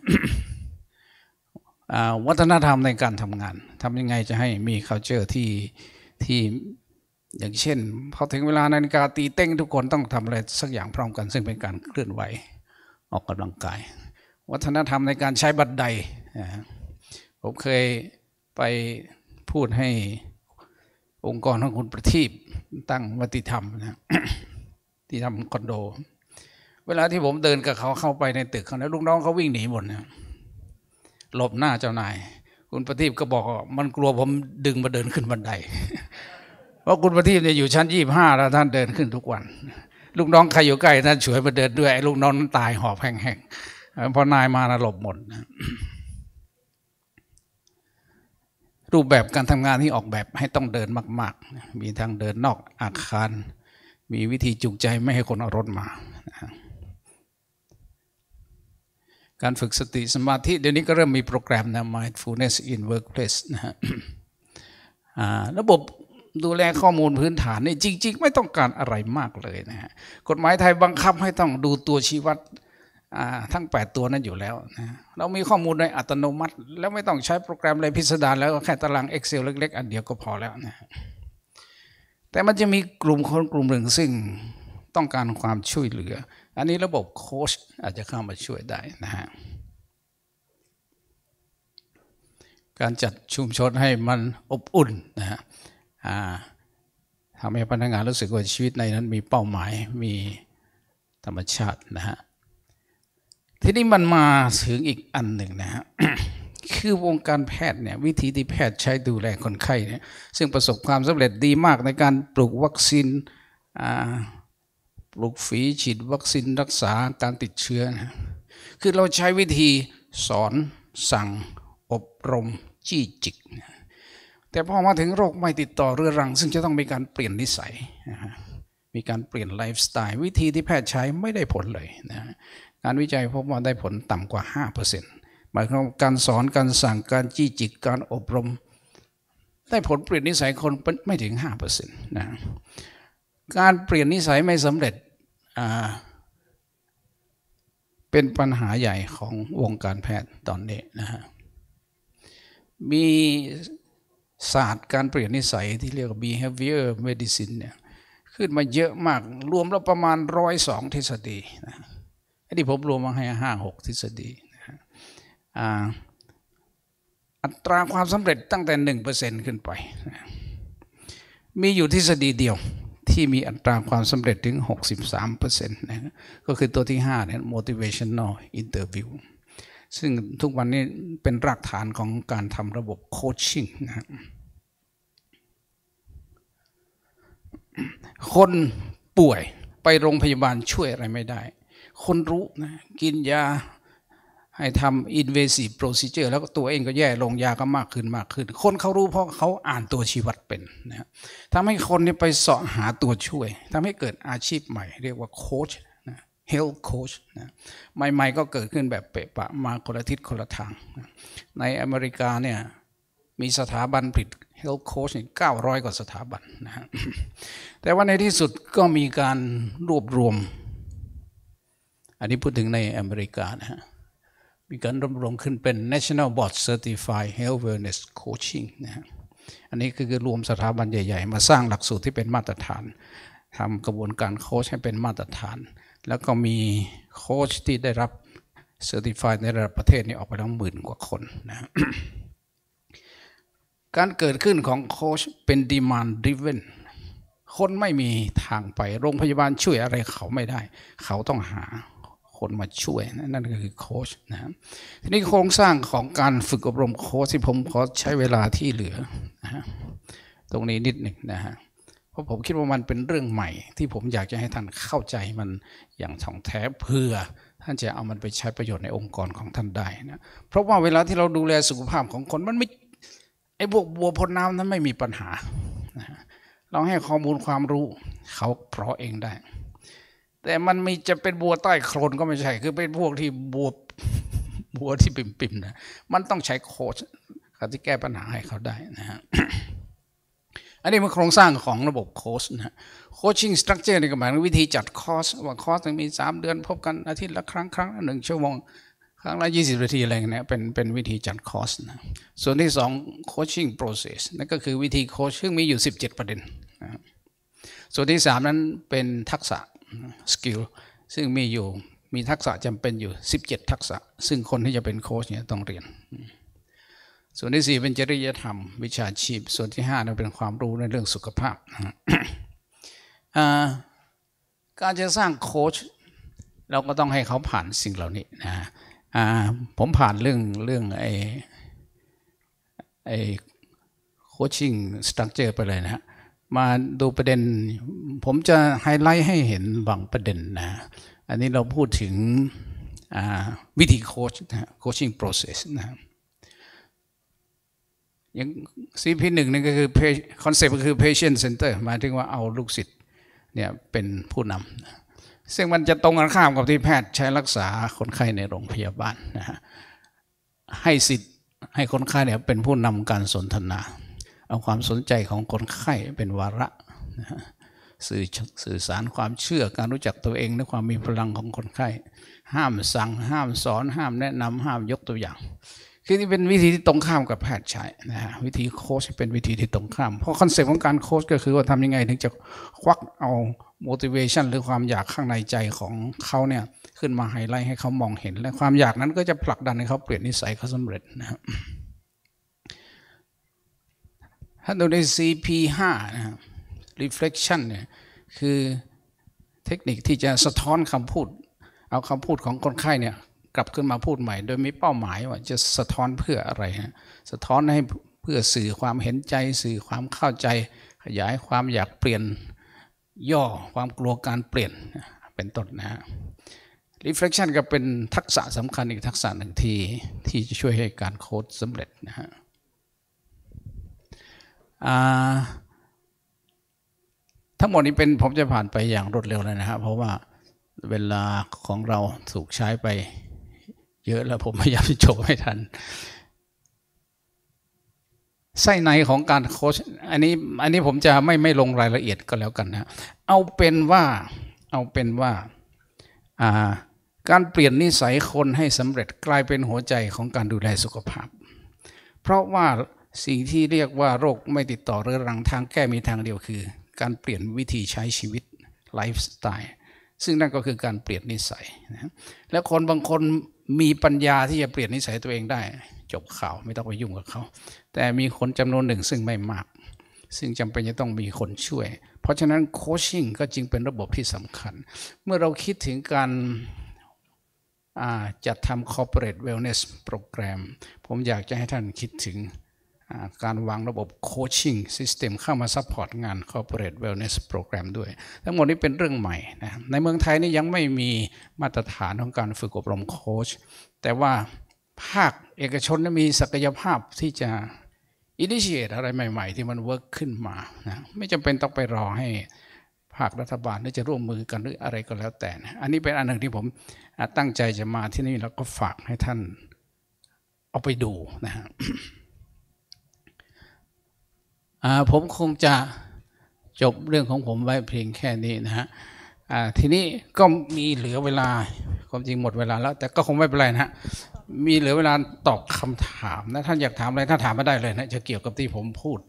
วัฒนธรรมในการทำงานทำยังไงจะให้มีา u เจอร์ที่ที่อย่างเช่น พอถึงเวลานาฬิกาตีเต้งทุกคนต้องทำอะไรสักอย่างพร้อมกัน ซึ่งเป็นการเคลื่อนไหวออกกำลังกาย วัฒนธรรมในการใช้บัตรใดผมเคยไปพูดให้องค์กรของคุณประทีปตั้งวัติธรรมนะที่ทำคอนโด เวลาที่ผมเดินกับเขาเข้าไปในตึกเขาเนี่ยลูกน้องเขาวิ่งหนีหมดเนี่ยหลบหน้าเจ้านาย คุณประทีปก็บอกมันกลัวผมดึงมาเดินขึ้นบันไดพราะคุณประทีปเนี่ยอยู่ชั้นยี่ห้าแล้วท่านเดินขึ้นทุกวัน ลูกน้องใครอยู่ใกล้ ท่านช่วยมาเดินด้วยลูกน้องตายหอบแห้งๆพอนายมาหลบหมด รูปแบบการทำงานที่ออกแบบให้ต้องเดินมากๆ มีทางเดินนอกอาคาร มีวิธีจูงใจไม่ให้คนเอารถมา การฝึกสติสมาธิเดี๋ยวนี้ก็เริ่มมีโปรแกรมนะ mindfulness in workplace นะฮะระบบดูแลข้อมูลพื้นฐานนี่จริงๆ ไม่ต้องการอะไรมากเลยนะฮะกฎหมายไทยบังคับให้ต้องดูตัวชี้วัดทั้ง 8 ตัวนั้นอยู่แล้วนะเรามีข้อมูลในอัตโนมัติ แล้วไม่ต้องใช้โปรแกรมอะไรพิสดารแล้วแค่ตาราง Excel เล็กๆ อันเดียวก็พอแล้วนะแต่มันจะมีกลุ่มคนกลุ่มหนึ่งซึ่งต้องการความช่วยเหลือ อันนี้ระบบโค้ชอาจจะเข้ามาช่วยได้นะฮะการจัดชุมชนให้มันอบอุ่นนะฮะทำให้พนักงานรู้สึกว่าชีวิตในนั้นมีเป้าหมายมีธรรมชาตินะฮะทีนี้มันมาถึงอีกอันหนึ่งนะฮะคือวงการแพทย์เนี่ยวิธีที่แพทย์ใช้ดูแลคนไข้เนี่ยซึ่งประสบความสำเร็จดีมากในการปลูกวัคซีนปลูกฝีฉีดวัคซีนรักษาการติดเชื้อนะคือเราใช้วิธีสอนสั่งอบรมจี้จิกนะแต่พอมาถึงโรคไม่ติดต่อเรื้อรัง ซึ่งจะต้องมีการเปลี่ยนนิสัย มีการเปลี่ยนไลฟ์สไตล์วิธีที่แพทย์ใช้ไม่ได้ผลเลยนะงานวิจัยพบว่าได้ผลต่ำกว่า5%หมายความว่าการสอนการสั่งการจี้จิกการอบรมได้ผลเปลี่ยนนิสัยคนไม่ถึง5%นะการเปลี่ยนนิสัยไม่สำเร็จ เป็นปัญหาใหญ่ของวงการแพทย์ตอนนี้นะฮะมีศาสตร์การเปลี่ยนนิสัยที่เรียกว่า behavior medicine เนี่ยขึ้นมาเยอะมากรวมแล้วประมาณร้อยสองทฤษฎีนะอันนี้ผมรวมมาให้ห้าหกทฤษฎีนะอัตราความสำเร็จตั้งแต่หนึ่งเปอร์เซ็นขึ้นไปนะมีอยู่ทฤษฎีเดียวที่มีอัตราความสำเร็จถึงหกสสิบามเเปอร์ซ็นตะก็คือตัวที่ห้าเนี่ย motivational interview ซึ่งทุกวันนี้เป็นรากฐานของการทำระบบโคชชิ่งนะคนป่วยไปโรงพยาบาลช่วยอะไรไม่ได้ คนรู้นะกินยาให้ทำอินเวสีโปรซิเจอร์แล้วก็ตัวเองก็แย่ลงยาก็มากขึ้นมากขึ้น คนเขารู้เพราะเขาอ่านตัวชีวัตเป็นนะทำให้คนนี้ไปเสาะหาตัวช่วยทำให้เกิดอาชีพใหม่เรียกว่าโค้ชฮล a l t h c o นะใหม่ๆก็เกิดขึ้นแบบเปะปะ มาคนละทิศคนละทาง ในอเมริกาเนี่ยมีสถาบันผลิตเฮลโคชเก้าร้อยกว่าสถาบันนะแต่ว่าในที่สุดก็มีการรวบรวม อันนี้พูดถึงในอเมริกานะะมีการรวบรวมขึ้นเป็น National Board Certified Health Wellness Coaching นะฮะอันนี้คือรวมสถาบันใหญ่ๆ มาสร้างหลักสูตรที่เป็นมาตรฐานทำกระบวนการโค้ชให้เป็นมาตรฐานแล้วก็มีโค้ชที่ได้รับเซอร์ติฟายในระดับประเทศนี่ออกไปแล้วหมื่นกว่าคนนะ การเกิดขึ้นของโค้ชเป็นดีมานดิเวนคนไม่มีทางไปโรงพยาบาลช่วยอะไรเขาไม่ได้ เขาต้องหาคนมาช่วยนั่นก็คือโค้ชนะ ทีนี้โครงสร้างของการฝึกอบรมโค้ชที่ผมขอใช้เวลาที่เหลือนะตรงนี้นิดหนึ่งนะฮะเพราะผมคิดว่ามันเป็นเรื่องใหม่ ที่ผมอยากจะให้ท่านเข้าใจมันอย่างถ่องแท้ เพื่อ ท่านจะเอามันไปใช้ประโยชน์ในองค์กรของท่านได้นะเพราะว่าเวลาที่เราดูแลสุขภาพของคนมันไม่ไอ้พวกบัวพ่นน้ำนั้นไม่มีปัญหาเราให้ข้อมูลความรู้เขาเพราะเองได้ แต่มันมีจะเป็นบัวใต้โคลนก็ไม่ใช่ คือเป็นพวกที่บัวบัวที่ปิ่มๆนะมันต้องใช้โคชเขาที่แก้ปัญหาให้เขาได้นะฮะอันนี้มันโครงสร้างของระบบโค้ชนะโคชชิ่งสตรัคเจอร์ในกหมายงวิธีจัดคอร์สว่าคอร์สมี 3 เดือน พบกันอาทิตย์ละ ครั้งครั้งละหนึ่งชั่วโมงครั้งละ20นาทีอะไรเงี้ยเป็นเป็นวิธีจัดคอร์สนะส่วนที่2โคชชิ่งโปรเซสนั่นก็คือวิธีโคชซึ่งมีอยู่ 17 ประเด็นส่วนที่ 3 นั้นเป็นทักษะสกิลซึ่งมีอยู่มีทักษะจำเป็นอยู่ 17 ทักษะ ซึ่งคนที่จะเป็นโค้ชเนี่ยต้องเรียนส่วนที่สี่เป็นจริยธรรม วิชาชีพ ส่วนที่ห้าเป็นความรู้ในเรื่องสุขภาพ การจะสร้างโค้ชเราก็ต้องให้เขาผ่านสิ่งเหล่านี้นะผมผ่านเรื่องเรื่องไอไอโคชชิ่งสตั๊กเจอไปเลยนะ มาดูประเด็นผมจะไฮไลท์ให้เห็นบางประเด็นนะอันนี้เราพูดถึงวิธีโคชโคชชิ่งโปรเซสนะอย่างซีพีหนึ่งนี่ก็คือคอนเซปต์ก็คือ patient center หมายถึงว่าเอาลูกศิษย์เนี่ยเป็นผู้นำซึ่งมันจะตรงกันข้ามกับที่แพทย์ใช้รักษาคนไข้ในโรงพยาบาลนะฮะให้สิทธิ์ให้คนไข้เนี่ยเป็นผู้นำการสนทนา เอาความสนใจของคนไข้เป็นวาระนะะสื่อสื่อสารความเชื่อการรู้จักตัวเองและความมีพลังของคนไข้ ห้ามสั่งห้ามสอน ห้ามแนะนำห้ามยกตัวอย่างคือนี่เป็นวิธีที่ตรงข้ามกับแพทย์ใช้นะฮะวิธีโค้ชเป็นวิธีที่ตรงข้าม เพราะคอนเซ็ปต์ของการโค้ชก็คือว่าทำยังไงถึงจะควักเอา motivation หรือความอยากข้างในใจของเขาเนี่ยขึ้นมาไฮไลท์ให้เขามองเห็น และความอยากนั้นก็จะผลักดันให้เขาเปลี่ยนนิสัยเขาสำเร็จนะครับถ้าดูใน CP5 นะครับ reflection เนี่ยคือเทคนิคที่จะสะท้อนคำพูดเอาคำพูดของคนไข้เนี่ยกลับขึ้นมาพูดใหม่โดยมีเป้าหมายว่าจะสะท้อนเพื่ออะไรฮะสะท้อนให้เพื่อสื่อความเห็นใจ สื่อความเข้าใจ ขยายความอยากเปลี่ยนย่อความกลัวการเปลี่ยนเป็นต้นนะฮะ reflection ก็เป็นทักษะสำคัญอีกทักษะหนึ่งที่ที่จะช่วยให้การโค้ดสำเร็จนะฮะทั้งหมดนี้เป็นผมจะผ่านไปอย่างรวดเร็วเลยนะครับ เพราะว่าเวลาของเราถูกใช้ไปเยอะแล้วผมพยายามจะโ์ไม่ทันไส้ในของการโคชอันนี้อันนี้ผมจะไม่ไม่ลงรายละเอียดก็แล้วกันนะ เอาเป็นว่าเอาเป็นว่าการเปลี่ยนนิสัยคนให้สำเร็จกลายเป็นหัวใจของการดูแลสุขภาพ เพราะว่าสิ่งที่เรียกว่าโรคไม่ติดต่อเรื้อรังทางแก้มีทางเดียวคือ การเปลี่ยนวิธีใช้ชีวิตไลฟ์สไตล์ซึ่งนั่นก็คือการเปลี่ยนนิสัยนะและคนบางคนมีปัญญาที่จะเปลี่ยนนิสัยตัวเองได้ จบข่าวไม่ต้องไปยุ่งกับเขา แต่มีคนจำนวนหนึ่งซึ่งไม่มาก ซึ่งจำเป็นจะต้องมีคนช่วย เพราะฉะนั้นโคชชิ่งก็จึงเป็นระบบที่สำคัญ เมื่อเราคิดถึงการจัดทำ corporate wellness program ผมอยากจะให้ท่านคิดถึงการวางระบบโคชชิ่งซิสเต็มเข้ามาซัพพอร์ตงาน Corporate Wellness Program ด้วย ทั้งหมดนี้เป็นเรื่องใหม่นะในเมืองไทยนี่ยังไม่มีมาตรฐานของการฝึกอบรมโคชแต่ว่าภาคเอกชนมีศักยภาพที่จะอินิเชตอะไรใหม่ๆ ที่มันเวิร์กขึ้นมานะไม่จำเป็นต้องไปรอให้ภาครัฐบาลน่จะร่วมมือกันหรืออะไรก็แล้วแต่นะอันนี้เป็นอันหนึ่งที่ผมตั้งใจจะมาที่นี่แล้วก็ฝากให้ท่านเอาไปดูนะฮะผมคงจะจบเรื่องของผมไว้เพียงแค่นี้นะฮะทีนี้ก็มีเหลือเวลาความจริงหมดเวลาแล้วแต่ก็คงไม่เป็นไรนะฮะมีเหลือเวลาตอบคำถามนะท่านอยากถามอะไรถ้าถามมาได้เลยนะจะเกี่ยวกับที่ผมพูด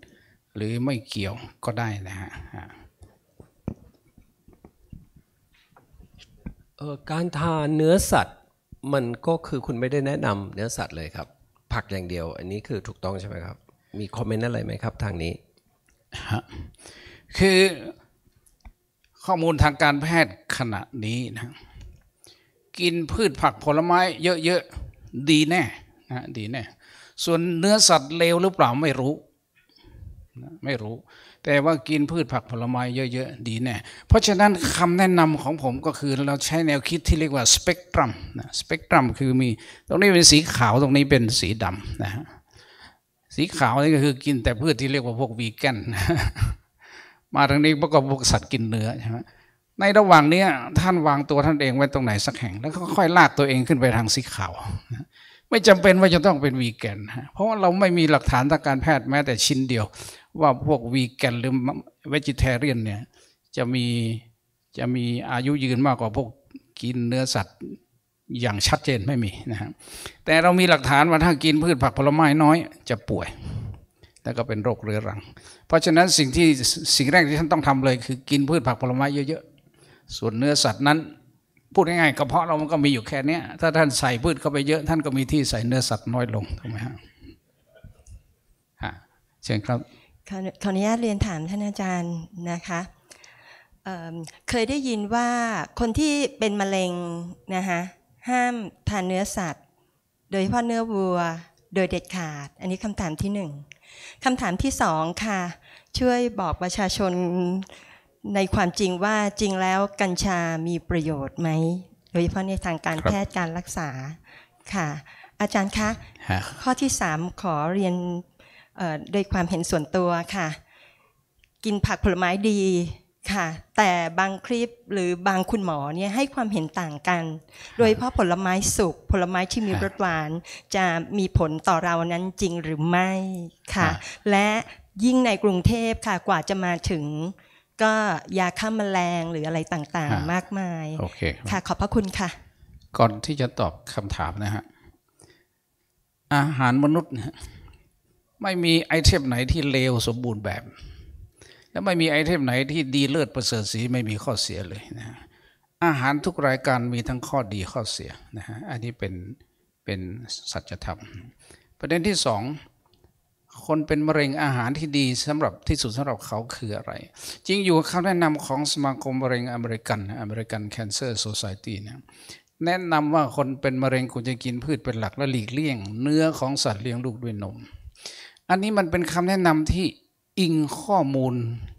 หรือไม่เกี่ยวก็ได้นะฮะการทานเนื้อสัตว์มันก็คือคุณไม่ได้แนะนำเนื้อสัตว์เลยครับผักอย่างเดียวอันนี้คือถูกต้องใช่ไหมครับมีคอมเมนต์อะไรไหมครับ ทางนี้คือข้อมูลทางการแพทย์ขณะนี้นะกินพืชผักผลไม้เยอะๆดีแน่นะดีแน่ ส่วนเนื้อสัตว์เลวหรือเปล่าไม่รู้ไม่รู้ แต่ว่ากินพืชผักผลไม้เยอะๆ ดีแน่ เพราะฉะนั้นคำแนะนำของผมก็คือเราใช้แนวคิดที่เรียกว่าสเปกตรัมนะสเปกตรัมคือมีตรงนี้เป็นสีขาวตรงนี้เป็นสีดำนะฮะสีขาวนี่ก็คือกินแต่พืชที่เรียกว่าพวกวีแกน มาทางนี้ประกอบพวกสัตว์กินเนื้อใช่ไหมในระหว่างนี้ท่านวางตัวท่านเองไว้ตรงไหนสักแห่งแล้วก็ค่อยลากตัวเองขึ้นไปทางสีขาว ไม่จำเป็นว่าจะต้องเป็นวีแกนเพราะว่าเราไม่มีหลักฐานทางการแพทย์แม้แต่ชิ้นเดียว ว่าพวกวีแกนหรือเวจิเทเรียนเนี่ยจะมีจะมีอายุยืนมากกว่าพวกกินเนื้อสัตว์อย่างชัดเจนไม่มีนะฮะแต่เรามีหลักฐานว่าถ้ากินพืชผักผลไม้น้อย จะป่วย แล้วก็เป็นโรคเรื้อรัง เพราะฉะนั้นสิ่งที่สิ่งแรกที่ท่านต้องทำเลย คือกินพืชผักผลไม้เยอะๆส่วนเนื้อสัตว์นั้น พูดง่ายๆกระเพาะเรามันก็มีอยู่แค่นี้ถ้าท่านใส่พืชเข้าไปเยอะ ท่านก็มีที่ใส่เนื้อสัตว์น้อยลงถูกไหมฮะเชิญครับขอออนุญาตเรียนถามท่านอาจารย์นะคะเเคยได้ยินว่าคนที่เป็นมะเร็งนะคะห้ามทานเนื้อสัตว์ โดยเฉพาะเนื้อวัวโดยเด็ดขาด อันนี้คำถามที่หนึ่งคำถามที่สองค่ะ ช่วยบอกประชาชนในความจริงว่าจริงแล้วกัญชามีประโยชน์ไหม โดยเฉพาะในทางการรแพทย์การรักษาค่ะ อาจารย์คะข้อที่สามขอเรียนโดยความเห็นส่วนตัวค่ะ กินผักผลไม้ดีค่ะแต่บางคลิปหรือบางคุณหมอเนี่ยให้ความเห็นต่างกัน โดยเพราะผลไม้สุกผลไม้ที่มีรสหวาน จะมีผลต่อเรานั้นจริงหรือไม่ค่ะ และยิ่งในกรุงเทพค่ะกว่าจะมาถึง ก็ยาฆ่าแมลงหรืออะไรต่างๆ มากมายโอเคค่ะขอบพระคุณค่ะ ก่อนที่จะตอบคำถามนะฮะ อาหารมนุษย์ ไม่มีไอเทมไหนที่เลวสมบูรณ์แบบแล้วไม่มีไอเทมไหนที่ดีเลิศประเสริฐสี ไม่มีข้อเสียเลยนะอาหารทุกรายการมีทั้งข้อดีข้อเสียนะฮะอันนี้เป็นเป็นสัจธรรม ประเด็นที่สองคนเป็นมะเร็งอาหารที่ดีสำหรับที่สุดสำหรับเขาคืออะไร จริงอยู่คำแนะนำของสมาคมมะเร็งอเมริกันอเมริกันแคนเซอร์โซซายตี้เนี่ยแนะนำว่าคนเป็นมะเร็งควรจะกินพืชเป็นหลักและหลีกเลี่ยง เนื้อของสัตว์เลี้ยงลูกด้วยนม อันนี้มันเป็นคำแนะนำที่อิงข้อมูล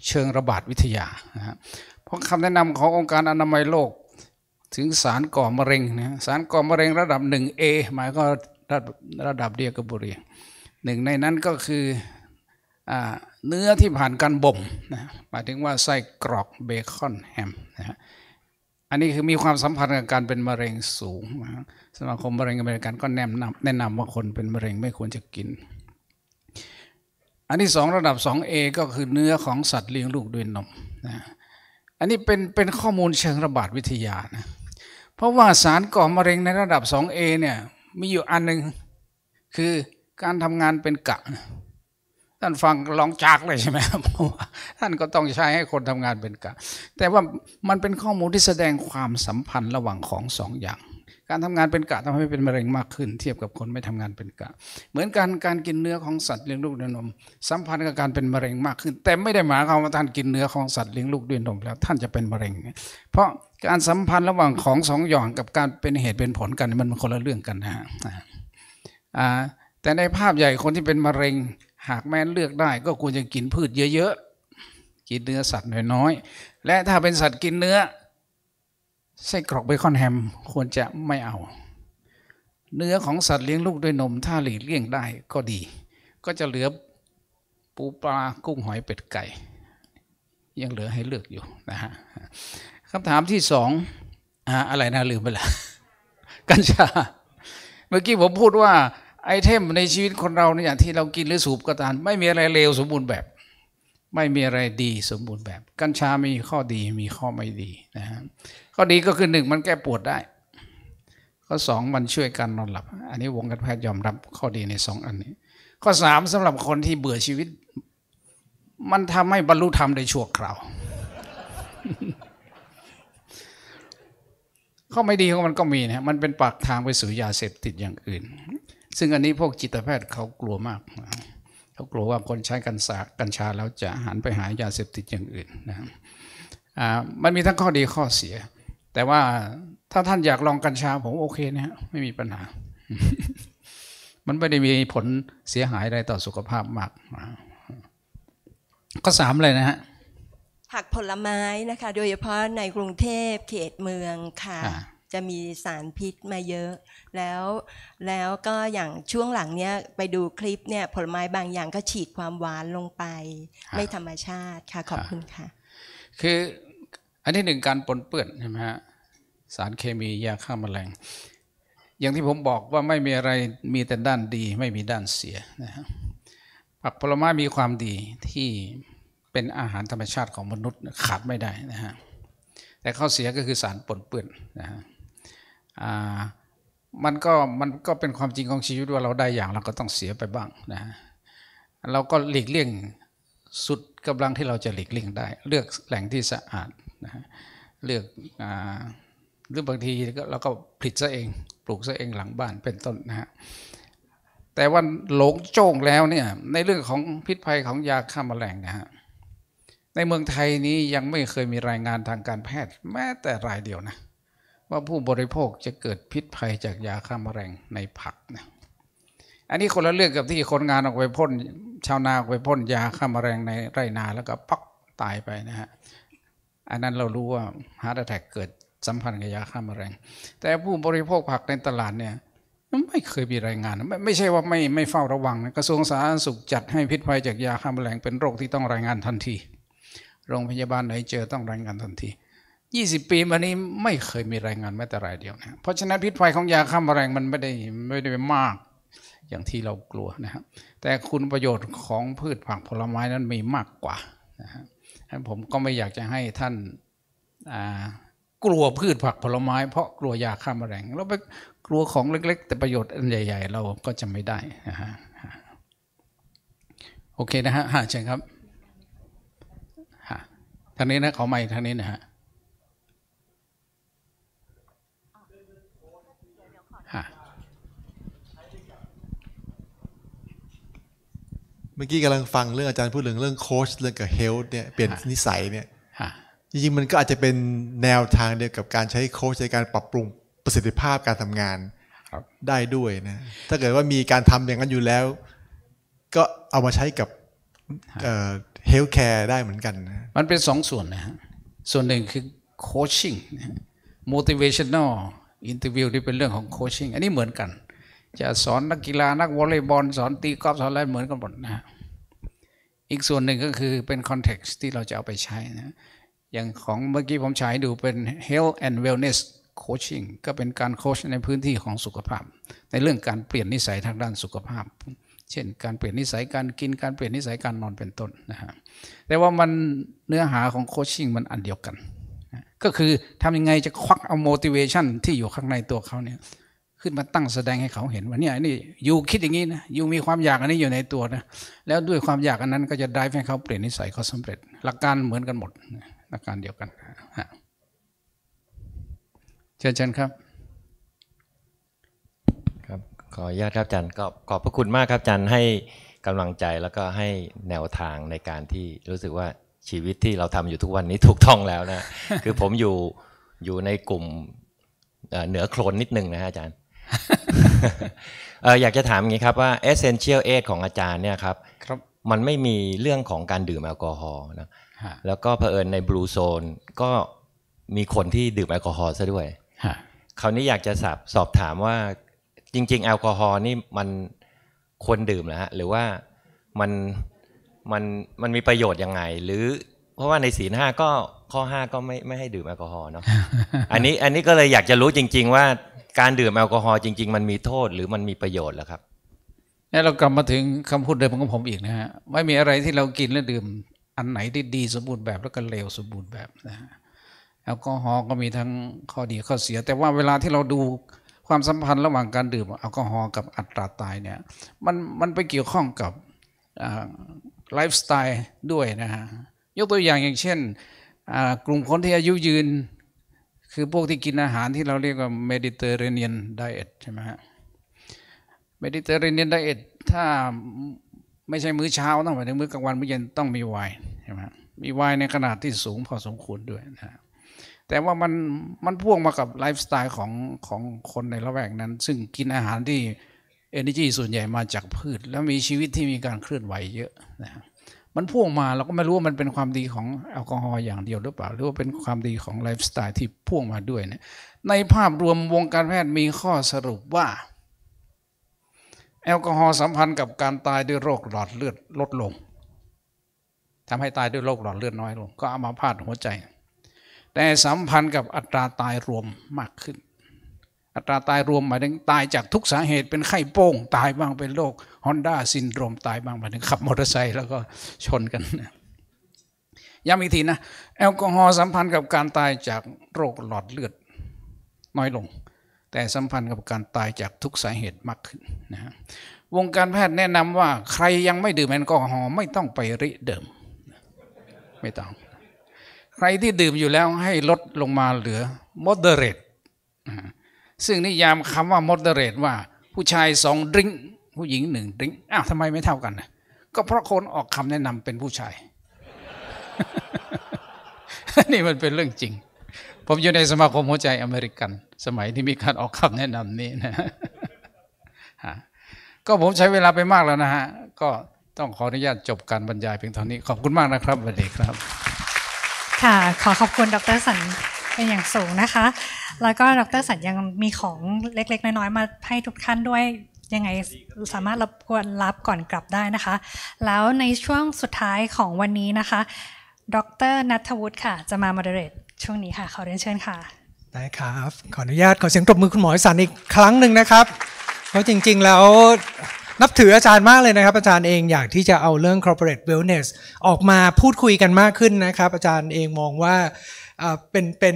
เชิงระบาดวิทยานะเพราะคำแนะนำขององค์การอนามัยโลกถึงสารก่อมะเร็งนะสารก่อมะเร็งระดับ 1A หมายก็ระระดับเดียวกับบุหรี่หนึ่งในนั้นก็คืออเนื้อที่ผ่านการบ่มนะหมายถึงว่าไส้กรอกเบคอนแฮมนะฮะอันนี้คือมีความสัมพันธ์กับการเป็นมะเร็งสูงนะสมาคมมะเร็งอเมริกันก็แนะนำแนะนำว่าคนเป็นมะเร็งไม่ควรจะกินอันที่สองระดับ 2A ก็คือเนื้อของสัตว์เลี้ยงลูกด้วยนมนะ อันนี้เป็นเป็นข้อมูลเชิงระบาดวิทยานะ เพราะว่าสารก่อมะเร็งในระดับ 2A เนี่ยมีอยู่อันหนึ่งคือการทำงานเป็นกะท่านฟังลองจากเลย ใช่ไหมเพราะว่าท่านก็ต้องใช้ให้คนทำงานเป็นกะ แต่ว่ามันเป็นข้อมูลที่แสดงความสัมพันธ์ระหว่างของสองอย่างการทำงานเป็นกะทำให้เป็นมะเร็งมากขึ้น เทียบกับคนไม่ทำงานเป็นกะ เหมือนกันการกินเนื้อของสัตว์เลี้ยงลูกด้วยนม สัมพันธ์กับการเป็นมะเร็งมากขึ้น แต่ไม่ได้หมายความว่าท่านกินเนื้อของสัตว์เลี้ยงลูกด้วยนมแล้ว ท่านจะเป็นมะเร็ง เพราะการสัมพันธ์ระหว่างของสองอย่างกับการเป็นเหตุเป็นผลกันมันคนละเรื่องกันนะฮะแต่ในภาพใหญ่คนที่เป็นมะเร็งหากแม้นเลือกได้ ก็ควรจะกินพืชเยอะๆกินเนื้อสัตว์น้อยๆและถ้าเป็นสัตว์กินเนื้อไส้กรอกเบคอนแฮม ควรจะไม่เอา เนื้อของสัตว์เลี้ยงลูกด้วยนม ถ้าหลีกเลี่ยงได้ก็ดี ก็จะเหลือปูปลากุ้งหอยเป็ดไก่ ยังเหลือให้เลือกอยู่นะฮะคำถามที่สองอะไรนะลืมไปละกัญชา เมื่อกี้ผมพูดว่าไอเทมในชีวิตคนเราเนี่ยที่เรากินหรือสูบก็ตามไม่มีอะไรเลวสมบูรณ์แบบ ไม่มีอะไรดีสมบูรณ์แบบ กัญชามีข้อดีมีข้อไม่ดีนะฮะข้อดีก็คือหนึ่งมันแก้ปวดได้ ข้อสองมันช่วยการนอนหลับ อันนี้วงการแพทย์ยอมรับข้อดีในสองอันนี้ ข้อสามสำหรับคนที่เบื่อชีวิต มันทำให้บรรลุธรรมได้ชั่วคราวข้อไม่ดีของมันก็มีนะมันเป็นปากทางไปสู่ยาเสพติดอย่างอื่น ซึ่งอันนี้พวกจิตแพทย์เขากลัวมาก เขากลัวว่าคนใช้กัญชากัญชา แล้วจะหันไปหายาเสพติดอย่างอื่นนะมันมีทั้งข้อดีข้อเสียแต่ว่าถ้าท่านอยากลองกัญชาผมโอเคนะฮะไม่มีปัญหา มันไม่ได้มีผลเสียหายอะไรต่อสุขภาพมาก ก็สามเลยนะฮะผักผลไม้นะคะ โดยเฉพาะในกรุงเทพเขตเมืองค่ะะจะมีสารพิษมาเยอะ แล้วแล้วก็อย่างช่วงหลังเนี้ยไปดูคลิปเนี่ย ผลไม้บางอย่างก็ฉีดความหวานลงไป ไม่ธรรมชาติค่ะ ขอบคุณค่ะ คืออันที่หนึ่งการปนเปื้อนใช่ไหมฮะสารเคมียาฆ่ามาแมลง อย่างที่ผมบอกว่าไม่มีอะไรมีแต่ด้านดีไม่มีด้านเสียนะับผักผลไม้มีความดีที่เป็นอาหารธรรมชาติของมนุษย์ขาดไม่ได้นะฮะแต่ข้อเสียก็คือสารปนเปื้อนนะฮะมันก็มันก็เป็นความจริงของชีวิตว่าเราได้อย่างเราก็ต้องเสียไปบ้างนะเราก็หลีกเลี่ยง สุดกำลังที่เราจะหลีกเลี่ยงได้เลือกแหล่งที่สะอาดนะฮะเลือกอหรือบางทีเราก็ผลิตซะเอง ปลูกซะเองหลังบ้านเป็นต้นนะฮะแต่ว่าหลงโจ่งแล้วเนี่ยในเรื่องของพิษภัยของยาฆ่าแมลงนะฮะในเมืองไทยนี้ยังไม่เคยมีรายงานทางการแพทย์ แม้แต่รายเดียวนะว่าผู้บริโภคจะเกิดพิษภัยจากยาฆ่าแมลงในผักนะอันนี้คนละเรื่องกับที่คนงานออกไปพ่นชาวนาออกไปพ่นยาฆ่าแมลงในไร่นาแล้วก็ปักตายไปนะฮะอันนั้นเรารู้ว่าฮาร์ดแท็กเกิดสัมพันธ์กับยาฆ่ามาแมลงแต่ผู้บริโภคผักในตลาดเนี่ยไม่เคยมีรายงานไม่ไม่ใช่ว่าไม่ไม่เฝ้าระวังกระทรวงสาธารณสุขจัดให้พิษภัยจากยาฆ่ามาแมลงเป็นโรคที่ต้องรายงานทันที โรงพยาบาลไหนเจอต้องรายงานทันที 20 ปีมานี้ไม่เคยมีรายงานแม้แต่รายเดียวนะเพราะฉะนั้นพิษภัยของยาฆ่ามาแมลงมันไม่ได้ไม่ได้มากอย่างที่เรากลัวนะครับแต่คุณประโยชน์ของพืชผักผลไม้นั้นมีมากกว่านะครับผมก็ไม่อยากจะให้ท่านกลัวพืชผักผลไม้เพราะกลัวยาฆ่าแมลงเราไปกลัวของเล็กๆ แต่ประโยชน์อันใหญ่ๆ เราก็จะไม่ได้นะฮะโอเคนะฮะฮะเชิญครับฮะทางนี้นะขอหม่ทางนี้นะฮะ เมื่อกี้กำลังฟังเรื่องอาจารย์พูดถึงเรื่องโค้ชเรื่องกับเฮลท์เนี่ยเปลี่ยนนิสัยเนี่ยจริงๆมันก็อาจจะเป็นแนวทางเดียวกับการใช้โค้ชในการปรับปรุงประสิทธิภาพการทำงานได้ด้วยนะ ถ้าเกิดว่ามีการทำอย่างนั้นอยู่แล้ว ก็เอามาใช้กับเฮลท์แคร์ได้เหมือนกันนะมันเป็นสองส่วนนะฮะส่วนหนึ่งคือโคชชิ่ง motivational interview ที่เป็นเรื่องของโคชชิ่งอันนี้เหมือนกัน จะสอนนักกีฬานักวอลเลย์บอลสอนตีกอล์ฟสอนอะไรเหมือนกันหมดนะฮะอีกส่วนหนึ่งก็คือเป็นคอนเท็กซ์ที่เราจะเอาไปใช้นะอย่างของเมื่อกี้ผมฉายดูเป็น health and wellness coaching ก็เป็นการโค้ชในพื้นที่ของสุขภาพ ในเรื่องการเปลี่ยนนิสัยทางด้านสุขภาพ เช่นการเปลี่ยนนิสัยการกินการเปลี่ยนนิสัยการนอนเป็นต้นนะฮะ แต่ว่ามันเนื้อหาของโคชชิ่งมันอันเดียวกัน ก็คือทำยังไงจะควักเอา motivation ที่อยู่ข้างในตัวเขาเนี่ยขึ้นมาตั้งแสดงให้เขาเห็นว่าเนี่ยนี่อยู่คิดอย่างนี้นะอยู่มีความอยากอันนี้อยู่ในตัวนะแล้วด้วยความอยากอันนั้นก็จะได้ให้เขาเปลี่ยนนิสัยเขาสาเร็จหลักการเหมือนกันหมดนะอาการเดียวกันเชิญเชิญครับครับ ขออนุญาตครับอาจารย์ก็ขอบพระคุณมากครับอาจารย์ให้กำลังใจแล้วก็ให้แนวทางในการที่รู้สึกว่าชีวิตที่เราทำอยู่ทุกวันนี้ถูกท่องแล้วนะ คือผมอยู่อยู่ในกลุ่มเหนือโคลนนิดนึงนะฮะอาจารย์ อยากจะถามอย่างนี้ครับว่า essential aid ของอาจารย์เนี่ยครับรบมันไม่มีเรื่องของการดื่มแอลกอฮอล์นะแล้วก็เผอิญในบลูโซน ก็มีคนที่ดื่มแอลกอฮอล์ซะด้วยคราวนี้อยากจะสอบสอบถามว่าจริงๆแอลกอฮอล์นี่มันควรดื่มนะฮะหรือว่ามันมันมันมีประโยชน์ยังไง หรือเพราะว่าในศีลห้าก็ข้อห้าก็ไม่ไม่ให้ดื่มแอลกอฮอล์เนาะอันนี้อันนี้ก็เลยอยากจะรู้จริง ๆ ว่าการดื่มแอลกอฮอล์จริงๆมันมีโทษหรือมันมีประโยชน์หรือครับนี่เรากลับมาถึงคำพูดเดิมของผมอีกนะฮะไม่มีอะไรที่เรากินและดื่มอันไหนที่ดีสมบูรณ์แบบแล้วก็เลวสมบูรณ์แบบนะแอลกอฮอล์ก็มีทั้งข้อดีข้อเสีย แต่ว่าเวลาที่เราดูความสัมพันธ์ระหว่างการดื่มแอลกอฮอล์กับอัตราตายเนี่ยมันมันไปเกี่ยวข้องกับไลฟ์สไตล์ด้วยนะฮะ ยกตัวอย่างอย่างเช่น กลุ่มคนที่อายุยืน คือพวกที่กินอาหารที่เราเรียกว่าเมดิเตอร์เรเนียนไดเอทใช่ไหมฮะเมดิเตอร์เรเนียนไดเอทถ้าไม่ใช่มื้อเช้าต้องไปถึงมื้อกลางวันมื้อเย็นต้องมีไวน์ใช่ไหมมีไวน์ในขนาดที่สูงพอสมควรด้วยนะแต่ว่ามันมันพ่วงมากับไลฟ์สไตล์ของของคนในละแวกนั้น ซึ่งกินอาหารที่เอเนจีส่วนใหญ่มาจากพืช แล้วมีชีวิตที่มีการเคลื่อนไหวเยอะนะมันพ่วงมาเราก็ไม่รู้ว่ามันเป็นความดีของแอลกอฮอล์อย่างเดียวหรือเปล่าหรือว่า เป็นความดีของไลฟ์สไตล์ที่พ่วงมาด้วยนะในภาพรวมวงการแพทย์มีข้อสรุปว่าแอลกอฮอล์สัมพันธ์กับการตายด้วยโรคหลอดเลือดลดลง ทำให้ตายด้วยโรคหลอดเลือดน้อยลง ก็อามาพาดหัวใจ แต่สัมพันธ์กับอัตราตายรวมมากขึ้น อัตราตายรวมหมายถึงตายจากทุกสาเหตุเป็นไข้โป้ง ตายบ้างเป็นโรคฮอนด้าซินโดรมตายบ้างหมายถึงขับมอเตอร์ไซค์แล้วก็ชนกันย้ำอีกทีนะ แอลกอฮอล์สัมพันธ์กับการตายจากโรคหลอดเลือดน้อยลงแต่สัมพันธ์กับการตายจากทุกสาเหตุมากขึ้นนะฮะ วงการแพทย์แนะนำว่า ใครยังไม่ดื่มแอลกอฮอล์ไม่ต้องไปริเดิม ไม่ต้อง ใครที่ดื่มอยู่แล้วให้ลดลงมาเหลือ moderate ซึ่งนิยามคำว่า moderate ว่าผู้ชายสองดริงผู้หญิงหนึ่งดริงอ้าวทำไมไม่เท่ากันนะก็เพราะคนออกคำแนะนำเป็นผู้ชาย นี่มันเป็นเรื่องจริงผมอยู่ในสมาคมหัวใจอเมริกัน สมัยที่มีการออกคำแนะนำนี้นะก็ผมใช้เวลาไปมากแล้วนะฮะ ก็ต้องขออนุญาตจบการบรรยายเพียงเท่านี้ขอบคุณมากนะครับวันเด็กครับ ค่ะขอขอบคุณดรสันเป็นอย่างสูงนะคะ แล้วก็ดรสันยังมีของเล็กๆน้อย ๆ มาให้ทุกท่านด้วยยังไงสามารถรับกวนรับก่อนกลับได้นะคะ แล้วในช่วงสุดท้ายของวันนี้นะคะ ดรนัทวุฒิค่ะ จะมามาเดเรตช่วงนี้ค่ะขอเรียนเชิญค่ะได้ครับขออนุญาตขอเสียงตบมือคุณหมอสันอีกครั้งหนึ่งนะครับ เพราะจริงๆแล้วนับถืออาจารย์มากเลยนะครับอาจารย์เองอยากที่จะเอาเรื่อง corporate wellness ออกมาพูดคุยกันมากขึ้นนะครับอาจารย์เองมองว่าเป็นเป็น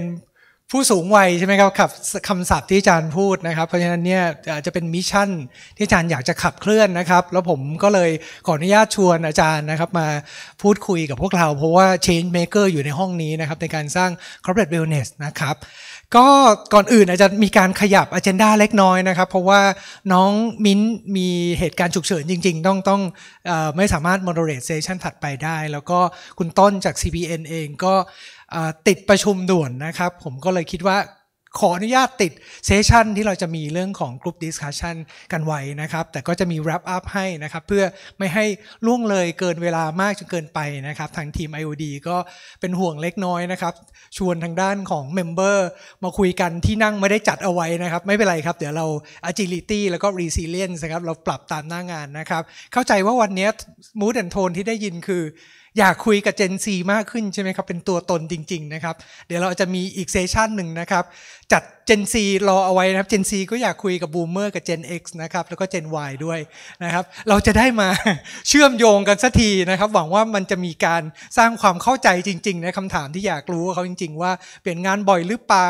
ผู้สูงวัยใช่ไหมครับขับคำศัพท์ที่อาจารย์พูดนะครับ เพราะฉะนั้นเนี่ยอาจจะเป็นมิชชั่น ที่อาจารย์อยากจะขับเคลื่อนนะครับ แล้วผมก็เลยขออนุญาตชวนอาจารย์นะครับ มาพูดคุยกับพวกเรา เพราะว่า change maker อยู่ในห้องนี้นะครับ ในการสร้าง corporate wellness นะครับ ก็ก่อนอื่นอาจจะมีการขยับอ g e n d a เล็กน้อยนะครับ เพราะว่าน้องมิ้นมีเหตุการณ์ฉุกเฉินจริงๆต้องต้องไม่สามารถ moderate session ถัดไปได้ แล้วก็คุณต้นจาก c p n เองก็ติดประชุมด่วนนะครับ ผมก็เลยคิดว่า ขออนุญาตติดเซสชันที่เราจะมีเรื่องของกลุ่มดิสคัชชันกันไว้นะครับ แต่ก็จะมี wrap up ให้นะครับ เพื่อไม่ให้ล่วงเลยเกินเวลามากจนเกินไปนะครับ ทางทีม IOD ก็เป็นห่วงเล็กน้อยนะครับ ชวนทางด้านของเมมเบอร์มาคุยกันที่นั่งไม่ได้จัดเอาไว้นะครับ ไม่เป็นไรครับเดี๋ยวเรา agility แล้วก็ resilience นะครับ เราปรับตามหน้างานนะครับ เข้าใจว่าวันนี้ mood and tone ที่ได้ยินคืออยากคุยกับ Gen Z มากขึ้นใช่ไหมครับ เป็นตัวตนจริงๆนะครับ เดี๋ยวเราจะมีอีกเซสชันหนึ่งนะครับ จัด Gen Z รอเอาไว้นะครับ Gen Z ก็อยากคุยกับ Boomer กับ Gen X นะครับ แล้วก็ Gen Y ด้วยนะครับ เราจะได้มาเชื่อมโยงกันสักทีนะครับ หวังว่ามันจะมีการสร้างความเข้าใจจริงๆนะคำถามที่อยากรู้เขาจริงๆ ว่าเปลี่ยนงานบ่อยหรือเปล่า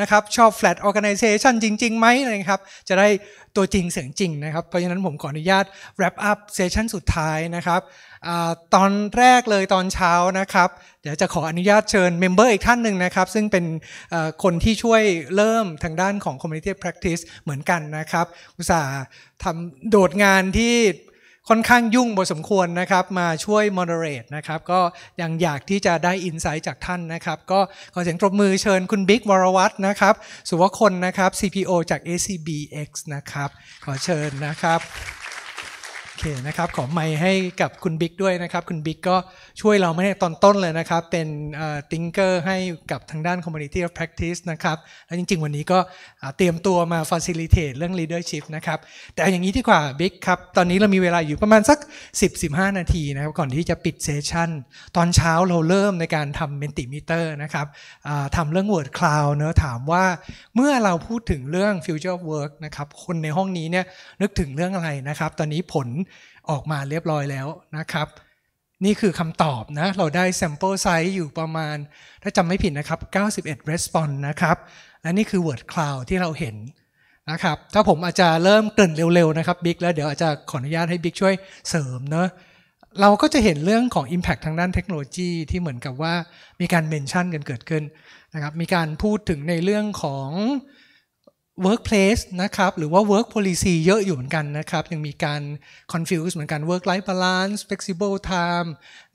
นะครับชอบ flat organization จริงๆไหมนะครับจะได้ตัวจริงเสียงจริงนะครับ เพราะฉะนั้นผมขออนุญาต wrap up เซสชันสุดท้ายนะครับอตอนแรกเลยตอนเช้านะครับ เดี๋ยวจะขออนุญาตเชิญเมมเบอร์อีกท่านหนึ่งนะครับ ซึ่งเป็นคนที่ช่วยเริ่มทางด้านของ community practice เหมือนกันนะครับ อุตส่าห์ทำโดดงานที่ค่อนข้างยุ่งพอสมควรนะครับ มาช่วย moderate นะครับ ก็ยังอยากที่จะได้อินไซต์จากท่านนะครับ ก็ขอเสียงปรบมือเชิญคุณบิ๊กวรวัตรนะครับสุวคนนะครับ CPO จาก ACBX นะครับ ขอเชิญนะครับโอเคนะครับขอไมให้กับคุณบิ๊กด้วยนะครับ คุณบิ๊กก็ช่วยเราไม่ได้ตอนต้นเลยนะครับ เป็นติงเกอร์ให้กับทางด้าน Community of Practice นะครับ แล้วจริงๆ วันนี้ก็เตรียมตัวมา Facilitate เรื่อง Leadership นะครับ แต่อย่างนี้ที่กว่าบิ๊กครับ ตอนนี้เรามีเวลาอยู่ประมาณสัก 10-15 นาทีนะครับ ก่อนที่จะปิดเซสชันตอนเช้าเราเริ่มในการทำเมนติมิเตอร์นะครับทำเรื่อง Word Cloud เนอะถามว่าเมื่อเราพูดถึงเรื่อง Future Work นะครับคนในห้องนี้เนี่ยนึกถึงเรื่องอะไรนะครับตอนนี้ผลออกมาเรียบร้อยแล้วนะครับ นี่คือคำตอบนะเราได้ sample size อยู่ประมาณ ถ้าจำไม่ผิดนะครับ 91 response นะครับและนี่คือ word cloud ที่เราเห็นนะครับถ้าผมอาจจะเริ่มเกินเร็วๆนะครับบิ๊กแล้วเดี๋ยวอาจจะขออนุญาตให้บิ๊กช่วยเสริมเนะเราก็จะเห็นเรื่องของ Impact ทางด้านเทคโนโลยีที่เหมือนกับว่ามีการเมนชั o นกันเกิดขึ้นนะครับมีการพูดถึงในเรื่องของ Workplace นะครับ หรือว่า Work Policy เยอะอยู่เหมือนกันนะครับ ยังมีการ confuse เหมือนกัน Work Life Balance Flexible Time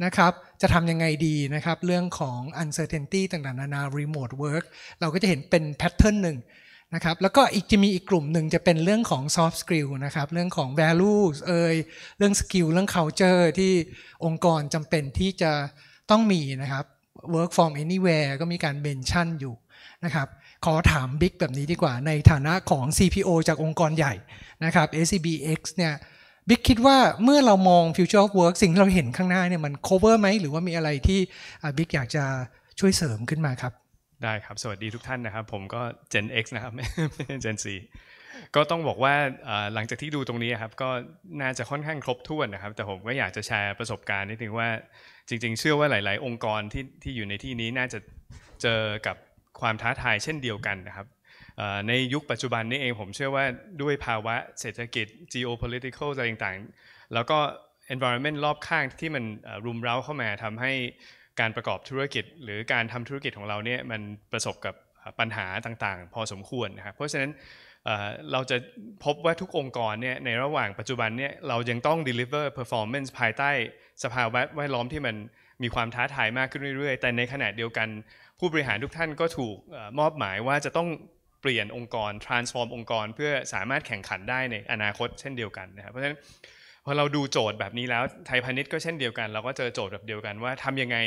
นะครับ จะทำยังไงดีนะครับ เรื่องของ uncertainty ต่าง ๆ นานา remote work เราก็จะเห็นเป็น Pattern หนึ่งนะครับ แล้วก็อีกจะมีอีกกลุ่มหนึ่งจะเป็นเรื่องของ soft skill นะครับ เรื่องของ values เอยเรื่อง skill เรื่อง culture ที่องค์กรจำเป็นที่จะต้องมีนะครับ work from anywhere ก็มีการ mention อยู่นะครับขอถามบิ๊กแบบนี้ดีกว่า ในฐานะของ CPO จากองค์กรใหญ่ นะครับ SCBX เนี่ยบิ๊กคิดว่าเมื่อเรามอง Future of Work สิ่งที่เราเห็นข้างหน้าเนี่ยมัน cover ไหมหรือว่ามีอะไรที่บิ๊กอยากจะช่วยเสริมขึ้นมาครับ ได้ครับสวัสดีทุกท่านนะครับผมก็ Gen X นะครับไม่ใช่ Gen Z ก็ต้องบอกว่าหลังจากที่ดูตรงนี้ครับ ก็น่าจะค่อนข้างครบถ้วนนะครับ แต่ผมก็อยากจะแชร์ประสบการณ์นิดนึงว่าจริง ๆ เชื่อว่าหลาย ๆองค์กรที่ที่อยู่ในที่นี้น่าจะเจอกับความท้าทายเช่นเดียวกันนะครับในยุคปัจจุบันนี้เองผมเชื่อว่าด้วยภาวะเศรษฐกิจ geopolitical อะไรต่างๆ แล้วก็ environment รอบข้างที่มันรุมเร้าเข้ามาทำให้การประกอบธุรกิจ หรือการทำธุรกิจของเราเนี่ยมันประสบกับปัญหาต่างๆ พอสมควรนะครับเพราะฉะนั้นเราจะพบว่าทุกองค์กรเนี่ยในระหว่างปัจจุบันเนี่ยเรายังต้อง deliver performance ภายใต้ สภาวะแวดล้อมที่มันมีความท้าทายมากขึ้นเรื่อยๆ แต่ในขณะเดียวกันผู้บริหารทุกท่านก็ถูกมอบหมายว่าจะต้องเปลี่ยนองค์กร transform องค์กรเพื่อสามารถแข่งขันได้ในอนาคตเช่นเดียวกันนะครับเพราะฉะนั้นพอเราดูโจทย์แบบนี้แล้วไทยพาณิชย์ก็เช่นเดียวกัน เราก็เจอโจทย์แบบเดียวกันว่าทำยังไง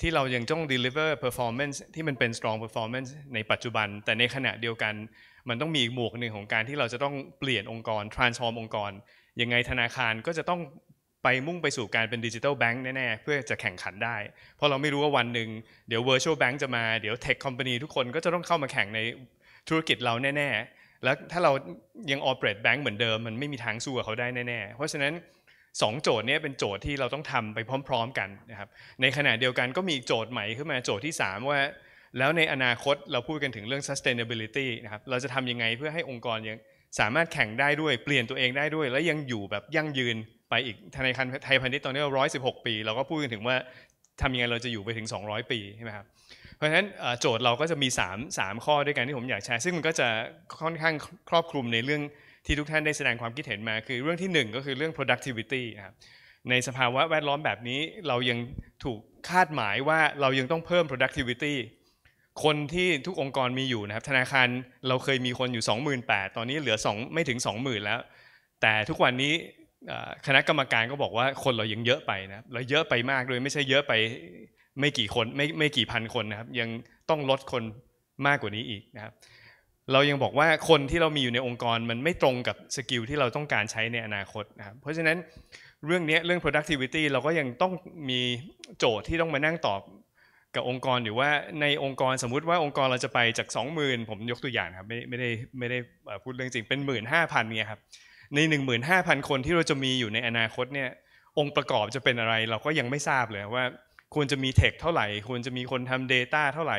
ที่เรายังต้อง deliver performance ที่มันเป็น strong performance ในปัจจุบัน แต่ในขณะเดียวกันมันต้องมีอีกหมวกหนึ่งของการที่เราจะต้องเปลี่ยนองค์กร transform องค์กรยังไงธนาคารก็จะต้องไปมุ่งไปสู่การเป็นดิจิทัลแบงค์แน่ ๆ เพื่อจะแข่งขันได้ เพราะเราไม่รู้ว่าวันหนึ่ง เดี๋ยวเวอร์ชวลแบงค์จะมา เดี๋ยวเทคคอมพานีทุกคนก็จะต้องเข้ามาแข่งในธุรกิจเราแน่ ๆ แล้วถ้าเรายังออเปรตแบงค์เหมือนเดิมมันไม่มีทางสู้กับเขาได้แน่ ๆ เพราะฉะนั้น 2 โจทย์นี้เป็นโจทย์ที่เราต้องทำไปพร้อม ๆกันนะครับในขณะเดียวกันก็มีโจทย์ใหม่ขึ้นมาโจทย์ที่ 3 ว่า แล้วในอนาคตเราพูดกันถึงเรื่อง sustainability นะครับเราจะทำยังไงเพื่อให้องค์กรยังสามารถแข่งได้ด้วยเปลี่ยนตัวเองได้ด้วยและยังอยู่แบบยั่งยืนไปอีกธนาคารไทยพาณิชย์ตอนนี้ร้อยสิบหกปี เราก็พูดกันถึงว่าทำยังไงเราจะอยู่ไปถึง 200 ปีใช่ไหมครับเพราะฉะนั้นโจทย์เราก็จะมี 3 3 ข้อด้วยกันที่ผมอยากแชร์ ซึ่งมันก็จะค่อนข้างครอบคลุมในเรื่องที่ทุกท่านได้แสดงความคิดเห็นมา คือเรื่องที่หนึ่งก็คือเรื่อง productivity ครับในสภาวะแวดล้อมแบบนี้เรายังถูกคาดหมายว่าเรายังต้องเพิ่ม productivity คนที่ทุกองค์กรมีอยู่นะครับธนาคารเราเคยมีคนอยู่28,000ตอนนี้เหลือ 2 ไม่ถึง20,000แล้ว แต่ทุกวันนี้คณะกรรมการก็บอกว่าคนเรายังเยอะไปนะเราเยอะไปมากด้วยไม่ใช่เยอะไปไม่กี่คนไม่ไม่กี่พันคนนะครับยังต้องลดคนมากกว่านี้อีกนะครับเรายังบอกว่าคนที่เรามีอยู่ในองค์กรมันไม่ตรงกับสกิลที่เราต้องการใช้ในอนาคตนะครับเพราะฉะนั้นเรื่องนี้เรื่อง productivity เราก็ยังต้องมีโจทย์ที่ต้องมานั่งตอบกับองค์กรหรือว่าในองค์กรสมมุติว่าองค์กรเราจะไปจาก 20,000 ผมยกตัวอย่างครับไม่ไม่ได้ไม่ได้พูดเรื่องจริงเป็น 15,000เนี่ยครับ ใน 15,000 คนที่เราจะมีอยู่ในอนาคตเนี่ยองค์ประกอบจะเป็นอะไรเราก็ยังไม่ทราบเลยว่าควรจะมีเทคเท่าไหร่ ควรจะมีคนทำ Data เท่าไหร่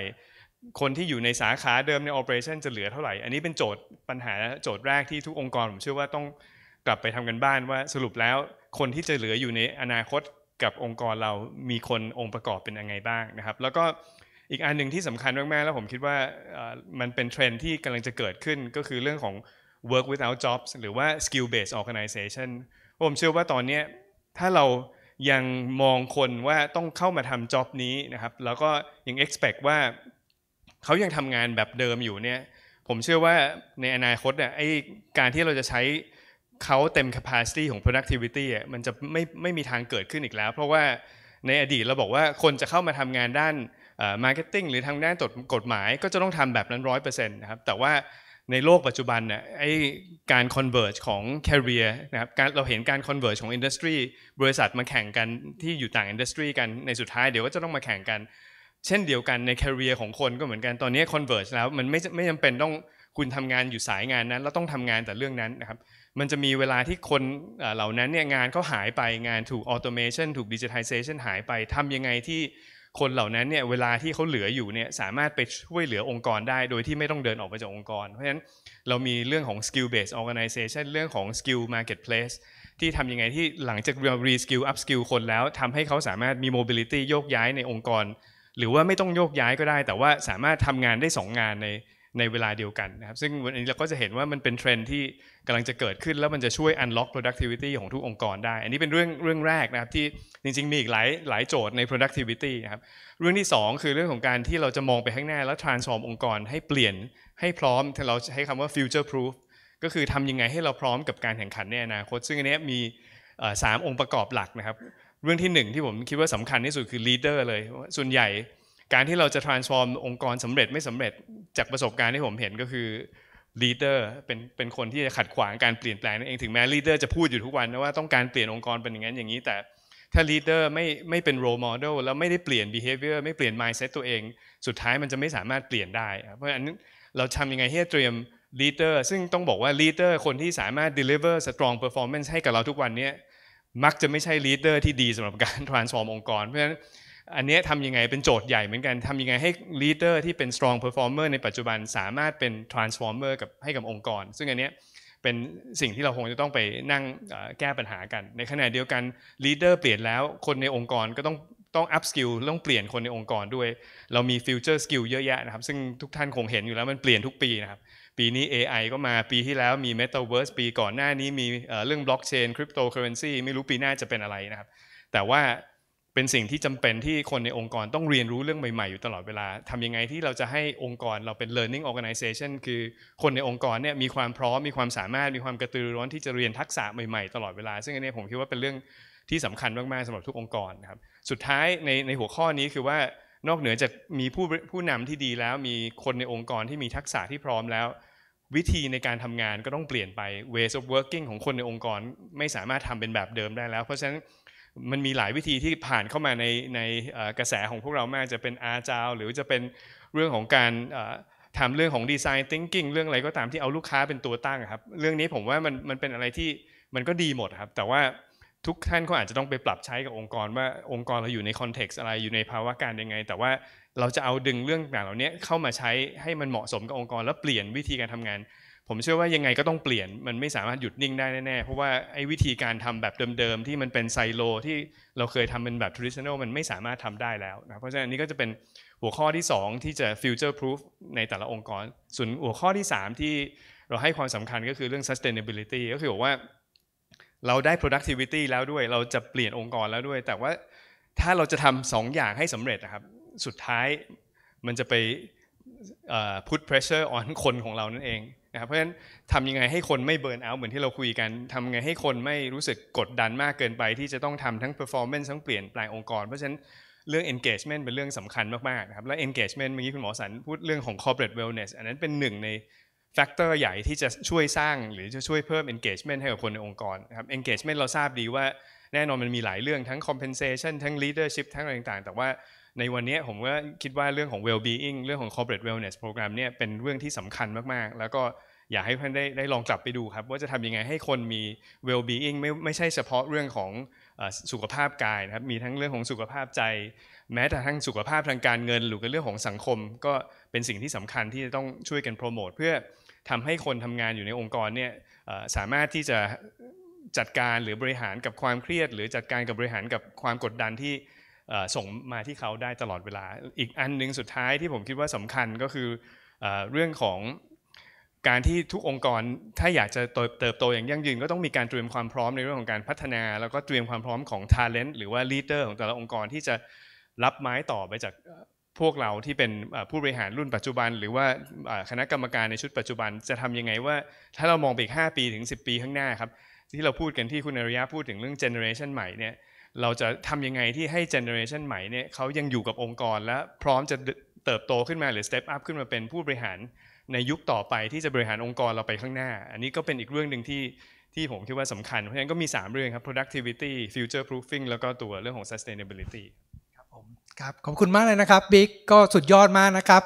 คนที่อยู่ในสาขาเดิมใน o เปอเรชันจะเหลือเท่าไหร่ อันนี้เป็นโจทย์ปัญหาโจทย์แรกที่ทุกองค์กรผมเชื่อว่าต้องกลับไปทำกันบ้านว่าสรุปแล้วคนที่จะเหลืออยู่ในอนาคตกับองค์กรเรามีคนองค์ประกอบเป็นยังไงบ้างนะครับ แล้วก็อีกอันหนึ่งที่สำคัญมากๆ แล้วผมคิดว่ามันเป็นเทรนที่กำลังจะเกิดขึ้นก็คือเรื่องของ work without jobs หรือว่า skill based organization ผมเชื่อว่าตอนนี้ถ้าเรายังมองคนว่าต้องเข้ามาทำ job นี้นะครับ แล้วก็ยัง expect ว่าเขายังทำงานแบบเดิมอยู่เนี่ยผมเชื่อว่าในอนาคตเนี่ยไอการที่เราจะใช้เขาเต็ม capacity ของ productivity อะมันจะไม่ไม่มีทางเกิดขึ้นอีกแล้ว เพราะว่าในอดีตเราบอกว่าคนจะเข้ามาทำงานด้านมาร์เก็ตติ้งหรือทางด้านกฎหมายก็จะต้องทำแบบนั้นร้อยเปอร์เซ็นต์นะครับ แต่ว่าในโลกปัจจุบันน่ยไอการ converge ของ career นะครับ เราเห็นการ converge ของ industry บริษัทมาแข่งกันที่อยู่ต่าง industry กันในสุดท้ายเดี๋ยวก็จะต้องมาแข่งกัน เช่นเดียวกันใน career ของคนก็เหมือนกัน ตอนนี้ converge แล้วมันไม่ไม่จำเป็นต้องคุณทำงานอยู่สายงานนั้น แล้วต้องทำงานแต่เรื่องนั้นนะครับมันจะมีเวลาที่คนเหล่านั้นเนี่ยงานเขาหายไปงานถูกออโตเมชันถูกดิจิทัลเซชันหายไปทำยังไงที่คนเหล่านั้นเนี่ยเวลาที่เขาเหลืออยู่เนี่ยสามารถไปช่วยเหลือองค์กรได้ โดยที่ไม่ต้องเดินออกไปจากองค์กร เพราะฉะนั้นเรามีเรื่องของ skill based organization เรื่องของ skill marketplace ที่ทำยังไงที่หลังจากเรา reskill upskill คนแล้วทำให้เขาสามารถมี mobility โยกย้ายในองค์กร หรือว่าไม่ต้องโยกย้ายก็ได้ แต่ว่าสามารถทำงานได้ 2 งานในในเวลาเดียวกันนะครับ ซึ่งวันนี้เราก็จะเห็นว่ามันเป็นเทรนที่กำลังจะเกิดขึ้นแล้วมันจะช่วย unlock productivity ของทุกองค์กรได้ อันนี้เป็นเรื่องเรื่องแรกนะครับ ที่จริงๆ มีอีกหลายหลายโจทย์ใน productivity นะครับ เรื่องที่ 2 คือเรื่องของการที่เราจะมองไปข้างหน้าแล้ว transform องค์กรให้เปลี่ยนให้พร้อมเราใช้คำว่า future proof ก็คือทำยังไงให้เราพร้อมกับการแข่งขันในอนาคต ซึ่งอันนี้มีสามองค์ประกอบหลักนะครับเรื่องที่ 1 ที่ผมคิดว่าสำคัญที่สุดคือ leader เลย ส่วนใหญ่การที่เราจะ transform องค์กรสำเร็จไม่สำเร็จจากประสบการณ์ที่ผมเห็นก็คือ leader เป็นเป็นคนที่จะขัดขวางการเปลี่ยนแปลงนั่นเองถึงแม้ leader จะพูดอยู่ทุกวันนะว่าต้องการเปลี่ยนองค์กรเป็นอย่างนั้นอย่างนี้แต่ ถ้า leader ไม่ไม่เป็น role model แล้วไม่ได้เปลี่ยน behavior ไม่เปลี่ยน mindset ตัวเอง สุดท้ายมันจะไม่สามารถเปลี่ยนได้ เพราะฉะนั้นเราทำยังไงให้เตรียม leader ซึ่งต้องบอกว่า leader คนที่สามารถ deliver strong performance ให้กับเราทุกวันนี้มักจะไม่ใช่ leader ที่ดีสำหรับการ transform องค์กร เพราะฉะนั้นอันนี้ทำยังไงเป็นโจทย์ใหญ่เหมือนกันทำยังไงให้ลีดเดอร์ที่เป็น strong performer ในปัจจุบันสามารถเป็น transformer กับให้กับองค์กร ซึ่งอันนี้เป็นสิ่งที่เราคงจะต้องไปนั่งแก้ปัญหากัน ในขณะเดียวกันลีดเดอร์เปลี่ยนแล้วคนในองค์กรก็ต้องต้องอัพสกิลต้องเปลี่ยนคนในองค์กรด้วย เรามีฟิวเจอร์สกิลเยอะแยะนะครับ ซึ่งทุกท่านคงเห็นอยู่แล้วมันเปลี่ยนทุกปีนะครับปีนี้ AI ก็มาปีที่แล้วมี Metaverse ปีก่อนหน้านี้มีเรื่องบล็อกเชนคริปโตเคอเรนซีไม่รู้ปีหน้าจะเป็นอะไรนะครับแต่ว่าเป็นสิ่งที่จำเป็นที่คนในองค์กรต้องเรียนรู้เรื่องใหม่ ๆ อยู่ตลอดเวลา ทำยังไงที่เราจะให้องค์กรเราเป็น learning organization คือคนในองค์กรเนี่ยมีความพร้อมมีความสามารถมีความกระตือร้อน ที่จะเรียนทักษะใหม่ๆ ตลอดเวลา ซึ่งอันนี้ผมคิดว่าเป็นเรื่องที่สำคัญมากๆ สำหรับทุกองค์กรนะครับสุดท้ายในในหัวข้อนี้คือว่านอกเหนือจากมีผู้ผู้นำที่ดีแล้วมีคนในองค์กรที่มีทักษะที่พร้อมแล้ว วิธีในการทำงานก็ต้องเปลี่ยนไป ways of working ของคนในองค์กรไม่สามารถทำเป็นแบบเดิมได้แล้วเพราะฉะนั้นมันมีหลายวิธีที่ผ่านเข้ามาในในกระแสของพวกเรามาก จะเป็นอาจาวหรือจะเป็นเรื่องของการทำเรื่องของดีไซน์ทิงกิ้งเรื่องอะไรก็ตามที่เอาลูกค้าเป็นตัวตั้งครับ เรื่องนี้ผมว่ามันมันเป็นอะไรที่มันก็ดีหมดครับแต่ว่าทุกท่านก็อาจจะต้องไปปรับใช้กับองค์กรว่าองค์กรเราอยู่ในคอนเท็กซ์อะไรอยู่ในภาวะการยังไงแต่ว่าเราจะเอาดึงเรื่องต่างเหล่านี้เข้ามาใช้ให้มันเหมาะสมกับองค์กรแล้วเปลี่ยนวิธีการทำงานผมเชื่อว่ายังไงก็ต้องเปลี่ยน มันไม่สามารถหยุดนิ่งได้แน่ๆ เพราะว่าไอ้วิธีการทำแบบเดิมๆ ที่มันเป็นไซโลที่เราเคยทำเป็นแบบทรดิชัน o n ลมันไม่สามารถทำได้แล้วนะเพราะฉะนั้นนี่ก็จะเป็นหัวข้อที่ 2 ที่จะฟิวเจอร์พรูฟในแต่ละองค์กร ส่วนหัวข้อที่ 3 ที่เราให้ความสำคัญก็คือเรื่อง sustainability ก็คือบอกว่าเราได้ productivity แล้วด้วยเราจะเปลี่ยนองค์กรแล้วด้วย แต่ว่าถ้าเราจะทำสองอย่างให้สำเร็จนะครับ สุดท้าย มันจะไป put pressure on คนของเรานั่นเองนะครับเพราะฉะนั้นทำยังไง ให้คนไม่เบิร์นเอาท์เหมือนที่เราคุยกันทำยังไง ให้คนไม่รู้สึกกดดันมากเกินไป ที่จะต้องทำทั้ง performance ทั้งเปลี่ยนแปลงองค์กรเพราะฉะนั้นเรื่อง engagement เป็นเรื่องสำคัญมากๆนะครับและ engagement เมื่อกี้คุณหมอสันพูดเรื่องของ corporate wellness อันนั้นเป็นหนึ่งในแฟกเตอร์ใหญ่ที่จะช่วยสร้างหรือจะช่วยเพิ่ม engagement ให้กับคนในองค์กรนะครับ engagement เราทราบดีว่าแน่นอนมันมีหลายเรื่องทั้ง compensation ทั้ง leadership ทั้งอะไรต่าง ๆ แต่ว่าในวันนี้ผมก็คิดว่าเรื่องของ well-being เรื่องของ corporate wellness program เนี่ยเป็นเรื่องที่สำคัญมากๆ แล้วก็อยากให้ท่านได้ได้ลองกลับไปดูครับว่าจะทำยังไงให้คนมี well-being ไม่ไม่ใช่เฉพาะเรื่องของสุขภาพกายนะครับ มีทั้งเรื่องของสุขภาพใจ แม้แต่ทั้งสุขภาพทางการเงินหรือกบเรื่องของสังคมก็เป็นสิ่งที่สำคัญที่จะต้องช่วยกันโปรโมทเพื่อทำให้คนทำงานอยู่ในองค์กรเนี่ยสามารถที่จะจัดการหรือบริหารกับความเครียด หรือจัดการกับบริหารกับความกดดันที่ส่งมาที่เขาได้ตลอดเวลา อีกอันหนึ่งสุดท้ายที่ผมคิดว่าสำคัญก็คือเรื่องของการที่ทุกองค์กรถ้าอยากจะเติบโตอย่างยั่งยืน ก็ต้องมีการเตรียมความพร้อมในเรื่องของการพัฒนา แล้วก็เตรียมความพร้อมของ talent หรือว่า leader ของแต่ละองค์กรที่จะรับไม้ต่อไปจากพวกเราที่เป็นผู้บริหารรุ่นปัจจุบัน หรือว่าคณะกรรมการในชุดปัจจุบัน จะทํำยังไงว่า ถ้าเรามองไปอีก 5 ปีถึง 10 ปีข้างหน้าครับที่เราพูดกันที่คุณอริยะพูดถึงเรื่องเจเนอเรชันใหม่เนี่ยเราจะทำยังไงที่ให้เจเนอเรชันใหม่เนี่ยเขายังอยู่กับองค์กรและพร้อมจะเติบโตขึ้นมาหรือสเตปอัพขึ้นมาเป็นผู้บริหารในยุคต่อไปที่จะบริหารองค์กรเราไปข้างหน้า อันนี้ก็เป็นอีกเรื่องหนึ่งที่ที่ผมคิดว่าสำคัญเพราะฉะนั้นก็มี 3 เรื่องครับ productivity future proofing แล้วก็ตัวเรื่องของ sustainability ครับขอบคุณมากเลยนะครับบิ๊กก็สุดยอดมากนะครับ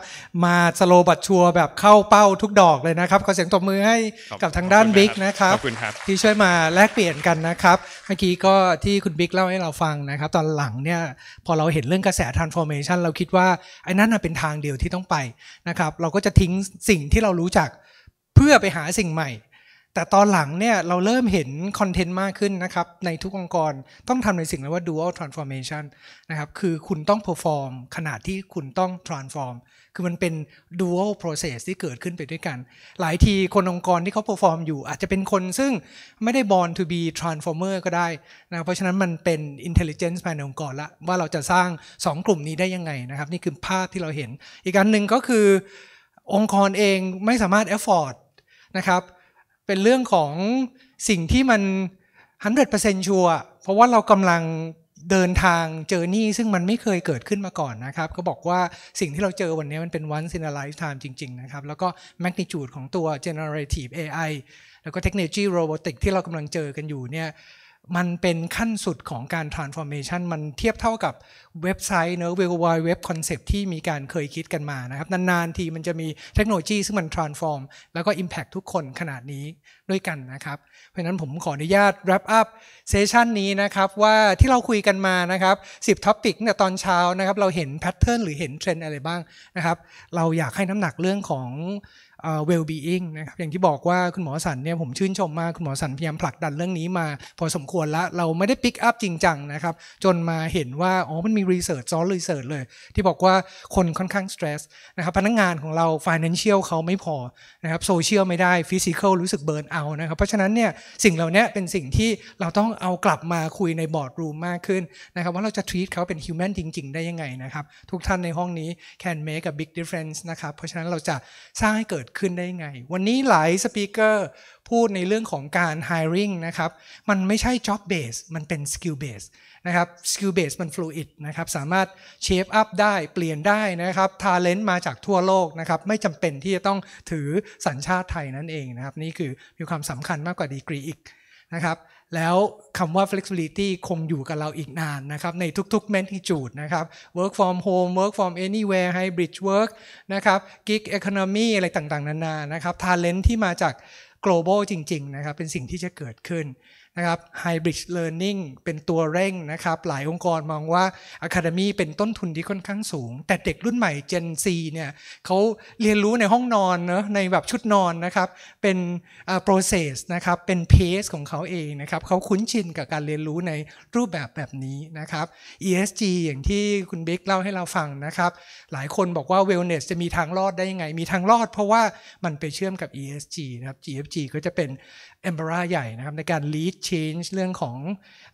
มาสโลบัตชัวแบบเข้าเป้าทุกดอกเลยนะครับขอเสียงตบมือให้กับทางด้านบิ๊กนะครับบครับที่ช่วยมาแลกเปลี่ยนกันนะครับเมื่อกี้ก็ที่คุณบิ๊กเล่าให้เราฟังนะครับตอนหลังเนี่ยพอเราเห็นเรื่องกระแส transformation เราคิดว่าไอ้นั่นเป็นทางเดียวที่ต้องไปนะครับเราก็จะทิ้งสิ่งที่เรารู้จักเพื่อไปหาสิ่งใหม่แต่ตอนหลังเนี่ยเราเริ่มเห็นคอนเทนต์มากขึ้นนะครับ ในทุกองค์กรต้องทำในสิ่งเรียกว่า dual transformation นะครับคือคุณต้อง perform ขนาดที่คุณต้อง transform คือมันเป็น dual process ที่เกิดขึ้นไปด้วยกัน หลายทีคนองค์กรที่เขา perform อยู่อาจจะเป็นคนซึ่งไม่ได้ born to be transformer ก็ได้นะเพราะฉะนั้นมันเป็น intelligence ภายในองค์กรละว่าเราจะสร้าง2 กลุ่มนี้ได้ยังไงนะครับ นี่คือภาพที่เราเห็น อีกอันหนึ่งก็คือองค์กรเองไม่สามารถ afford นะครับเป็นเรื่องของสิ่งที่มัน 100%ชัวร์เพราะว่าเรากำลังเดินทางเจอร์นี่ซึ่งมันไม่เคยเกิดขึ้นมาก่อนนะครับ ก็บอกว่าสิ่งที่เราเจอวันนี้ มันเป็นวันซินาไล f ์ไทม์จริง ๆ นะครับ แล้วก็แมกนิจูดของตัว generative AI แล้วก็เทคโนโลยีโรบอติกที่เรากำลังเจอกันอยู่เนี่ยมันเป็นขั้นสุดของการ transformation มันเทียบเท่ากับเว็บไซต์เนอะ w o ร์ d w i d เ Web Concept ที่มีการเคยคิดกันมานะครับนาน ๆ ทีมันจะมีเทคโนโลยีซึ่งมัน transform แล้วก็ impact ทุกคนขนาดนี้ด้วยกันนะครับ เพราะนั้นผมขออนุญาต wrap up session นี้นะครับ ว่าที่เราคุยกันมานะครับ10 topic เนี่ยตอนเช้านะครับเราเห็น pattern หรือเห็น trend อะไรบ้างนะครับเราอยากให้น้ำหนักเรื่องของ well being นะครับอย่างที่บอกว่าคุณหมอสันเนี่ยผมชื่นชมมาก คุณหมอสันพยายามผลักดันเรื่องนี้มา พอสมควรละเราไม่ได้ pick up จริงจังนะครับจนมาเห็นว่าอ๋อมันมี research ซ้อน research เลย ที่บอกว่าคนค่อนข้าง stress นะครับพนักงานของเรา financial เขาไม่พอนะครับ social ไม่ได้ physical รู้สึก burn out นะครับเพราะฉะนั้นเนี่ยสิ่งเหล่านี้เป็นสิ่งที่เราต้องเอากลับมาคุยในบอร์ดรูมมากขึ้นนะครับว่าเราจะ treat เขาเป็น human จริงๆ ได้ยังไงนะครับทุกท่านในห้องนี้ can make a big difference นะครับเพราะฉะนั้นเราจะสร้างให้เกิดดขึ้นได้ไง วันนี้หลายสปีกเกอร์พูดในเรื่องของการ hiring นะครับ มันไม่ใช่ job base มันเป็น skill base นะครับ skill base มัน fluid นะครับ สามารถ shape up ได้เปลี่ยนได้นะครับ talent มาจากทั่วโลกนะครับ ไม่จำเป็นที่จะต้องถือสัญชาติไทยนั่นเองนะครับ นี่คือมีความสำคัญมากกว่าดีกรีอีกนะครับแล้วคำว่า flexibility คงอยู่กับเราอีกนานนะครับในทุกๆ magnitude นะครับ work from home work from anywhere hybrid work นะครับ gig economy อะไรต่าง ๆ นานา นะครับ talent ที่มาจาก global จริง ๆ นะครับ เป็นสิ่งที่จะเกิดขึ้นนะครับ Hybrid Learning เป็นตัวเร่งนะครับ หลายองค์กรมองว่า Academy เป็นต้นทุนที่ค่อนข้างสูง แต่เด็กรุ่นใหม่ Gen Z เนี่ยเขาเรียนรู้ในห้องนอนเนะในแบบชุดนอนนะครับ เป็น process นะครับเป็น pace ของเขาเองนะครับเขาคุ้นชินกับการเรียนรู้ในรูปแบบแบบนี้นะครับ ESG อย่างที่คุณบิ๊กเล่าให้เราฟังนะครับ หลายคนบอกว่า wellness จะมีทางรอดได้ยังไง มีทางรอด เพราะว่ามันไปเชื่อมกับ ESG นะครับ GFG ก็จะเป็นเอมบราใหญ่นะครับ ในการ lead change เรื่องของ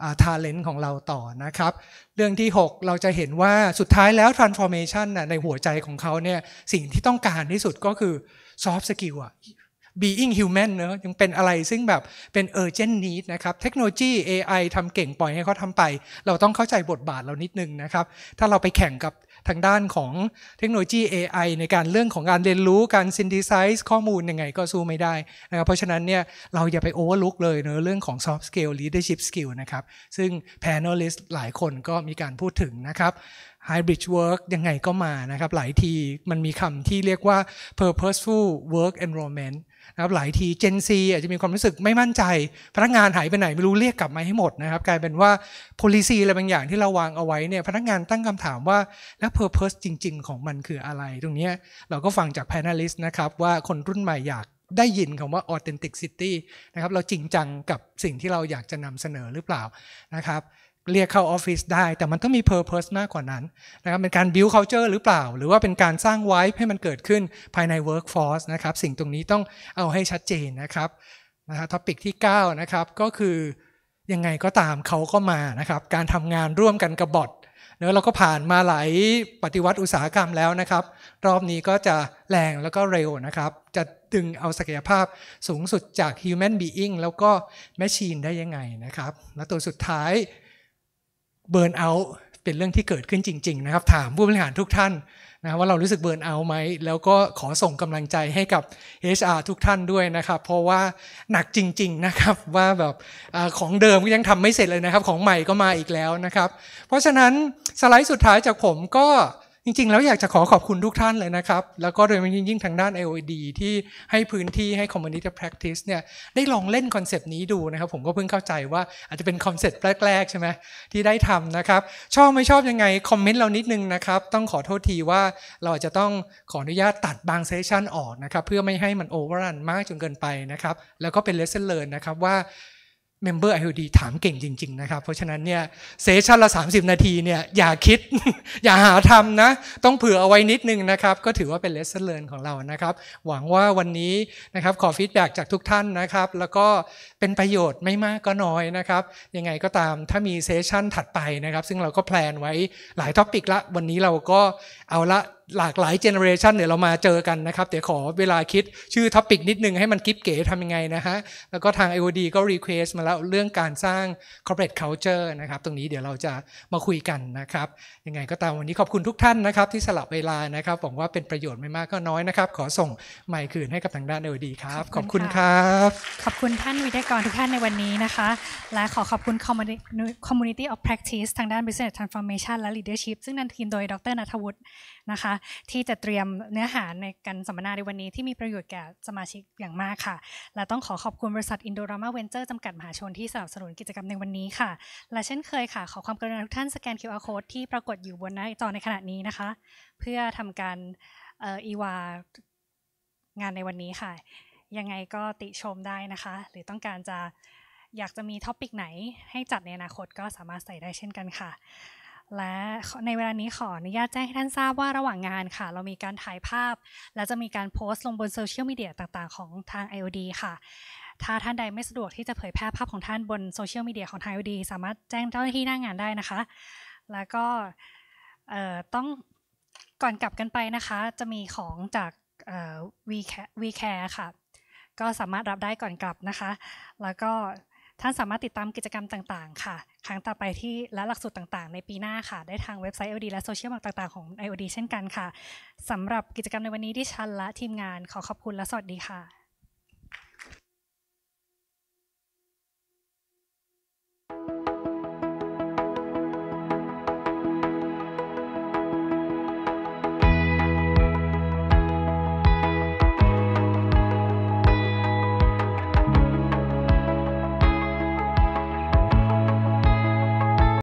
อ talent ของเราต่อนะครับ เรื่องที่ 6 เราจะเห็นว่าสุดท้ายแล้ว transformation นะในหัวใจของเขาเนี่ยสิ่งที่ต้องการที่สุดก็คือ soft skill being human เนอะยังเป็นอะไรซึ่งแบบเป็น urgent need นะครับเทคโนโลยี AI ทำเก่งปล่อยให้เขาทำไป เราต้องเข้าใจบทบาทเรานิดนึงนะครับ ถ้าเราไปแข่งกับทางด้านของเทคโนโลยี AI ในการเรื่องของการเรียนรู้การซินดิไซส์ข้อมูลยังไงก็สู้ไม่ได้นะครับเพราะฉะนั้นเนี่ยเราอย่าไปโอเวอร์ลุกเลยเนอะเรื่องของ soft skill leadership skill นะครับซึ่ง panelist หลายคนก็มีการพูดถึงนะครับ hybrid work ยังไงก็มานะครับหลายทีมันมีคำที่เรียกว่า purposeful work environment นะครับหลายทีเจนซีอาจจะมีความรู้สึกไม่มั่นใจ พนักงานหายไปไหนไม่รู้เรียกกลับมาให้หมดนะครับ กลายเป็นว่าโ o l i c y อะไรบางอย่างที่เราวางเอาไว้เนี่ยพนักงานตั้งคำถามว่าแล้วพอร์เพสจริงๆ ของมันคืออะไร ตรงนี้เราก็ฟังจากพนนลิสต์นะครับ ว่าคนรุ่นใหม่อยากได้ยินคำว่า authenticity นะครับเราจริงจังกับสิ่งที่เราอยากจะนำเสนอหรือเปล่านะครับเรียกเข้าออฟฟิศได้แต่มันต้องมีเพอร์เพสมากกว่านั้นนะครับเป็นการบิวเคานเจอร์หรือเปล่า หรือว่าเป็นการสร้างไว้ให้มันเกิดขึ้นภายใน Workforce นะครับ สิ่งตรงนี้ต้องเอาให้ชัดเจนนะครับนะฮะท็อปิกที่ 9 นะครับ ก็คือยังไงก็ตามเขาก็มานะครับ การทำงานร่วมกันกับบอทเนอ้เราก็ผ่านมาหลายปฏิวัติอุตสาหกรรมแล้วนะครับ รอบนี้ก็จะแรงแล้วก็เร็วนะครับจะดึงเอาศักยภาพสูงสุดจาก Human Being แล้วก็ Machine ได้ยังไงนะครับและตัวสุดท้ายเบิร์นเอา์เป็นเรื่องที่เกิดขึ้นจริงๆ นะครับ ถามผู้บริหารทุกท่านนะว่าเรารู้สึกเบิร์นเอา์ไหมแล้วก็ขอส่งกำลังใจให้กับ HR ทุกท่านด้วยนะครับ เพราะว่าหนักจริงๆ นะครับ ว่าแบบอของเดิมก็ยังทำไม่เสร็จเลยนะครับ ของใหม่ก็มาอีกแล้วนะครับ เพราะฉะนั้นสไลด์สุดท้ายจากผมก็จริงๆ แล้วอยากจะขอขอบคุณทุกท่านเลยนะครับ แล้วก็โดยเฉพาะยิ่งทางด้าน IOD ที่ให้พื้นที่ให้ Community Practice เนี่ยได้ลองเล่นคอนเซปต์นี้ดูนะครับ ผมก็เพิ่งเข้าใจว่าอาจจะเป็นคอนเซปต์แรกๆ ใช่ไหมที่ได้ทำนะครับ ชอบไม่ชอบยังไง คอมเมนต์เรานิดนึงนะครับ ต้องขอโทษทีว่าเราอาจจะต้องขออนุญาตตัดบางเซสชันออกนะครับ เพื่อไม่ให้มันโอเวอร์รันมากจนเกินไปนะครับแล้วก็เป็นเลสเซนเลอร์นะครับว่าเมมเบอร์ไอดีถามเก่งจริง ๆ นะครับ เพราะฉะนั้นเนี่ยเซสชันละ 30 นาทีเนี่ย อย่าคิดอย่าหาทำนะ ต้องเผื่อเอาไว้นิดนึงนะครับ ก็ถือว่าเป็นเลสเซอร์เ r นของเรานะครับ หวังว่าวันนี้นะครับ ขอฟีดแบ็จากทุกท่านนะครับ แล้วก็เป็นประโยชน์ไม่มากก็น้อยนะครับ ยังไงก็ตามถ้ามีเซสชันถัดไปนะครับ ซึ่งเราก็แพลนไว้หลายท็อปิกละวันนี้เราก็เอาละหลากหลายเจเนอเรชันเนี่ยเรามาเจอกันนะครับแต่ขอเวลาคิดชื่อท็อปิกนิดนึงให้มันกิ๊บเก๋ทำยังไงนะฮะแล้วก็ทาง IOD ก็รีเควสมาแล้วเรื่องการสร้าง corporate culture นะครับตรงนี้เดี๋ยวเราจะมาคุยกันนะครับยังไงก็ตามวันนี้ขอบคุณทุกท่านนะครับที่สลับเวลานะครับหวังว่าเป็นประโยชน์ไม่มากก็น้อยนะครับขอส่งไมค์คืนให้กับทางด้าน IOD ครับ ขอบคุณครับขอบคุณท่านวิทยากรทุกท่านในวันนี้นะคะ และขอขอบคุณ community of practice ทางด้าน business transformation และ leadership ซึ่งนันทีมโดยดรนัทวุฒินะคะที่จะเตรียมเนื้อหาในการสัมมนาในวันนี้ที่มีประโยชน์แก่สมาชิกอย่างมากค่ะและต้องขอขอบคุณบริษัทอินโดรามาเวนเจอร์จำกัดมหาชนที่สนับสนุนกิจกรรมในวันนี้ค่ะ และเช่นเคยค่ะขอความกรุณาทุกท่านสแกน QR code ที่ปรากฏอยู่บนหน้าจอในขณะนี้นะคะ เพื่อทำการอีวางานในวันนี้ค่ะ ยังไงก็ติชมได้นะคะ หรือต้องการจะอยากจะมีท็อปิกไหนให้จัดในอนาคตก็สามารถใส่ได้เช่นกันค่ะและในเวลานี้ขออนุญาตแจ้งให้ท่านทราบว่าระหว่างงานค่ะ เรามีการถ่ายภาพ และจะมีการโพสต์ลงบนโซเชียลมีเดีย ต่างๆของทาง IOD ค่ะ ถ้าท่านใดไม่สะดวกที่จะเผยแพร่ภาพของท่านบนโซเชียลมีเดียของทาง IOD สามารถแจ้งเจ้าหน้าที่หน้างงานได้นะคะ แล้วก็ต้องก่อนกลับกันไปนะคะ จะมีของจากวีแคร์ค่ะ ก็สามารถรับได้ก่อนกลับนะคะ แล้วก็ท่านสามารถติดตามกิจกรรมต่างๆ ค่ะ ครั้งต่อไปที่และหลักสูตรต่าง ๆ ในปีหน้าค่ะ ได้ทางเว็บไซต์ IOD และโซเชียลมต่างๆ ของ IOD เช่นกันค่ะ สำหรับกิจกรรมในวันนี้ที่ชันและทีมงานขอขอบคุณและสวัสดีค่ะ